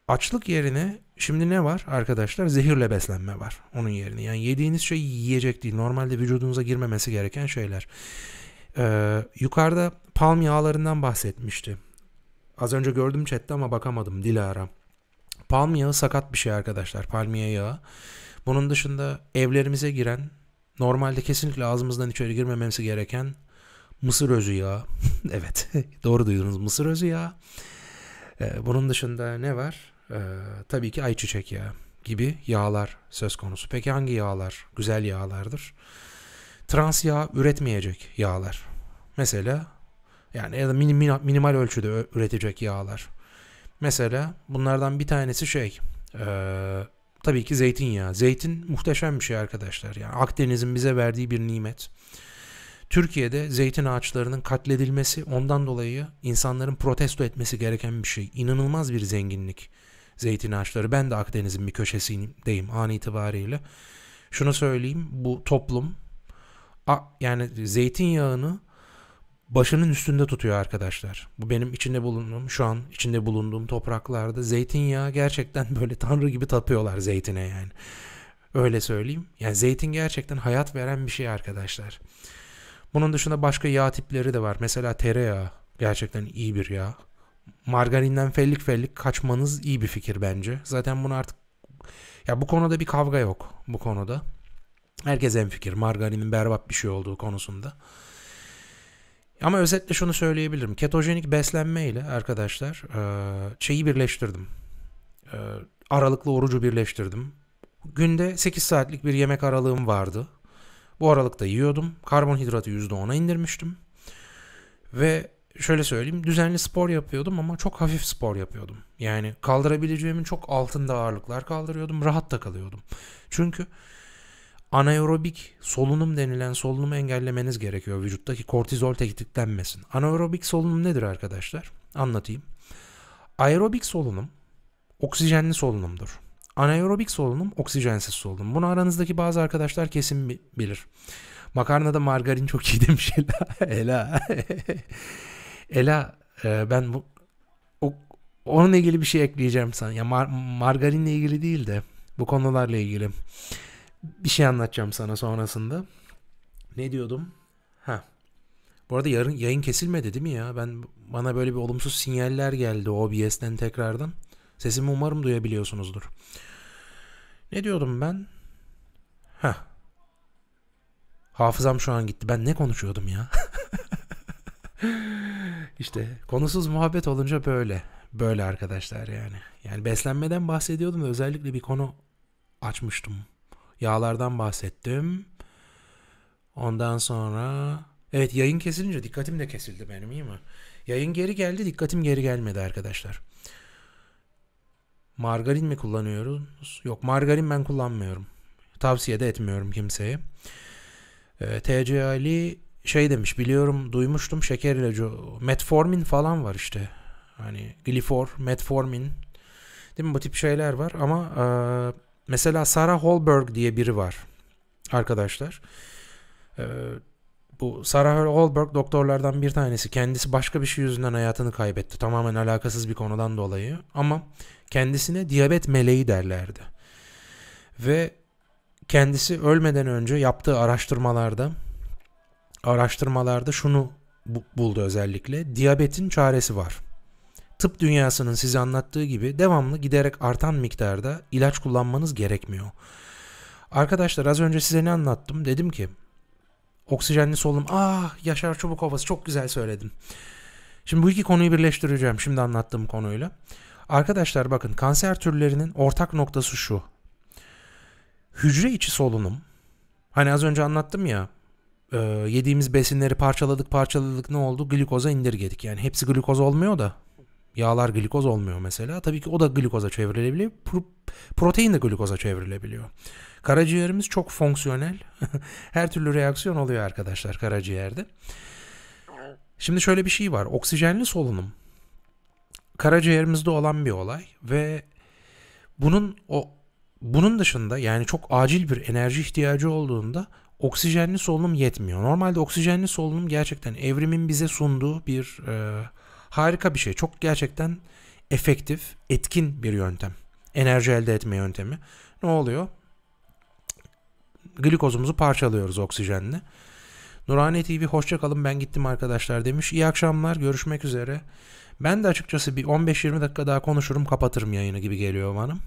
S1: açlık yerine şimdi ne var arkadaşlar? Zehirle beslenme var onun yerine. Yani yediğiniz şey yiyecek değil. Normalde vücudunuza girmemesi gereken şeyler. Ee, yukarıda palm yağlarından bahsetmişti. Az önce gördüm chatte ama bakamadım Dilara. Palm yağı sakat bir şey arkadaşlar. Palmiye yağı. Bunun dışında evlerimize giren normalde kesinlikle ağzımızdan içeri girmemesi gereken mısır özü yağı. <laughs> evet doğru duydunuz mısır özü yağı. E, ee, bunun dışında ne var? E, tabii ki ayçiçek yağı gibi yağlar söz konusu. Peki hangi yağlar güzel yağlardır? Trans yağ üretmeyecek yağlar. Mesela yani ya da minimal, minimal ölçüde üretecek yağlar. Mesela bunlardan bir tanesi şey e, tabii ki zeytinyağı. Zeytin muhteşem bir şey arkadaşlar. Yani Akdeniz'in bize verdiği bir nimet. Türkiye'de zeytin ağaçlarının katledilmesi ondan dolayı insanların protesto etmesi gereken bir şey. İnanılmaz bir zenginlik zeytin ağaçları. Ben de Akdeniz'in bir köşesindeyim an itibariyle. Şunu söyleyeyim bu toplum a, yani zeytinyağını başının üstünde tutuyor arkadaşlar. Bu benim içinde bulunduğum şu an içinde bulunduğum topraklarda zeytinyağı gerçekten <laughs> böyle tanrı gibi tapıyorlar zeytine yani. Öyle söyleyeyim. Yani zeytin gerçekten hayat veren bir şey arkadaşlar. Bunun dışında başka yağ tipleri de var. Mesela tereyağı gerçekten iyi bir yağ. Margarinden fellik fellik kaçmanız iyi bir fikir bence. Zaten bunu artık ya bu konuda bir kavga yok bu konuda. Herkes en fikir margarinin berbat bir şey olduğu konusunda. Ama özetle şunu söyleyebilirim. Ketojenik beslenme ile arkadaşlar e, şeyi birleştirdim. E, aralıklı orucu birleştirdim. Günde 8 saatlik bir yemek aralığım vardı. Bu aralıkta yiyordum. Karbonhidratı %10'a indirmiştim. Ve şöyle söyleyeyim düzenli spor yapıyordum ama çok hafif spor yapıyordum. Yani kaldırabileceğimin çok altında ağırlıklar kaldırıyordum. Rahat da kalıyordum. Çünkü anaerobik solunum denilen solunumu engellemeniz gerekiyor vücuttaki kortizol tetiklenmesin. Anaerobik solunum nedir arkadaşlar? Anlatayım. Aerobik solunum oksijenli solunumdur. Anaerobik solunum, oksijensiz solunum. Bunu aranızdaki bazı arkadaşlar kesin bilir. Makarnada margarin çok iyi demiş Ela. <laughs> Ela. <laughs> Ela e, ben bu o, onunla ilgili bir şey ekleyeceğim sana. Ya mar, margarinle ilgili değil de bu konularla ilgili bir şey anlatacağım sana sonrasında. Ne diyordum? Ha. Bu arada yarın yayın kesilmedi değil mi ya? Ben bana böyle bir olumsuz sinyaller geldi OBS'ten tekrardan. Sesimi umarım duyabiliyorsunuzdur. Ne diyordum ben? Heh. Hafızam şu an gitti. Ben ne konuşuyordum ya? <laughs> İşte, konusuz muhabbet olunca böyle. Böyle arkadaşlar yani. Yani beslenmeden bahsediyordum da özellikle bir konu açmıştım. Yağlardan bahsettim. Ondan sonra evet yayın kesilince dikkatim de kesildi benim iyi mi? Yayın geri geldi dikkatim geri gelmedi arkadaşlar. Margarin mi kullanıyoruz? Yok margarin ben kullanmıyorum. Tavsiye de etmiyorum kimseye. E, ee, TC Ali şey demiş biliyorum duymuştum şeker ilacı metformin falan var işte. Hani glifor, metformin değil mi bu tip şeyler var ama e, mesela Sarah Holberg diye biri var arkadaşlar. E, bu Sarah Goldberg doktorlardan bir tanesi. Kendisi başka bir şey yüzünden hayatını kaybetti. Tamamen alakasız bir konudan dolayı. Ama kendisine diyabet meleği derlerdi. Ve kendisi ölmeden önce yaptığı araştırmalarda araştırmalarda şunu buldu özellikle. Diyabetin çaresi var. Tıp dünyasının size anlattığı gibi devamlı giderek artan miktarda ilaç kullanmanız gerekmiyor. Arkadaşlar az önce size ne anlattım? Dedim ki Oksijenli solunum. Ah Yaşar Çubuk havası çok güzel söyledim. Şimdi bu iki konuyu birleştireceğim şimdi anlattığım konuyla. Arkadaşlar bakın kanser türlerinin ortak noktası şu. Hücre içi solunum. Hani az önce anlattım ya e, yediğimiz besinleri parçaladık parçaladık ne oldu? Glikoza indirgedik. Yani hepsi glikoz olmuyor da yağlar glikoz olmuyor mesela. Tabii ki o da glikoza çevrilebiliyor. Pro- protein de glikoza çevrilebiliyor. Karaciğerimiz çok fonksiyonel. <laughs> Her türlü reaksiyon oluyor arkadaşlar karaciğerde. Şimdi şöyle bir şey var. Oksijenli solunum karaciğerimizde olan bir olay ve bunun o bunun dışında yani çok acil bir enerji ihtiyacı olduğunda oksijenli solunum yetmiyor. Normalde oksijenli solunum gerçekten evrimin bize sunduğu bir e, harika bir şey. Çok gerçekten efektif, etkin bir yöntem. Enerji elde etme yöntemi. Ne oluyor? glikozumuzu parçalıyoruz oksijenle. Nurhane TV hoşça kalın ben gittim arkadaşlar demiş. İyi akşamlar görüşmek üzere. Ben de açıkçası bir 15-20 dakika daha konuşurum kapatırım yayını gibi geliyor bana.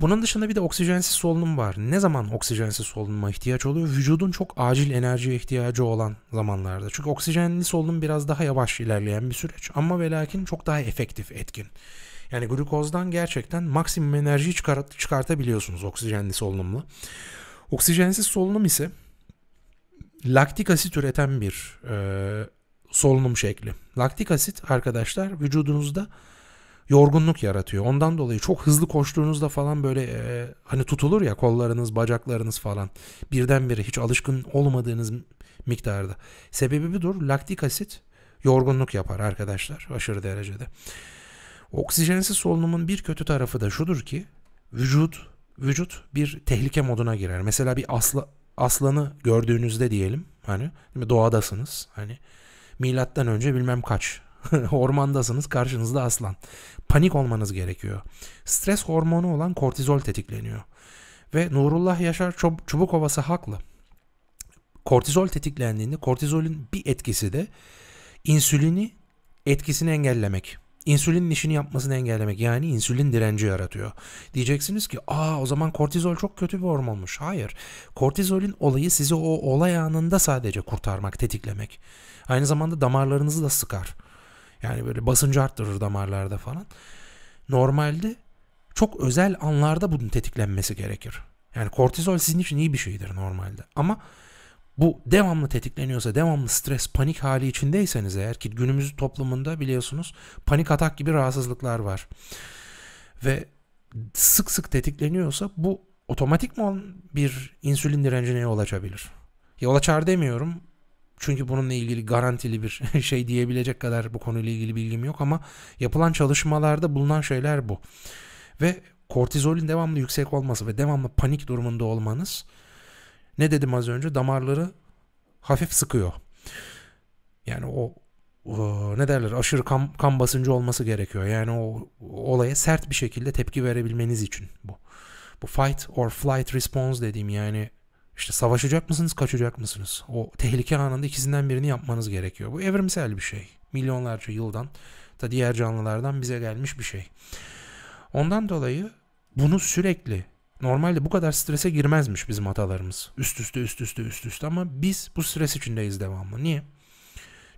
S1: Bunun dışında bir de oksijensiz solunum var. Ne zaman oksijensiz solunuma ihtiyaç oluyor? Vücudun çok acil enerjiye ihtiyacı olan zamanlarda. Çünkü oksijenli solunum biraz daha yavaş ilerleyen bir süreç ama ve lakin çok daha efektif, etkin. Yani glukozdan gerçekten maksimum enerjiyi çıkart çıkartabiliyorsunuz oksijenli solunumla. Oksijensiz solunum ise laktik asit üreten bir e, solunum şekli. Laktik asit arkadaşlar vücudunuzda yorgunluk yaratıyor. Ondan dolayı çok hızlı koştuğunuzda falan böyle e, hani tutulur ya kollarınız, bacaklarınız falan. Birdenbire hiç alışkın olmadığınız miktarda. Sebebi budur. Laktik asit yorgunluk yapar arkadaşlar aşırı derecede. Oksijensiz solunumun bir kötü tarafı da şudur ki vücut vücut bir tehlike moduna girer. Mesela bir asla, aslanı gördüğünüzde diyelim hani doğadasınız hani milattan önce bilmem kaç <laughs> ormandasınız karşınızda aslan. Panik olmanız gerekiyor. Stres hormonu olan kortizol tetikleniyor. Ve Nurullah Yaşar Çub- Çubukovası haklı. Kortizol tetiklendiğinde kortizolün bir etkisi de insülini etkisini engellemek insülinin işini yapmasını engellemek yani insülin direnci yaratıyor. Diyeceksiniz ki aa o zaman kortizol çok kötü bir hormonmuş. Hayır. Kortizolün olayı sizi o olay anında sadece kurtarmak, tetiklemek. Aynı zamanda damarlarınızı da sıkar. Yani böyle basıncı arttırır damarlarda falan. Normalde çok özel anlarda bunun tetiklenmesi gerekir. Yani kortizol sizin için iyi bir şeydir normalde. Ama bu devamlı tetikleniyorsa, devamlı stres, panik hali içindeyseniz eğer ki günümüz toplumunda biliyorsunuz panik atak gibi rahatsızlıklar var. Ve sık sık tetikleniyorsa bu otomatikman bir insülin direncine yol açabilir. Yol açar demiyorum. Çünkü bununla ilgili garantili bir <laughs> şey diyebilecek kadar bu konuyla ilgili bilgim yok ama yapılan çalışmalarda bulunan şeyler bu. Ve kortizolün devamlı yüksek olması ve devamlı panik durumunda olmanız ne dedim az önce damarları hafif sıkıyor. Yani o ne derler aşırı kan, kan basıncı olması gerekiyor. Yani o, o olaya sert bir şekilde tepki verebilmeniz için bu. Bu fight or flight response dediğim yani işte savaşacak mısınız, kaçacak mısınız? O tehlike anında ikisinden birini yapmanız gerekiyor. Bu evrimsel bir şey. Milyonlarca yıldan da diğer canlılardan bize gelmiş bir şey. Ondan dolayı bunu sürekli Normalde bu kadar strese girmezmiş bizim hatalarımız. Üst üste üst üste üst üste ama biz bu stres içindeyiz devamlı. Niye?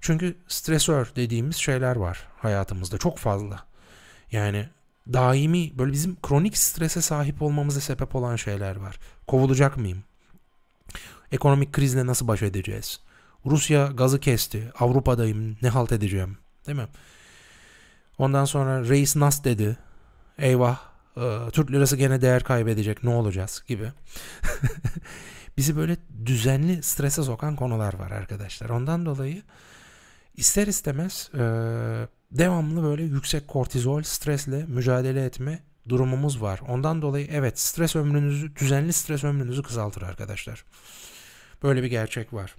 S1: Çünkü stresör dediğimiz şeyler var hayatımızda çok fazla. Yani daimi böyle bizim kronik strese sahip olmamıza sebep olan şeyler var. Kovulacak mıyım? Ekonomik krizle nasıl baş edeceğiz? Rusya gazı kesti. Avrupa'dayım. Ne halt edeceğim? Değil mi? Ondan sonra reis nas dedi. Eyvah ee, Türk lirası gene değer kaybedecek ne olacağız gibi. <laughs> Bizi böyle düzenli strese sokan konular var arkadaşlar. Ondan dolayı ister istemez e, devamlı böyle yüksek kortizol, stresle mücadele etme durumumuz var. Ondan dolayı evet stres ömrünüzü, düzenli stres ömrünüzü kısaltır arkadaşlar. Böyle bir gerçek var.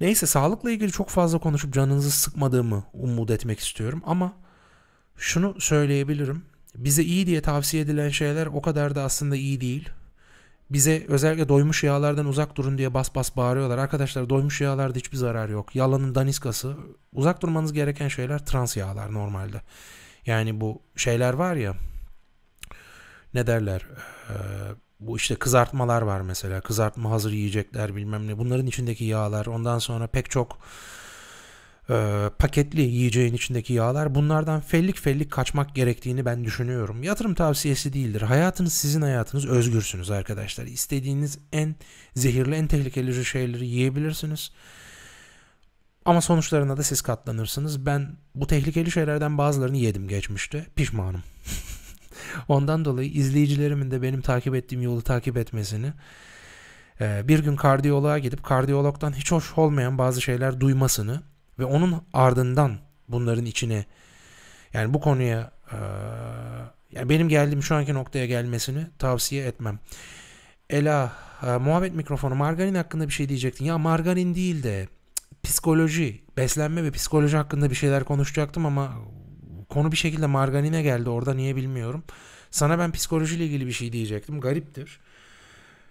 S1: Neyse sağlıkla ilgili çok fazla konuşup canınızı sıkmadığımı umut etmek istiyorum ama şunu söyleyebilirim bize iyi diye tavsiye edilen şeyler o kadar da aslında iyi değil. Bize özellikle doymuş yağlardan uzak durun diye bas bas bağırıyorlar. Arkadaşlar doymuş yağlarda hiçbir zarar yok. Yalanın daniskası. Uzak durmanız gereken şeyler trans yağlar normalde. Yani bu şeyler var ya ne derler ee, bu işte kızartmalar var mesela kızartma hazır yiyecekler bilmem ne bunların içindeki yağlar ondan sonra pek çok e, paketli yiyeceğin içindeki yağlar bunlardan fellik fellik kaçmak gerektiğini ben düşünüyorum. Yatırım tavsiyesi değildir. Hayatınız sizin hayatınız özgürsünüz arkadaşlar. İstediğiniz en zehirli en tehlikeli şeyleri yiyebilirsiniz. Ama sonuçlarına da siz katlanırsınız. Ben bu tehlikeli şeylerden bazılarını yedim geçmişte. Pişmanım. <laughs> Ondan dolayı izleyicilerimin de benim takip ettiğim yolu takip etmesini e, bir gün kardiyoloğa gidip kardiyologdan hiç hoş olmayan bazı şeyler duymasını ve onun ardından bunların içine yani bu konuya e, yani benim geldiğim şu anki noktaya gelmesini tavsiye etmem. Ela e, muhabbet mikrofonu margarin hakkında bir şey diyecektin. Ya margarin değil de psikoloji, beslenme ve psikoloji hakkında bir şeyler konuşacaktım ama konu bir şekilde margarine geldi orada niye bilmiyorum. Sana ben psikolojiyle ilgili bir şey diyecektim. Gariptir.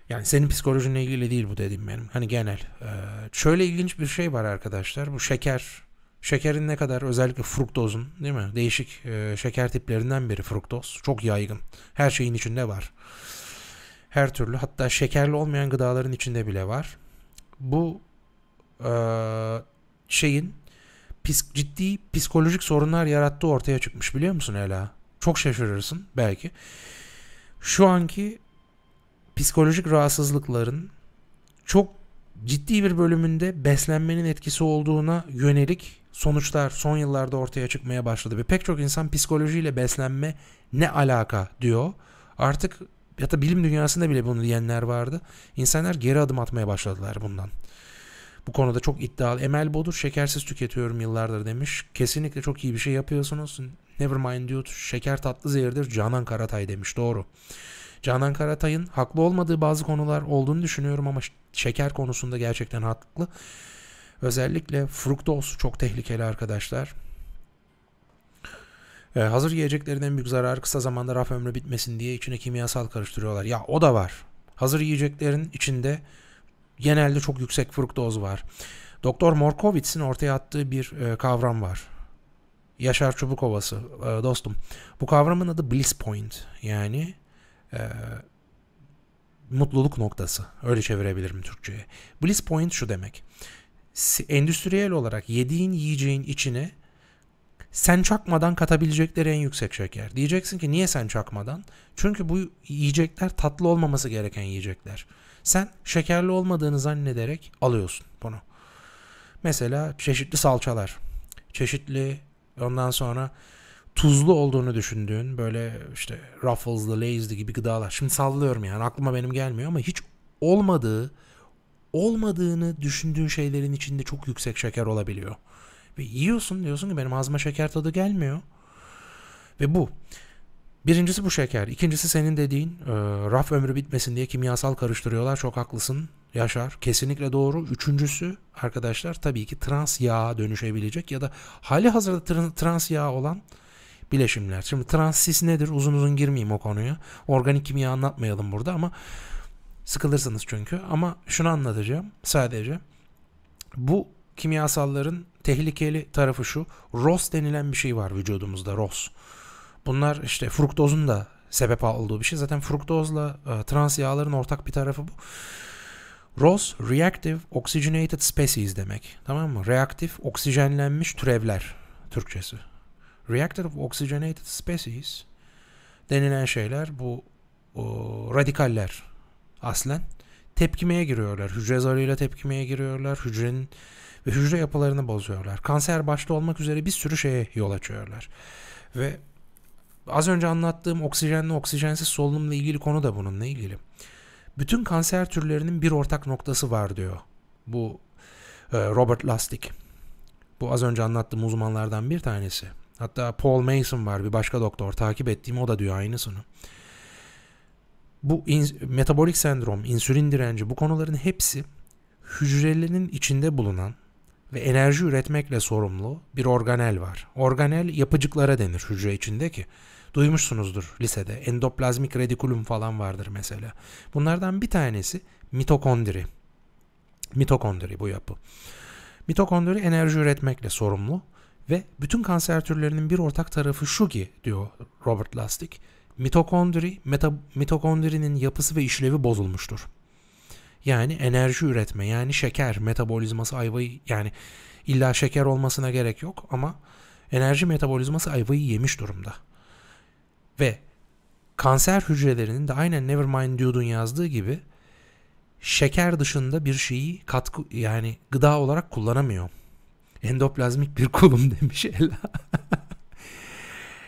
S1: Yani senin psikolojinle ilgili değil bu dedim benim. Hani genel. Ee, şöyle ilginç bir şey var arkadaşlar. Bu şeker. Şekerin ne kadar özellikle fruktozun değil mi? Değişik e, şeker tiplerinden biri fruktoz. Çok yaygın. Her şeyin içinde var. Her türlü hatta şekerli olmayan gıdaların içinde bile var. Bu e, şeyin ciddi psikolojik sorunlar yarattığı ortaya çıkmış biliyor musun Ela? Çok şaşırırsın belki. Şu anki psikolojik rahatsızlıkların çok ciddi bir bölümünde beslenmenin etkisi olduğuna yönelik sonuçlar son yıllarda ortaya çıkmaya başladı ve pek çok insan psikolojiyle beslenme ne alaka diyor. Artık ya da bilim dünyasında bile bunu diyenler vardı. İnsanlar geri adım atmaya başladılar bundan. Bu konuda çok iddialı. Emel Bodur şekersiz tüketiyorum yıllardır demiş. Kesinlikle çok iyi bir şey yapıyorsunuz. Nevermind diyor şeker tatlı zehirdir. Canan Karatay demiş. Doğru. Canan Karatay'ın haklı olmadığı bazı konular olduğunu düşünüyorum ama şeker konusunda gerçekten haklı. Özellikle fruktoz çok tehlikeli arkadaşlar. Ee, hazır yiyeceklerin en büyük zararı kısa zamanda raf ömrü bitmesin diye içine kimyasal karıştırıyorlar. Ya o da var. Hazır yiyeceklerin içinde genelde çok yüksek fruktoz var. Doktor Morkowitz'in ortaya attığı bir e, kavram var. Yaşar Çubukovası e, ee, dostum. Bu kavramın adı Bliss Point yani e, mutluluk noktası. Öyle çevirebilirim Türkçe'ye. Bliss point şu demek. Endüstriyel olarak yediğin yiyeceğin içine sen çakmadan katabilecekleri en yüksek şeker. Diyeceksin ki niye sen çakmadan? Çünkü bu yiyecekler tatlı olmaması gereken yiyecekler. Sen şekerli olmadığını zannederek alıyorsun bunu. Mesela çeşitli salçalar, çeşitli ondan sonra tuzlu olduğunu düşündüğün böyle işte Ruffles'lı, Lay's'lı gibi gıdalar. Şimdi sallıyorum yani aklıma benim gelmiyor ama hiç olmadığı, olmadığını düşündüğün şeylerin içinde çok yüksek şeker olabiliyor. Ve yiyorsun diyorsun ki benim ağzıma şeker tadı gelmiyor. Ve bu. Birincisi bu şeker. ikincisi senin dediğin e, raf ömrü bitmesin diye kimyasal karıştırıyorlar. Çok haklısın Yaşar. Kesinlikle doğru. Üçüncüsü arkadaşlar tabii ki trans yağa dönüşebilecek ya da hali hazırda trans yağ olan bileşimler. Şimdi transis nedir? Uzun uzun girmeyeyim o konuya. Organik kimya anlatmayalım burada ama sıkılırsınız çünkü. Ama şunu anlatacağım sadece. Bu kimyasalların tehlikeli tarafı şu. ROS denilen bir şey var vücudumuzda ROS. Bunlar işte fruktozun da sebep olduğu bir şey. Zaten fruktozla e, trans yağların ortak bir tarafı bu. ROS Reactive Oxygenated Species demek. Tamam mı? Reaktif oksijenlenmiş türevler Türkçesi. Reacted Oxygenated Species denilen şeyler bu o, radikaller aslen tepkimeye giriyorlar. Hücre zarıyla tepkimeye giriyorlar. Hücrenin ve hücre yapılarını bozuyorlar. Kanser başta olmak üzere bir sürü şeye yol açıyorlar. Ve az önce anlattığım oksijenli oksijensiz solunumla ilgili konu da bununla ilgili. Bütün kanser türlerinin bir ortak noktası var diyor. Bu e, Robert Lustig. Bu az önce anlattığım uzmanlardan bir tanesi. Hatta Paul Mason var bir başka doktor takip ettiğim o da diyor aynısını. Bu metabolik sendrom, insülin direnci bu konuların hepsi hücrelerin içinde bulunan ve enerji üretmekle sorumlu bir organel var. Organel yapıcıklara denir hücre içindeki. Duymuşsunuzdur lisede endoplazmik redikulum falan vardır mesela. Bunlardan bir tanesi mitokondri. Mitokondri bu yapı. Mitokondri enerji üretmekle sorumlu ve bütün kanser türlerinin bir ortak tarafı şu ki diyor Robert Lustig. Mitokondri, meta, mitokondrinin yapısı ve işlevi bozulmuştur. Yani enerji üretme, yani şeker metabolizması ayvayı yani illa şeker olmasına gerek yok ama enerji metabolizması ayvayı yemiş durumda. Ve kanser hücrelerinin de aynen Nevermind Dude'un yazdığı gibi şeker dışında bir şeyi katkı yani gıda olarak kullanamıyor. Endoplazmik bir kulum <laughs> demiş Ela.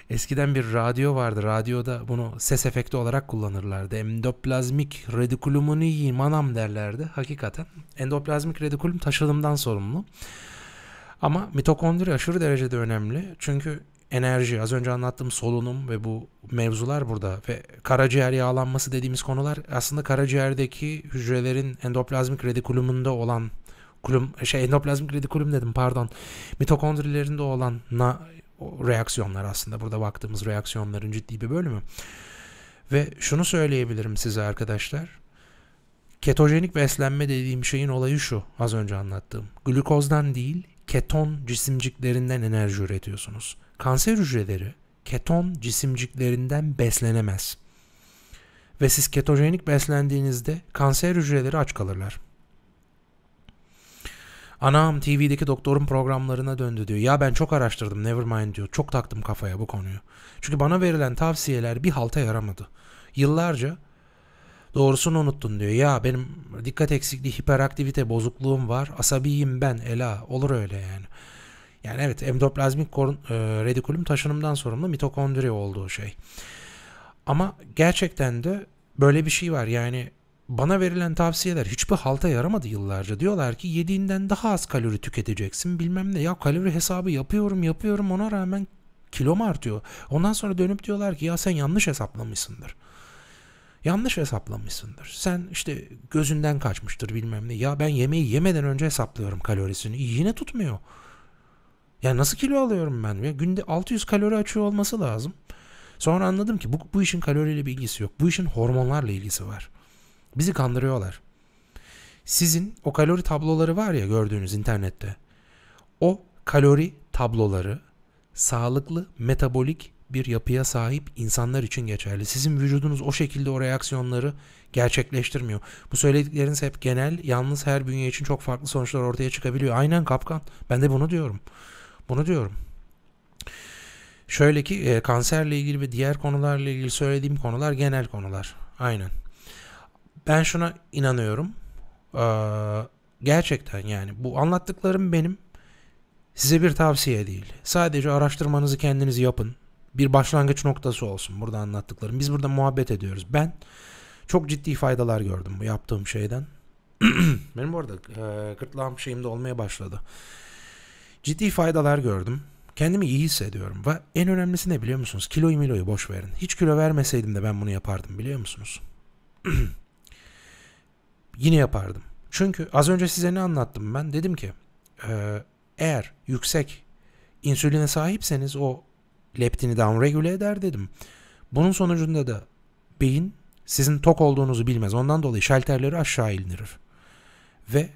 S1: Eskiden bir radyo vardı. Radyoda bunu ses efekti olarak kullanırlardı. Endoplazmik redikulumunu yiyeyim manam derlerdi. Hakikaten endoplazmik redikulum taşıdımdan sorumlu. Ama mitokondri aşırı derecede önemli. Çünkü enerji, az önce anlattığım solunum ve bu mevzular burada ve karaciğer yağlanması dediğimiz konular aslında karaciğerdeki hücrelerin endoplazmik redikulumunda olan kulüm şey endoplazmik redikulum dedim pardon. Mitokondrilerinde olan na, reaksiyonlar aslında burada baktığımız reaksiyonların ciddi bir bölümü. Ve şunu söyleyebilirim size arkadaşlar. Ketojenik beslenme dediğim şeyin olayı şu az önce anlattığım. Glukozdan değil keton cisimciklerinden enerji üretiyorsunuz. Kanser hücreleri keton cisimciklerinden beslenemez. Ve siz ketojenik beslendiğinizde kanser hücreleri aç kalırlar. Anam TV'deki doktorun programlarına döndü diyor. Ya ben çok araştırdım nevermind diyor. Çok taktım kafaya bu konuyu. Çünkü bana verilen tavsiyeler bir halta yaramadı. Yıllarca doğrusunu unuttun diyor. Ya benim dikkat eksikliği, hiperaktivite bozukluğum var. Asabiyim ben Ela. Olur öyle yani. Yani evet endoplazmik korun, e, redikulum taşınımdan sorumlu mitokondri olduğu şey. Ama gerçekten de böyle bir şey var. Yani bana verilen tavsiyeler hiçbir halta yaramadı yıllarca. Diyorlar ki yediğinden daha az kalori tüketeceksin bilmem ne. Ya kalori hesabı yapıyorum yapıyorum ona rağmen kilo kilom artıyor. Ondan sonra dönüp diyorlar ki ya sen yanlış hesaplamışsındır. Yanlış hesaplamışsındır. Sen işte gözünden kaçmıştır bilmem ne. Ya ben yemeği yemeden önce hesaplıyorum kalorisini. Yine tutmuyor. Ya nasıl kilo alıyorum ben? Ya günde 600 kalori açıyor olması lazım. Sonra anladım ki bu, bu işin kaloriyle bir ilgisi yok. Bu işin hormonlarla ilgisi var. Bizi kandırıyorlar. Sizin o kalori tabloları var ya gördüğünüz internette. O kalori tabloları sağlıklı metabolik bir yapıya sahip insanlar için geçerli. Sizin vücudunuz o şekilde o reaksiyonları gerçekleştirmiyor. Bu söyledikleriniz hep genel, yalnız her bünye için çok farklı sonuçlar ortaya çıkabiliyor. Aynen kapkan. Ben de bunu diyorum. Bunu diyorum. Şöyle ki e, kanserle ilgili ve diğer konularla ilgili söylediğim konular genel konular. Aynen ben şuna inanıyorum. Ee, gerçekten yani bu anlattıklarım benim size bir tavsiye değil. Sadece araştırmanızı kendiniz yapın. Bir başlangıç noktası olsun burada anlattıklarım. Biz burada muhabbet ediyoruz. Ben çok ciddi faydalar gördüm bu yaptığım şeyden. <clears throat> benim bu arada e, gırtlağım şeyimde olmaya başladı. Ciddi faydalar gördüm. Kendimi iyi hissediyorum ve en önemlisi ne biliyor musunuz? Kiloyu miloyu boş verin. Hiç kilo vermeseydim de ben bunu yapardım biliyor musunuz? <clears throat> yine yapardım. Çünkü az önce size ne anlattım ben? Dedim ki e, eğer yüksek insüline sahipseniz o leptini downregüle eder dedim. Bunun sonucunda da beyin sizin tok olduğunuzu bilmez. Ondan dolayı şalterleri aşağı indirir. Ve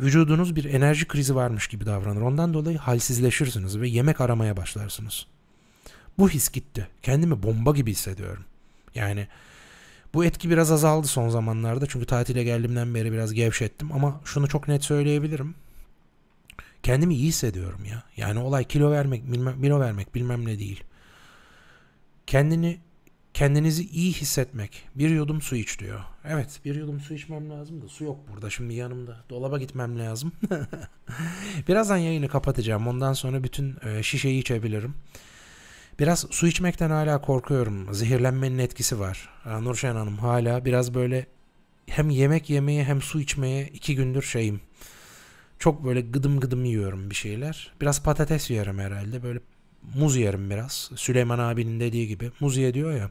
S1: vücudunuz bir enerji krizi varmış gibi davranır. Ondan dolayı halsizleşirsiniz ve yemek aramaya başlarsınız. Bu his gitti. Kendimi bomba gibi hissediyorum. Yani bu etki biraz azaldı son zamanlarda çünkü tatile geldiğimden beri biraz gevşettim ama şunu çok net söyleyebilirim. Kendimi iyi hissediyorum ya. Yani olay kilo vermek, bilmem, kilo vermek bilmem ne değil. Kendini kendinizi iyi hissetmek. Bir yudum su iç diyor. Evet bir yudum su içmem lazım da su yok burada şimdi yanımda. Dolaba gitmem lazım. <laughs> Birazdan yayını kapatacağım. Ondan sonra bütün e, şişeyi içebilirim. Biraz su içmekten hala korkuyorum. Zehirlenmenin etkisi var. Nurşen Hanım hala biraz böyle hem yemek yemeye hem su içmeye iki gündür şeyim. Çok böyle gıdım gıdım yiyorum bir şeyler. Biraz patates yerim herhalde. Böyle muz yerim biraz. Süleyman abinin dediği gibi. Muz ye diyor ya.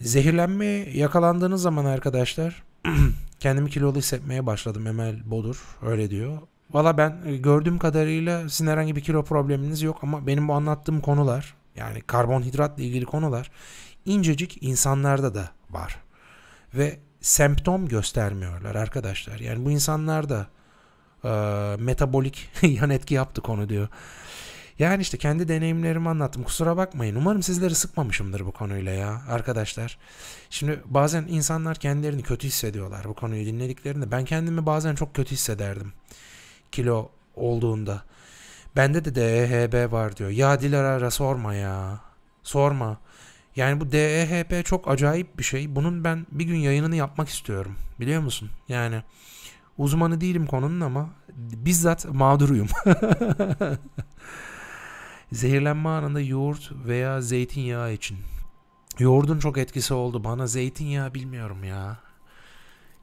S1: Zehirlenmeye yakalandığınız zaman arkadaşlar <clears throat> kendimi kilolu hissetmeye başladım Emel Bodur öyle diyor. Valla ben e, gördüğüm kadarıyla sizin herhangi bir kilo probleminiz yok ama benim bu anlattığım konular yani karbonhidratla ilgili konular incecik insanlarda da var. Ve semptom göstermiyorlar arkadaşlar. Yani bu insanlar da e, metabolik <laughs> yan etki yaptı konu diyor. Yani işte kendi deneyimlerimi anlattım. Kusura bakmayın. Umarım sizleri sıkmamışımdır bu konuyla ya arkadaşlar. Şimdi bazen insanlar kendilerini kötü hissediyorlar bu konuyu dinlediklerinde. Ben kendimi bazen çok kötü hissederdim kilo olduğunda. Bende de DEHB var diyor. Ya Dilara sorma ya. Sorma. Yani bu DEHP çok acayip bir şey. Bunun ben bir gün yayınını yapmak istiyorum. Biliyor musun? Yani uzmanı değilim konunun ama bizzat mağduruyum. <laughs> Zehirlenme anında yoğurt veya zeytinyağı için. Yoğurdun çok etkisi oldu. Bana zeytinyağı bilmiyorum ya.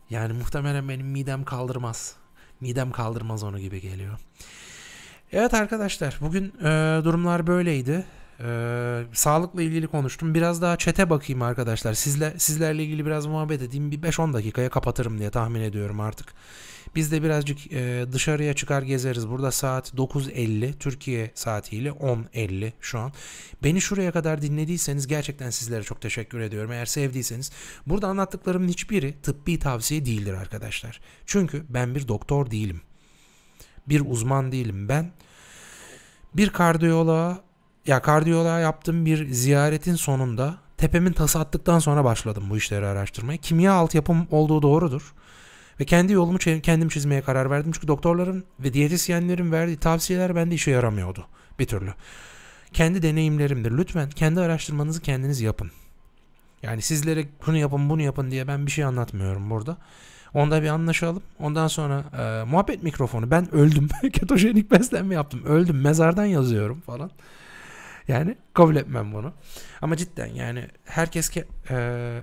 S1: Yani muhtemelen benim midem kaldırmaz. Midem kaldırmaz onu gibi geliyor. Evet arkadaşlar bugün e, durumlar böyleydi. Ee, sağlıkla ilgili konuştum. Biraz daha çete bakayım arkadaşlar. Sizle sizlerle ilgili biraz muhabbet edeyim. Bir 5-10 dakikaya kapatırım diye tahmin ediyorum artık. Biz de birazcık e, dışarıya çıkar gezeriz. Burada saat 9.50 Türkiye saatiyle 10.50 şu an. Beni şuraya kadar dinlediyseniz gerçekten sizlere çok teşekkür ediyorum. Eğer sevdiyseniz burada anlattıklarımın hiçbiri tıbbi tavsiye değildir arkadaşlar. Çünkü ben bir doktor değilim. Bir uzman değilim ben. Bir kardiyoloğa ya kardiyoloğa yaptığım bir ziyaretin sonunda tepemin tası attıktan sonra başladım bu işleri araştırmaya. Kimya altyapım olduğu doğrudur. Ve kendi yolumu kendim çizmeye karar verdim. Çünkü doktorların ve diyetisyenlerin verdiği tavsiyeler bende işe yaramıyordu bir türlü. Kendi deneyimlerimdir. Lütfen kendi araştırmanızı kendiniz yapın. Yani sizlere bunu yapın bunu yapın diye ben bir şey anlatmıyorum burada. Onda bir anlaşalım. Ondan sonra e, muhabbet mikrofonu. Ben öldüm. <laughs> Ketojenik beslenme yaptım. Öldüm. Mezardan yazıyorum falan. Yani kabul etmem bunu. Ama cidden yani herkes ke, e,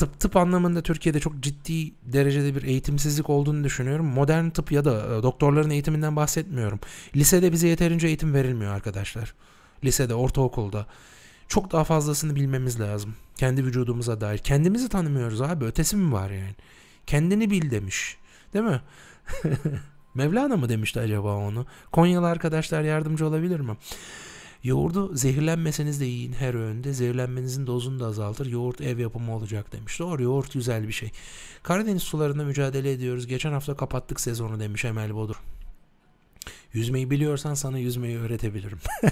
S1: tıp tıp anlamında Türkiye'de çok ciddi derecede bir eğitimsizlik olduğunu düşünüyorum. Modern tıp ya da e, doktorların eğitiminden bahsetmiyorum. Lisede bize yeterince eğitim verilmiyor arkadaşlar. Lisede, ortaokulda. Çok daha fazlasını bilmemiz lazım. Kendi vücudumuza dair. Kendimizi tanımıyoruz abi. Ötesi mi var yani? Kendini bil demiş. Değil mi? <laughs> Mevlana mı demişti acaba onu? Konyalı arkadaşlar yardımcı olabilir mi? Yoğurdu zehirlenmeseniz de yiyin her öğünde. Zehirlenmenizin dozunu da azaltır. Yoğurt ev yapımı olacak demiş. Doğru yoğurt güzel bir şey. Karadeniz sularında mücadele ediyoruz. Geçen hafta kapattık sezonu demiş Emel Bodur. Yüzmeyi biliyorsan sana yüzmeyi öğretebilirim. <laughs>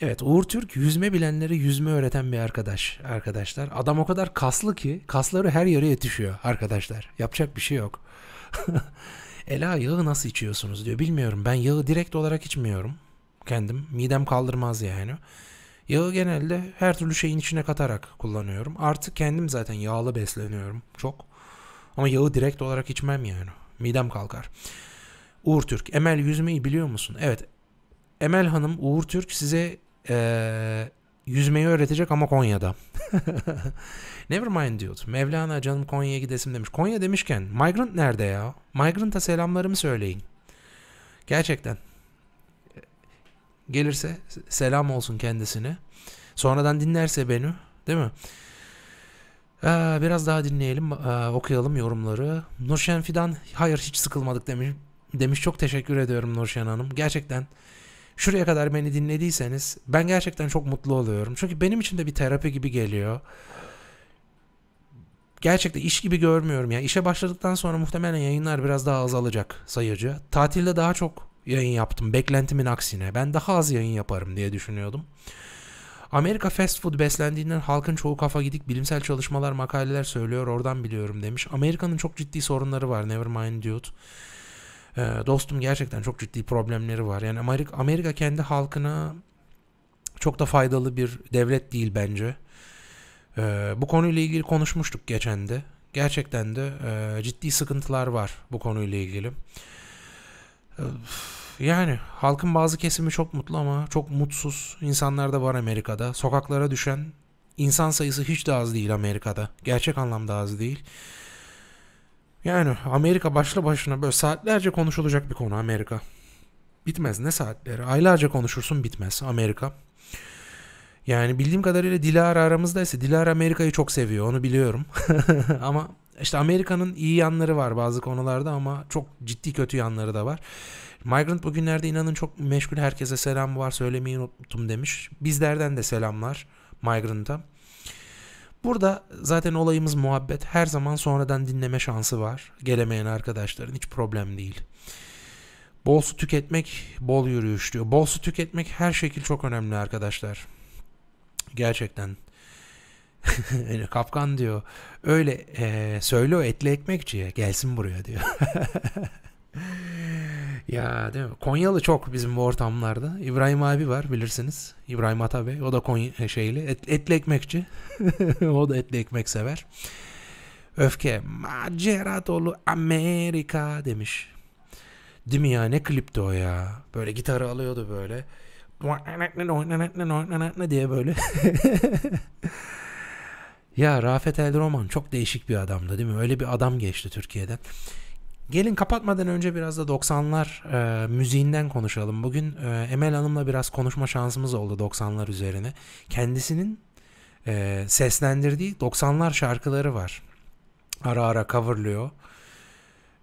S1: Evet Uğur Türk yüzme bilenlere yüzme öğreten bir arkadaş arkadaşlar. Adam o kadar kaslı ki kasları her yere yetişiyor arkadaşlar. Yapacak bir şey yok. <laughs> Ela yağı nasıl içiyorsunuz diyor. Bilmiyorum ben yağı direkt olarak içmiyorum kendim. Midem kaldırmaz yani. Yağı genelde her türlü şeyin içine katarak kullanıyorum. Artık kendim zaten yağlı besleniyorum çok. Ama yağı direkt olarak içmem yani. Midem kalkar. Uğur Türk. Emel yüzmeyi biliyor musun? Evet. Emel Hanım Uğur Türk size ee, yüzmeyi öğretecek ama Konya'da. <laughs> Never mind diyordu. Mevlana canım Konya'ya gidesim demiş. Konya demişken Migrant nerede ya? Migrant'a selamlarımı söyleyin. Gerçekten. Gelirse selam olsun kendisine. Sonradan dinlerse beni değil mi? Ee, biraz daha dinleyelim, ee, okuyalım yorumları. Nurşen Fidan, hayır hiç sıkılmadık demiş. Demiş çok teşekkür ediyorum Nurşen Hanım. Gerçekten şuraya kadar beni dinlediyseniz ben gerçekten çok mutlu oluyorum. Çünkü benim için de bir terapi gibi geliyor. Gerçekten iş gibi görmüyorum ya. Yani işe başladıktan sonra muhtemelen yayınlar biraz daha azalacak sayıcı. Tatilde daha çok yayın yaptım. Beklentimin aksine. Ben daha az yayın yaparım diye düşünüyordum. Amerika fast food beslendiğinden halkın çoğu kafa gidik bilimsel çalışmalar makaleler söylüyor oradan biliyorum demiş. Amerika'nın çok ciddi sorunları var Nevermind Dude. Ee, dostum gerçekten çok ciddi problemleri var. Yani Amerika, Amerika kendi halkına çok da faydalı bir devlet değil bence. Ee, bu konuyla ilgili konuşmuştuk geçen de. Gerçekten de e, ciddi sıkıntılar var bu konuyla ilgili. Yani halkın bazı kesimi çok mutlu ama çok mutsuz insanlar da var Amerika'da. Sokaklara düşen insan sayısı hiç de az değil Amerika'da. Gerçek anlamda az değil. Yani Amerika başlı başına böyle saatlerce konuşulacak bir konu Amerika. Bitmez ne saatleri. Aylarca konuşursun bitmez Amerika. Yani bildiğim kadarıyla Dilara aramızdaysa ise Dilara Amerika'yı çok seviyor onu biliyorum. <laughs> Ama işte Amerika'nın iyi yanları var bazı konularda ama çok ciddi kötü yanları da var. Migrant bugünlerde inanın çok meşgul herkese selam var söylemeyi unuttum demiş. Bizlerden de selamlar Migrant'a. Burada zaten olayımız muhabbet. Her zaman sonradan dinleme şansı var. Gelemeyen arkadaşların hiç problem değil. Bol su tüketmek, bol yürüyüş diyor. Bol su tüketmek her şekil çok önemli arkadaşlar. Gerçekten. <laughs> Kapkan diyor öyle e, söyle o etli ekmekçiye gelsin buraya diyor. <laughs> ya değil mi? Konyalı çok bizim bu ortamlarda. İbrahim abi var bilirsiniz. İbrahim Atabey. O da Konya e, şeyli. Et, etli ekmekçi. <laughs> o da etli ekmek sever. Öfke macera dolu Amerika demiş. Değil mi ya ne klipti o ya. Böyle gitarı alıyordu böyle diye böyle ya Rafet El Roman çok değişik bir adamdı değil mi? Öyle bir adam geçti Türkiye'de. Gelin kapatmadan önce biraz da 90'lar e, müziğinden konuşalım. Bugün e, Emel Hanım'la biraz konuşma şansımız oldu 90'lar üzerine. Kendisinin e, seslendirdiği 90'lar şarkıları var. Ara ara coverlıyor.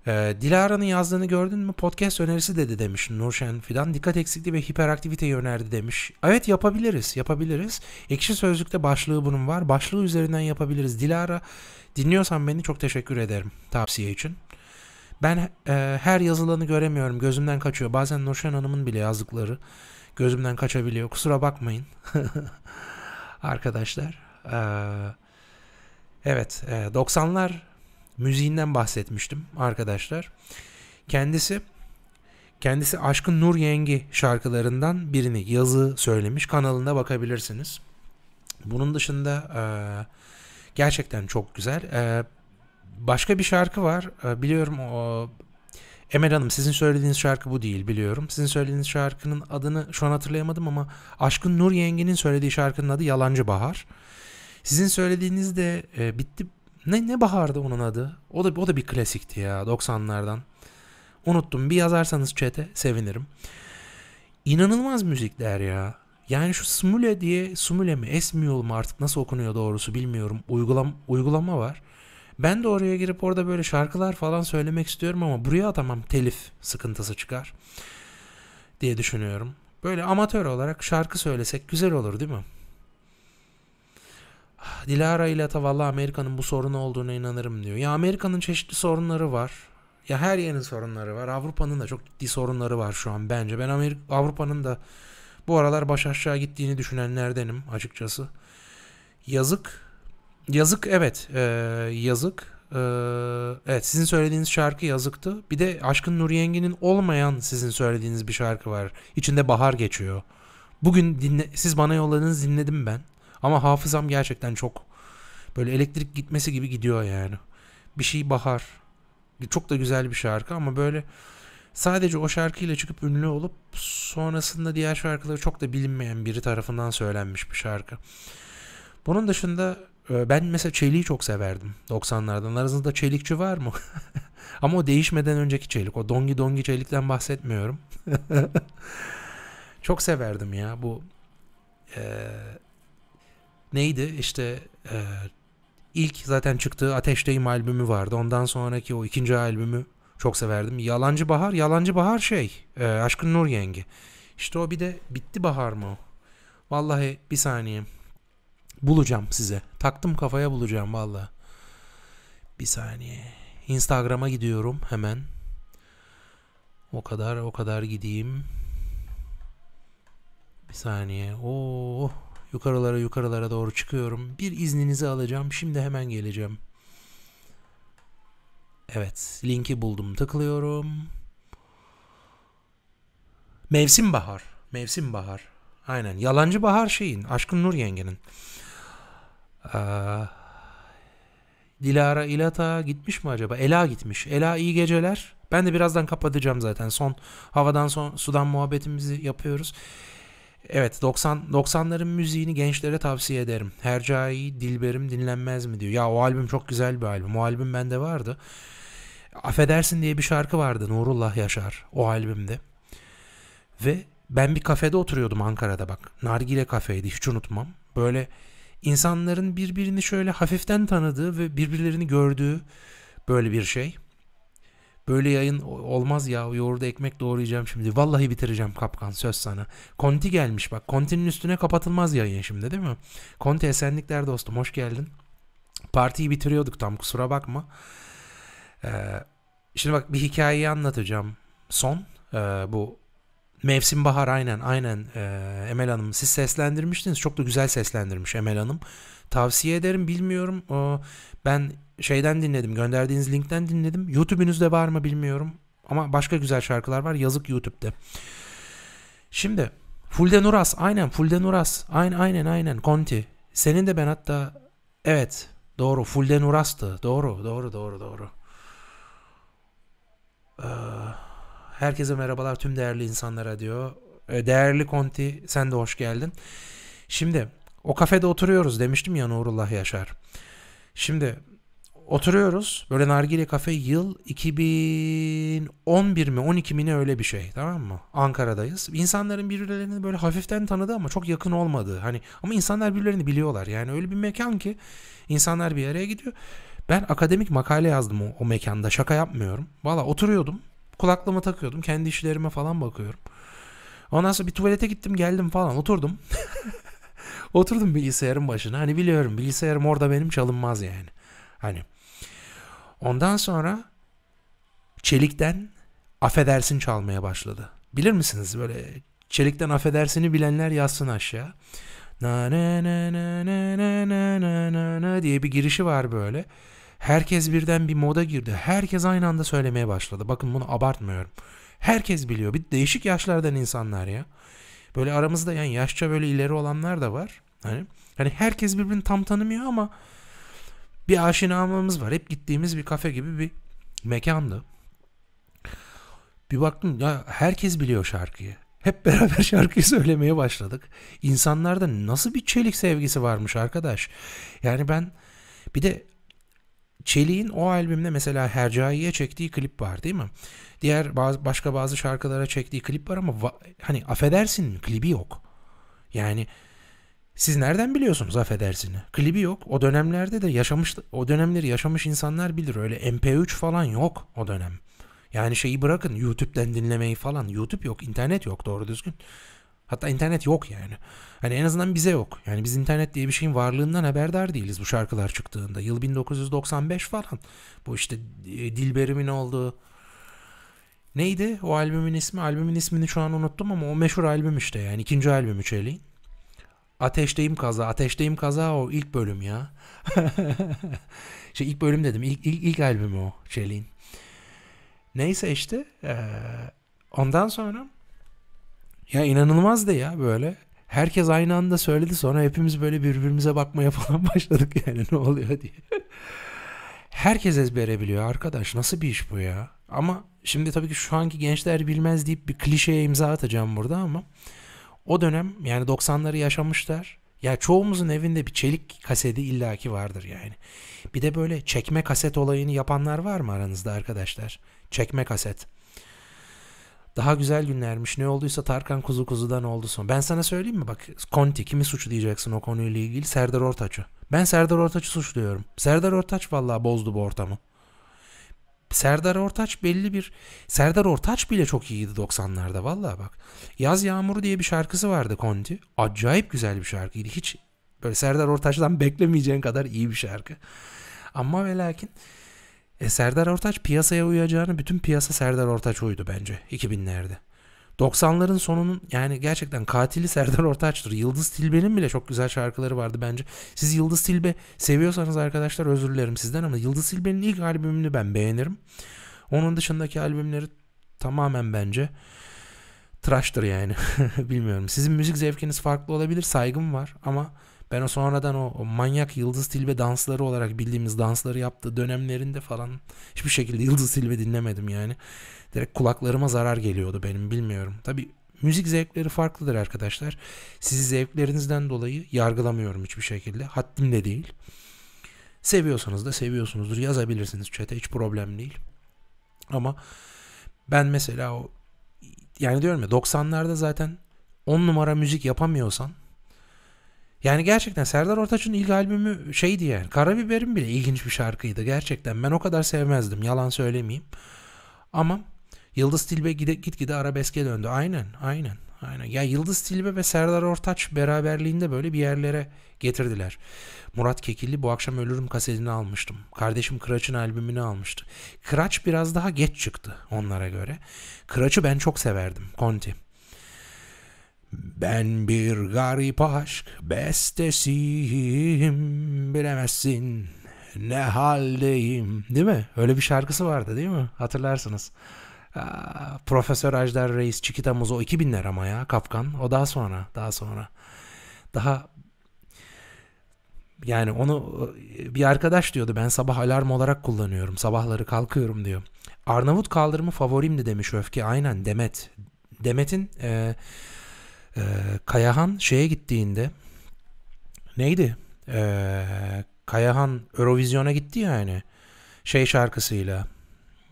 S1: Ee, Dilara'nın yazdığını gördün mü? Podcast önerisi dedi demiş Nurşen Fidan. Dikkat eksikliği ve hiperaktiviteyi önerdi demiş. Evet yapabiliriz, yapabiliriz. Ekşi Sözlük'te başlığı bunun var. Başlığı üzerinden yapabiliriz. Dilara dinliyorsan beni çok teşekkür ederim tavsiye için. Ben e, her yazılanı göremiyorum. Gözümden kaçıyor. Bazen Nurşen Hanım'ın bile yazdıkları gözümden kaçabiliyor. Kusura bakmayın. <laughs> Arkadaşlar. Ee, evet. E, 90'lar müziğinden bahsetmiştim arkadaşlar. Kendisi kendisi Aşkın Nur Yengi şarkılarından birini yazı söylemiş. kanalında bakabilirsiniz. Bunun dışında e, gerçekten çok güzel. E, başka bir şarkı var. E, biliyorum o Emel Hanım sizin söylediğiniz şarkı bu değil biliyorum. Sizin söylediğiniz şarkının adını şu an hatırlayamadım ama Aşkın Nur Yengi'nin söylediği şarkının adı Yalancı Bahar. Sizin söylediğiniz de e, bitti ne ne bahardı onun adı? O da o da bir klasikti ya 90'lardan. Unuttum. Bir yazarsanız çete sevinirim. İnanılmaz müzikler ya. Yani şu Smule diye Smule mi Esmiol mu artık nasıl okunuyor doğrusu bilmiyorum. Uygulam, uygulama var. Ben de oraya girip orada böyle şarkılar falan söylemek istiyorum ama buraya atamam telif sıkıntısı çıkar diye düşünüyorum. Böyle amatör olarak şarkı söylesek güzel olur değil mi? Dilara ile valla Amerika'nın bu sorunu olduğuna inanırım diyor. Ya Amerika'nın çeşitli sorunları var. Ya her yerin sorunları var. Avrupa'nın da çok ciddi sorunları var şu an bence. Ben Amerika Avrupa'nın da bu aralar baş aşağı gittiğini düşünenlerdenim açıkçası. Yazık. Yazık evet. Ee, yazık. Ee, evet sizin söylediğiniz şarkı yazıktı. Bir de Aşkın Nur Yengi'nin olmayan sizin söylediğiniz bir şarkı var. İçinde bahar geçiyor. Bugün dinle siz bana yolladınız dinledim ben. Ama hafızam gerçekten çok böyle elektrik gitmesi gibi gidiyor yani. Bir şey bahar. Çok da güzel bir şarkı ama böyle sadece o şarkıyla çıkıp ünlü olup sonrasında diğer şarkıları çok da bilinmeyen biri tarafından söylenmiş bir şarkı. Bunun dışında e, ben mesela Çelik'i çok severdim 90'lardan. Aranızda Çelikçi var mı? <laughs> Ama o değişmeden önceki Çelik. O dongi dongi Çelik'ten bahsetmiyorum. <laughs> çok severdim ya bu e, neydi işte e, ilk zaten çıktığı Ateşteyim albümü vardı. Ondan sonraki o ikinci albümü çok severdim. Yalancı Bahar, Yalancı Bahar şey e, Aşkın Nur Yengi. İşte o bir de bitti bahar mı Vallahi bir saniye. Bulacağım size. Taktım kafaya bulacağım valla. Bir saniye. Instagram'a gidiyorum hemen. O kadar o kadar gideyim. Bir saniye. Oo. Yukarılara yukarılara doğru çıkıyorum. Bir izninizi alacağım. Şimdi hemen geleceğim. Evet, linki buldum. Tıklıyorum. Mevsim bahar. Mevsim bahar. Aynen. Yalancı bahar şeyin. Aşkın Nur yengenin. Aa, Dilara İlata gitmiş mi acaba? Ela gitmiş. Ela iyi geceler. Ben de birazdan kapatacağım zaten. Son havadan son sudan muhabbetimizi yapıyoruz. Evet 90 90'ların müziğini gençlere tavsiye ederim. Hercai Dilberim dinlenmez mi diyor. Ya o albüm çok güzel bir albüm. O albüm bende vardı. Affedersin diye bir şarkı vardı Nurullah Yaşar o albümde. Ve ben bir kafede oturuyordum Ankara'da bak. Nargile kafeydi hiç unutmam. Böyle insanların birbirini şöyle hafiften tanıdığı ve birbirlerini gördüğü böyle bir şey. Böyle yayın olmaz ya. Yoğurda ekmek doğrayacağım şimdi. Vallahi bitireceğim kapkan söz sana. Konti gelmiş bak. Konti'nin üstüne kapatılmaz yayın şimdi değil mi? Konti esenlikler dostum hoş geldin. Partiyi bitiriyorduk tam kusura bakma. Ee, şimdi bak bir hikayeyi anlatacağım. Son e, bu Mevsim Bahar aynen aynen ee, Emel Hanım siz seslendirmiştiniz çok da güzel seslendirmiş Emel Hanım tavsiye ederim bilmiyorum ee, ben şeyden dinledim. Gönderdiğiniz linkten dinledim. YouTube'ünüzde var mı bilmiyorum. Ama başka güzel şarkılar var. Yazık YouTube'de. Şimdi Fulde Nuras aynen Fulde Nuras aynen aynen aynen Conti. Senin de ben hatta evet doğru Fulde Nuras'tı. Doğru doğru doğru doğru. Ee, herkese merhabalar tüm değerli insanlara diyor. Ee, değerli Conti sen de hoş geldin. Şimdi o kafede oturuyoruz demiştim ya Nurullah Yaşar. Şimdi Oturuyoruz. Böyle nargile kafe yıl 2011 mi 12 mi ne öyle bir şey tamam mı? Ankara'dayız. İnsanların birbirlerini böyle hafiften tanıdı ama çok yakın olmadı. Hani ama insanlar birbirlerini biliyorlar. Yani öyle bir mekan ki insanlar bir araya gidiyor. Ben akademik makale yazdım o, o mekanda. Şaka yapmıyorum. Valla oturuyordum. Kulaklığımı takıyordum. Kendi işlerime falan bakıyorum. Ondan sonra bir tuvalete gittim geldim falan oturdum. <laughs> oturdum bilgisayarın başına. Hani biliyorum bilgisayarım orada benim çalınmaz yani. Hani Ondan sonra çelikten affedersin çalmaya başladı. Bilir misiniz böyle çelikten affedersini bilenler yazsın aşağı. Na na na na na na na na na na diye bir girişi var böyle. Herkes birden bir moda girdi. Herkes aynı anda söylemeye başladı. Bakın bunu abartmıyorum. Herkes biliyor. Bir değişik yaşlardan insanlar ya. Böyle aramızda yani yaşça böyle ileri olanlar da var. Hani hani herkes birbirini tam tanımıyor ama bir aşinamamız var. Hep gittiğimiz bir kafe gibi bir mekandı. Bir baktım ya herkes biliyor şarkıyı. Hep <laughs> beraber şarkıyı söylemeye başladık. İnsanlarda nasıl bir çelik sevgisi varmış arkadaş. Yani ben bir de Çelik'in o albümde mesela Hercai'ye çektiği klip var değil mi? Diğer bazı başka bazı şarkılara çektiği klip var ama va- hani affedersin klibi yok. Yani siz nereden biliyorsunuz affedersini? Klibi yok. O dönemlerde de yaşamış o dönemleri yaşamış insanlar bilir. Öyle MP3 falan yok o dönem. Yani şeyi bırakın YouTube'den dinlemeyi falan. YouTube yok, internet yok doğru düzgün. Hatta internet yok yani. Hani en azından bize yok. Yani biz internet diye bir şeyin varlığından haberdar değiliz bu şarkılar çıktığında. Yıl 1995 falan. Bu işte e, Dilberim'in olduğu Neydi o albümün ismi? Albümün ismini şu an unuttum ama o meşhur albüm işte yani ikinci albümü Çelik'in. Ateşteyim kaza. Ateşteyim kaza o ilk bölüm ya. <laughs> şey ilk bölüm dedim. ilk ilk, ilk albümü o Çelik'in. Neyse işte ee, ondan sonra ya inanılmazdı ya böyle. Herkes aynı anda söyledi sonra hepimiz böyle birbirimize bakmaya <laughs> falan başladık yani ne oluyor diye. Herkes ezbere biliyor arkadaş nasıl bir iş bu ya? Ama şimdi tabii ki şu anki gençler bilmez deyip bir klişeye imza atacağım burada ama o dönem yani 90'ları yaşamışlar. Ya çoğumuzun evinde bir çelik kaseti illaki vardır yani. Bir de böyle çekme kaset olayını yapanlar var mı aranızda arkadaşlar? Çekme kaset. Daha güzel günlermiş. Ne olduysa Tarkan kuzu kuzudan oldu son. Ben sana söyleyeyim mi? Bak Conti kimi suçlayacaksın o konuyla ilgili? Serdar Ortaç'ı. Ben Serdar Ortaç'ı suçluyorum. Serdar Ortaç vallahi bozdu bu ortamı. Serdar Ortaç belli bir Serdar Ortaç bile çok iyiydi 90'larda vallahi bak. Yaz Yağmuru diye bir şarkısı vardı Kondi Acayip güzel bir şarkıydı. Hiç böyle Serdar Ortaç'tan <laughs> beklemeyeceğin kadar iyi bir şarkı. Ama ve lakin e, Serdar Ortaç piyasaya uyacağını bütün piyasa Serdar Ortaç uydu bence 2000'lerde. 90'ların sonunun yani gerçekten katili Serdar Ortaç'tır. Yıldız Tilbe'nin bile çok güzel şarkıları vardı bence. Siz Yıldız Tilbe seviyorsanız arkadaşlar özür dilerim sizden ama Yıldız Tilbe'nin ilk albümünü ben beğenirim. Onun dışındaki albümleri tamamen bence trash'tır yani. <laughs> Bilmiyorum. Sizin müzik zevkiniz farklı olabilir. Saygım var ama ben o sonradan o, o manyak Yıldız Tilbe dansları olarak bildiğimiz dansları yaptığı dönemlerinde falan hiçbir şekilde Yıldız Tilbe dinlemedim yani direkt kulaklarıma zarar geliyordu benim bilmiyorum. Tabi müzik zevkleri farklıdır arkadaşlar. Sizi zevklerinizden dolayı yargılamıyorum hiçbir şekilde. Haddim de değil. Seviyorsanız da seviyorsunuzdur. Yazabilirsiniz chat'e hiç problem değil. Ama ben mesela o yani diyorum ya 90'larda zaten 10 numara müzik yapamıyorsan yani gerçekten Serdar Ortaç'ın ilk albümü şeydi yani Karabiberim bile ilginç bir şarkıydı gerçekten ben o kadar sevmezdim yalan söylemeyeyim ama Yıldız Tilbe gide, gitgide arabeske döndü. Aynen, aynen, aynen. Ya Yıldız Tilbe ve Serdar Ortaç beraberliğinde böyle bir yerlere getirdiler. Murat Kekilli bu akşam Ölürüm kasetini almıştım. Kardeşim Kıraç'ın albümünü almıştı. Kıraç biraz daha geç çıktı onlara göre. Kıraç'ı ben çok severdim. Conti. Ben bir garip aşk bestesiyim bilemezsin ne haldeyim değil mi? Öyle bir şarkısı vardı değil mi? Hatırlarsınız. Ee, Profesör Ajdar Reis Çikitamız o 2000'ler ama ya Kapkan. O daha sonra. Daha sonra. Daha yani onu e, bir arkadaş diyordu ben sabah alarm olarak kullanıyorum. Sabahları kalkıyorum diyor. Arnavut kaldırımı favorimdi demiş Öfke. Aynen Demet. Demet'in e, e, Kayahan şeye gittiğinde neydi? E, Kayahan Eurovizyon'a gitti yani şey şarkısıyla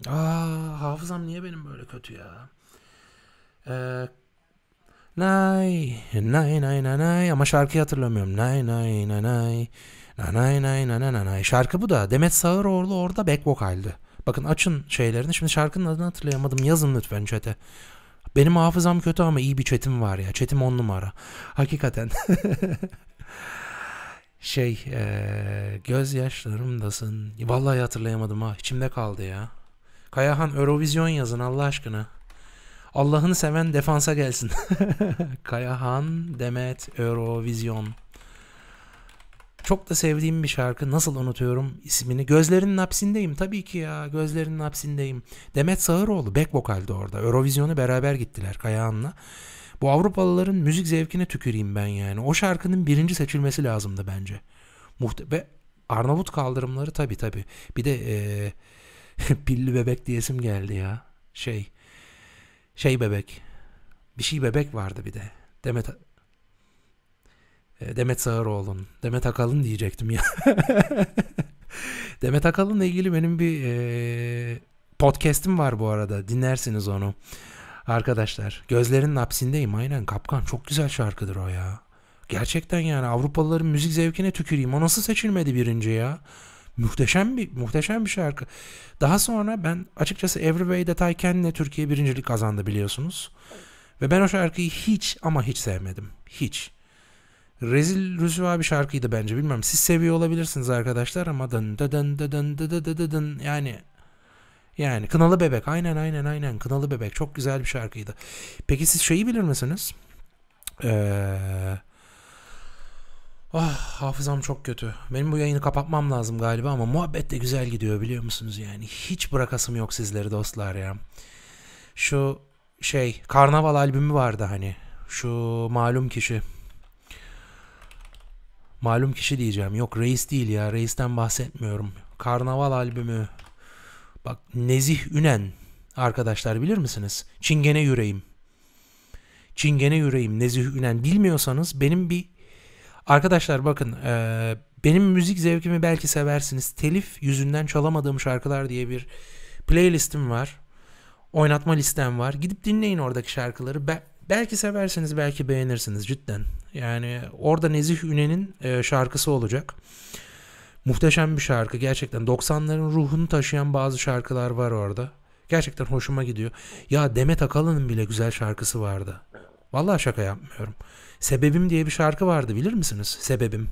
S1: Aa, hafızam niye benim böyle kötü ya? Ee, nay, nay, nay, nay, nay. Ama şarkıyı hatırlamıyorum. Nay, nay, nay, nay. Nay, nay, nay, nay, nay. Şarkı bu da. Demet Sağıroğlu orada back vokaldi. Bakın açın şeylerini. Şimdi şarkının adını hatırlayamadım. Yazın lütfen çete. Benim hafızam kötü ama iyi bir çetim var ya. Çetim on numara. <laughs> Hakikaten. <laughs> şey, e, gözyaşlarımdasın. Vallahi hatırlayamadım ha. İçimde kaldı ya. Kayahan Eurovision yazın Allah aşkına. Allah'ını seven defansa gelsin. <laughs> Kayahan Demet Eurovision Çok da sevdiğim bir şarkı. Nasıl unutuyorum ismini? Gözlerinin hapsindeyim tabii ki ya. Gözlerinin hapsindeyim. Demet Sağıroğlu back vokaldi orada. Eurovizyon'u beraber gittiler Kayahan'la. Bu Avrupalıların müzik zevkine tüküreyim ben yani. O şarkının birinci seçilmesi lazımdı bence. Muhte ve Arnavut kaldırımları tabii tabii. Bir de ee, <laughs> pilli bebek diyesim geldi ya. Şey. Şey bebek. Bir şey bebek vardı bir de. Demet e, Demet Sağıroğlu'nun. Demet Akalın diyecektim ya. <laughs> Demet Akalın'la ilgili benim bir e, podcast'im var bu arada. Dinlersiniz onu. Arkadaşlar gözlerin hapsindeyim aynen kapkan çok güzel şarkıdır o ya. Gerçekten yani Avrupalıların müzik zevkine tüküreyim. O nasıl seçilmedi birinci ya? Muhteşem bir muhteşem bir şarkı. Daha sonra ben açıkçası Everyway That I Can'le Türkiye birincilik kazandı biliyorsunuz. Ve ben o şarkıyı hiç ama hiç sevmedim. Hiç. Rezil rüsva bir şarkıydı bence. Bilmem siz seviyor olabilirsiniz arkadaşlar ama dın dın dın dın dın dın dın dın yani yani Kınalı Bebek aynen aynen aynen Kınalı Bebek çok güzel bir şarkıydı. Peki siz şeyi bilir misiniz? Eee Ah hafızam çok kötü. Benim bu yayını kapatmam lazım galiba ama muhabbet de güzel gidiyor biliyor musunuz yani. Hiç bırakasım yok sizleri dostlar ya. Şu şey Karnaval albümü vardı hani. Şu malum kişi. Malum kişi diyeceğim. Yok reis değil ya. Reisten bahsetmiyorum. Karnaval albümü. Bak Nezih Ünen arkadaşlar bilir misiniz? Çingene Yüreğim. Çingene Yüreğim, Nezih Ünen bilmiyorsanız benim bir Arkadaşlar bakın e, benim müzik zevkimi belki seversiniz. Telif yüzünden çalamadığım şarkılar diye bir playlistim var. Oynatma listem var. Gidip dinleyin oradaki şarkıları. Be- belki seversiniz belki beğenirsiniz cidden. Yani orada Nezih Ünen'in e, şarkısı olacak. Muhteşem bir şarkı gerçekten 90'ların ruhunu taşıyan bazı şarkılar var orada. Gerçekten hoşuma gidiyor. Ya Demet Akalın'ın bile güzel şarkısı vardı. Vallahi şaka yapmıyorum. Sebebim diye bir şarkı vardı bilir misiniz? Sebebim.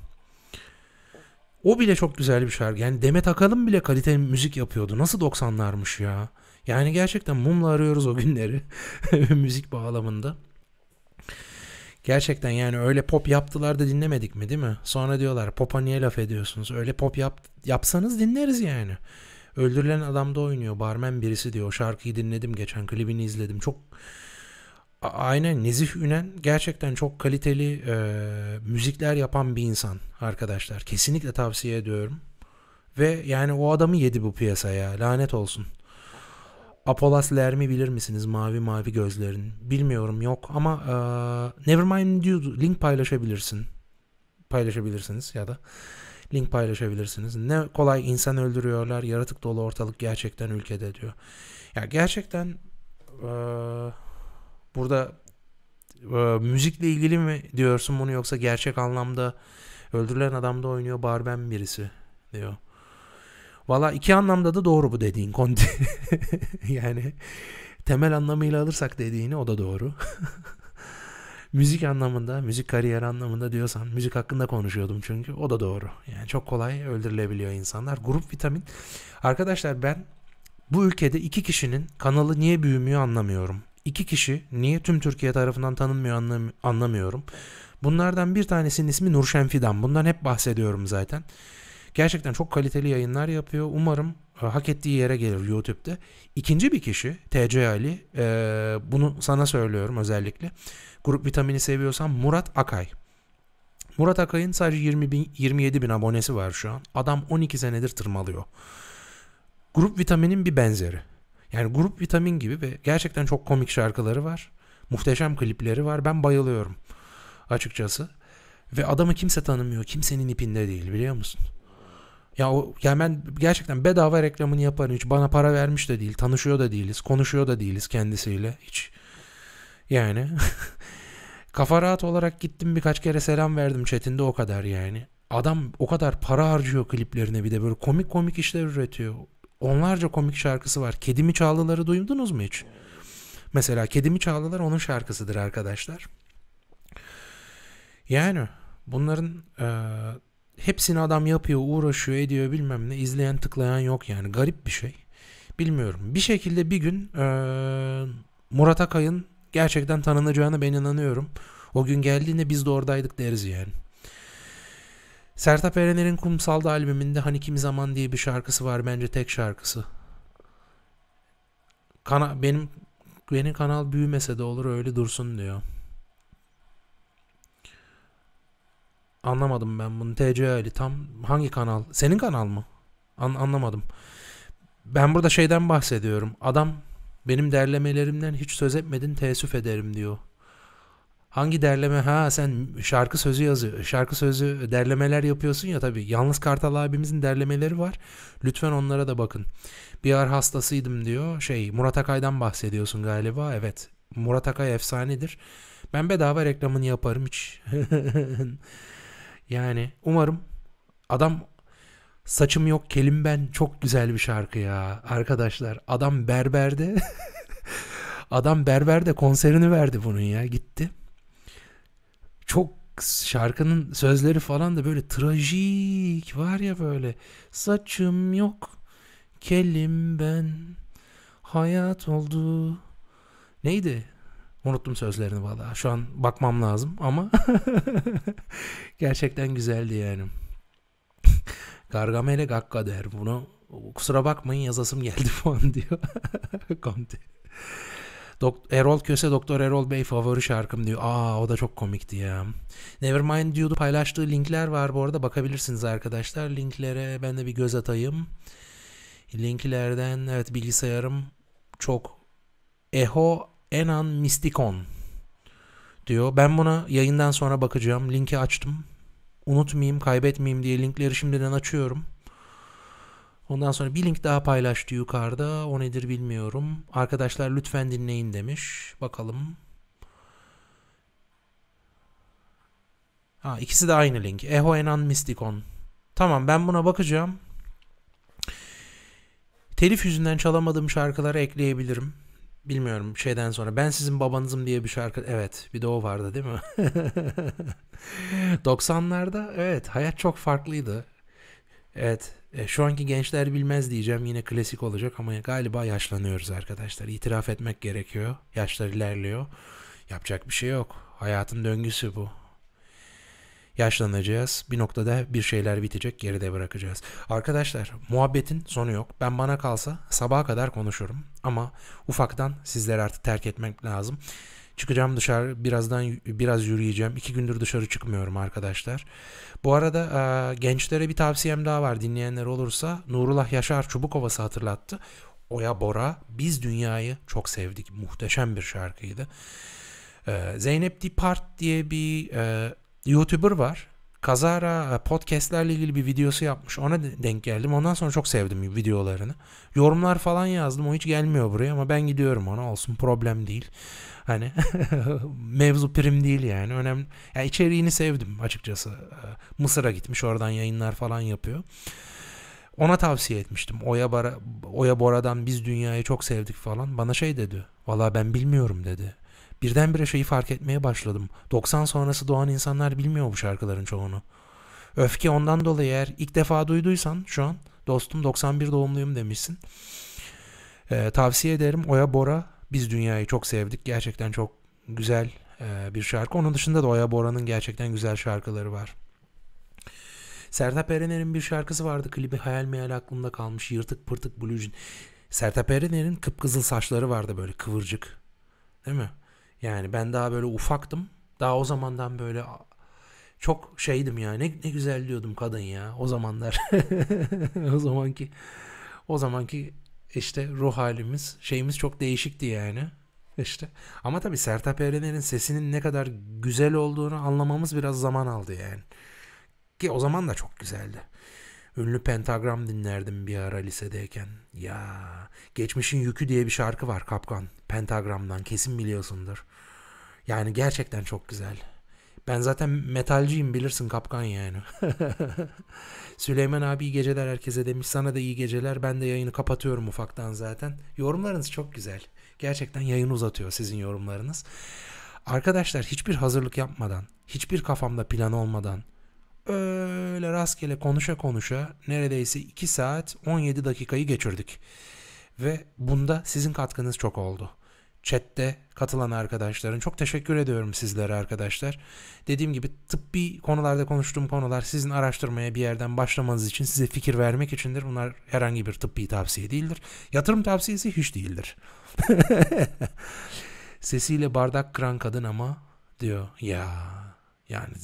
S1: O bile çok güzel bir şarkı. Yani Demet Akalın bile kaliteli müzik yapıyordu. Nasıl 90'larmış ya. Yani gerçekten mumla arıyoruz o günleri <laughs> müzik bağlamında. Gerçekten yani öyle pop yaptılar da dinlemedik mi değil mi? Sonra diyorlar popa niye laf ediyorsunuz? Öyle pop yap, yapsanız dinleriz yani. Öldürülen adam da oynuyor. Barmen birisi diyor. O şarkıyı dinledim geçen klibini izledim. Çok aynen Nezih Ünen gerçekten çok kaliteli e, müzikler yapan bir insan arkadaşlar. Kesinlikle tavsiye ediyorum. Ve yani o adamı yedi bu piyasaya. Lanet olsun. Apolas Lermi bilir misiniz? Mavi mavi gözlerin. Bilmiyorum yok ama e, Nevermind diyordu. Link paylaşabilirsin. Paylaşabilirsiniz ya da link paylaşabilirsiniz. Ne kolay insan öldürüyorlar. Yaratık dolu ortalık gerçekten ülkede diyor. Ya gerçekten eee Burada e, müzikle ilgili mi diyorsun bunu yoksa gerçek anlamda öldürülen adam da oynuyor barben birisi diyor. Valla iki anlamda da doğru bu dediğin konti. <laughs> yani temel anlamıyla alırsak dediğini o da doğru. <laughs> müzik anlamında, müzik kariyeri anlamında diyorsan, müzik hakkında konuşuyordum çünkü o da doğru. Yani çok kolay öldürülebiliyor insanlar. Grup vitamin. Arkadaşlar ben bu ülkede iki kişinin kanalı niye büyümüyor anlamıyorum. İki kişi niye tüm Türkiye tarafından tanınmıyor anlam anlamıyorum. Bunlardan bir tanesinin ismi Nurşen Fidan. Bundan hep bahsediyorum zaten. Gerçekten çok kaliteli yayınlar yapıyor. Umarım e, hak ettiği yere gelir YouTube'da. İkinci bir kişi TC Ali. E, bunu sana söylüyorum özellikle. Grup vitamini seviyorsan Murat Akay. Murat Akay'ın sadece 20 bin, 27 bin abonesi var şu an. Adam 12 senedir tırmalıyor. Grup vitaminin bir benzeri. Yani grup vitamin gibi ve gerçekten çok komik şarkıları var. Muhteşem klipleri var. Ben bayılıyorum açıkçası. Ve adamı kimse tanımıyor. Kimsenin ipinde değil biliyor musun? Ya o yani ben gerçekten bedava reklamını yaparım. Hiç bana para vermiş de değil. Tanışıyor da değiliz. Konuşuyor da değiliz kendisiyle. Hiç yani <laughs> kafa rahat olarak gittim birkaç kere selam verdim chatinde o kadar yani. Adam o kadar para harcıyor kliplerine bir de böyle komik komik işler üretiyor. Onlarca komik şarkısı var. Kedimi Çağlıları duydunuz mu hiç? Mesela Kedimi Çağlılar onun şarkısıdır arkadaşlar. Yani bunların e, hepsini adam yapıyor, uğraşıyor, ediyor bilmem ne. İzleyen tıklayan yok yani. Garip bir şey. Bilmiyorum. Bir şekilde bir gün e, Murat Akay'ın gerçekten tanınacağına ben inanıyorum. O gün geldiğinde biz de oradaydık deriz yani. Sertap Erener'in Kumsalda albümünde Hani Kimi Zaman diye bir şarkısı var bence tek şarkısı. Kana benim benim kanal büyümese de olur öyle dursun diyor. Anlamadım ben bunu. TC Ali tam hangi kanal? Senin kanal mı? An anlamadım. Ben burada şeyden bahsediyorum. Adam benim derlemelerimden hiç söz etmedin teessüf ederim diyor. Hangi derleme? Ha sen şarkı sözü yazıyor. Şarkı sözü derlemeler yapıyorsun ya tabii. Yalnız Kartal abimizin derlemeleri var. Lütfen onlara da bakın. Bir ar hastasıydım diyor. Şey Murat Akay'dan bahsediyorsun galiba. Evet. Murat Akay efsanedir. Ben bedava reklamını yaparım hiç. <laughs> yani umarım adam saçım yok kelim ben çok güzel bir şarkı ya arkadaşlar. Adam berberde <laughs> adam berberde konserini verdi bunun ya gitti çok şarkının sözleri falan da böyle trajik var ya böyle saçım yok kelim ben hayat oldu neydi unuttum sözlerini valla şu an bakmam lazım ama <laughs> gerçekten güzeldi yani Gargamel'e Gakka der bunu kusura bakmayın yazasım geldi <laughs> falan diyor Conte Dok Erol Köse Doktor Erol Bey favori şarkım diyor. Aa o da çok komikti ya. Nevermind diyordu paylaştığı linkler var bu arada bakabilirsiniz arkadaşlar. Linklere ben de bir göz atayım. Linklerden evet bilgisayarım çok Eho Enan Mysticon diyor. Ben buna yayından sonra bakacağım. Linki açtım. Unutmayayım, kaybetmeyeyim diye linkleri şimdiden açıyorum. Ondan sonra bir link daha paylaştı yukarıda. O nedir bilmiyorum. Arkadaşlar lütfen dinleyin demiş. Bakalım. Ha, ikisi de aynı link. Eho Enan Mysticon. Tamam ben buna bakacağım. Telif yüzünden çalamadığım şarkıları ekleyebilirim. Bilmiyorum şeyden sonra. Ben sizin babanızım diye bir şarkı. Evet bir de o vardı değil mi? 90'larda <laughs> evet hayat çok farklıydı. Evet e, şu anki gençler bilmez diyeceğim yine klasik olacak ama galiba yaşlanıyoruz arkadaşlar. İtiraf etmek gerekiyor. Yaşlar ilerliyor. Yapacak bir şey yok. Hayatın döngüsü bu. Yaşlanacağız. Bir noktada bir şeyler bitecek geride bırakacağız. Arkadaşlar muhabbetin sonu yok. Ben bana kalsa sabaha kadar konuşurum. Ama ufaktan sizleri artık terk etmek lazım. Çıkacağım dışarı birazdan biraz yürüyeceğim. İki gündür dışarı çıkmıyorum arkadaşlar. Bu arada gençlere bir tavsiyem daha var dinleyenler olursa. Nurullah Yaşar Çubukova'sı hatırlattı. Oya Bora Biz Dünya'yı çok sevdik. Muhteşem bir şarkıydı. Zeynep Dipart diye bir YouTuber var kazara podcastlerle ilgili bir videosu yapmış. Ona denk geldim. Ondan sonra çok sevdim videolarını. Yorumlar falan yazdım. O hiç gelmiyor buraya ama ben gidiyorum ona. Olsun problem değil. Hani <laughs> mevzu prim değil yani. Önemli. Yani içeriğini sevdim açıkçası. Ee, Mısır'a gitmiş oradan yayınlar falan yapıyor. Ona tavsiye etmiştim. Oya, Bara, Oya Bora'dan biz dünyayı çok sevdik falan. Bana şey dedi. Valla ben bilmiyorum dedi. Birdenbire şeyi fark etmeye başladım. 90 sonrası doğan insanlar bilmiyor bu şarkıların çoğunu. Öfke ondan dolayı eğer ilk defa duyduysan şu an dostum 91 doğumluyum demişsin. Ee, tavsiye ederim Oya Bora biz Dünya'yı çok sevdik. Gerçekten çok güzel e, bir şarkı. Onun dışında da Oya Bora'nın gerçekten güzel şarkıları var. Sertap Erener'in bir şarkısı vardı. Klibi hayal meyal aklımda kalmış. Yırtık pırtık blujin. Sertap Erener'in kıpkızıl saçları vardı böyle kıvırcık. Değil mi? Yani ben daha böyle ufaktım. Daha o zamandan böyle çok şeydim ya. Ne, ne güzel diyordum kadın ya o zamanlar. <laughs> o zamanki o zamanki işte ruh halimiz, şeyimiz çok değişikti yani. İşte. Ama tabii Sertap Erener'in sesinin ne kadar güzel olduğunu anlamamız biraz zaman aldı yani. Ki o zaman da çok güzeldi. Ünlü Pentagram dinlerdim bir ara lisedeyken. Ya Geçmişin Yükü diye bir şarkı var Kapkan. Pentagram'dan kesin biliyorsundur. Yani gerçekten çok güzel. Ben zaten metalciyim bilirsin kapkan yani. <laughs> Süleyman abi iyi geceler herkese demiş. Sana da iyi geceler. Ben de yayını kapatıyorum ufaktan zaten. Yorumlarınız çok güzel. Gerçekten yayını uzatıyor sizin yorumlarınız. Arkadaşlar hiçbir hazırlık yapmadan, hiçbir kafamda plan olmadan öyle rastgele konuşa konuşa neredeyse 2 saat 17 dakikayı geçirdik. Ve bunda sizin katkınız çok oldu chatte katılan arkadaşların. Çok teşekkür ediyorum sizlere arkadaşlar. Dediğim gibi tıbbi konularda konuştuğum konular sizin araştırmaya bir yerden başlamanız için size fikir vermek içindir. Bunlar herhangi bir tıbbi tavsiye değildir. Yatırım tavsiyesi hiç değildir. <laughs> Sesiyle bardak kıran kadın ama diyor ya yani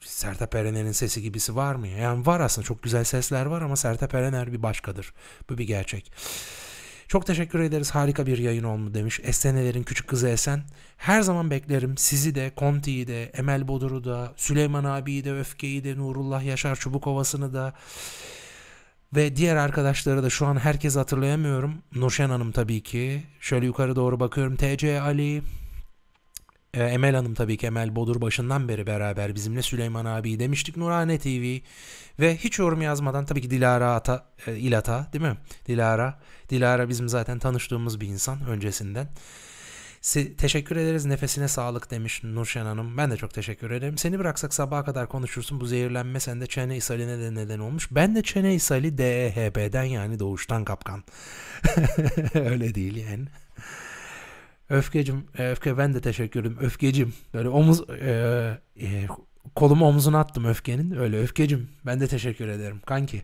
S1: Sertap Erener'in sesi gibisi var mı? Yani var aslında çok güzel sesler var ama Sertap Erener bir başkadır. Bu bir gerçek. Çok teşekkür ederiz. Harika bir yayın oldu demiş. Esenelerin küçük kızı Esen. Her zaman beklerim. Sizi de, Conti'yi de, Emel Bodur'u da, Süleyman abiyi de, Öfke'yi de, Nurullah Yaşar Çubukovası'nı da ve diğer arkadaşları da şu an herkes hatırlayamıyorum. Nurşen Hanım tabii ki. Şöyle yukarı doğru bakıyorum. TC Ali, e, Emel Hanım tabii ki Emel Bodur başından beri beraber bizimle Süleyman abi demiştik Nurhane TV ve hiç yorum yazmadan tabii ki Dilara Ata, e, İlata değil mi? Dilara. Dilara bizim zaten tanıştığımız bir insan öncesinden. Se- teşekkür ederiz nefesine sağlık demiş Nurşen Hanım. Ben de çok teşekkür ederim. Seni bıraksak sabaha kadar konuşursun. Bu zehirlenme sende çene ishaline de neden olmuş. Ben de çene ishali DEHB'den yani doğuştan kapkan. <laughs> Öyle değil yani. Öfkecim, e, öfke ben de teşekkür ederim. Öfkecim. Böyle omuz e, e, kolumu omzuna attım öfkenin. Öyle öfkecim. Ben de teşekkür ederim kanki.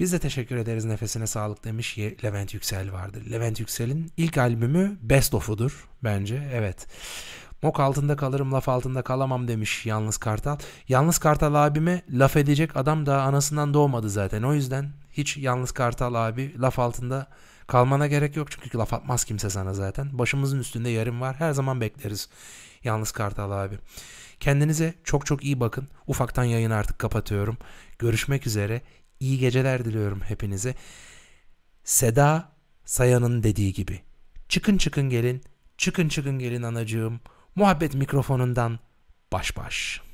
S1: Biz de teşekkür ederiz nefesine sağlık demiş Levent Yüksel vardır. Levent Yüksel'in ilk albümü Best of'udur bence. Evet. Mok altında kalırım laf altında kalamam demiş Yalnız Kartal. Yalnız Kartal abime laf edecek adam da anasından doğmadı zaten. O yüzden hiç Yalnız Kartal abi laf altında Kalmana gerek yok çünkü laf atmaz kimse sana zaten. Başımızın üstünde yarım var. Her zaman bekleriz. Yalnız Kartal abi. Kendinize çok çok iyi bakın. Ufaktan yayını artık kapatıyorum. Görüşmek üzere. İyi geceler diliyorum hepinize. Seda Sayan'ın dediği gibi. Çıkın çıkın gelin. Çıkın çıkın gelin anacığım. Muhabbet mikrofonundan baş baş.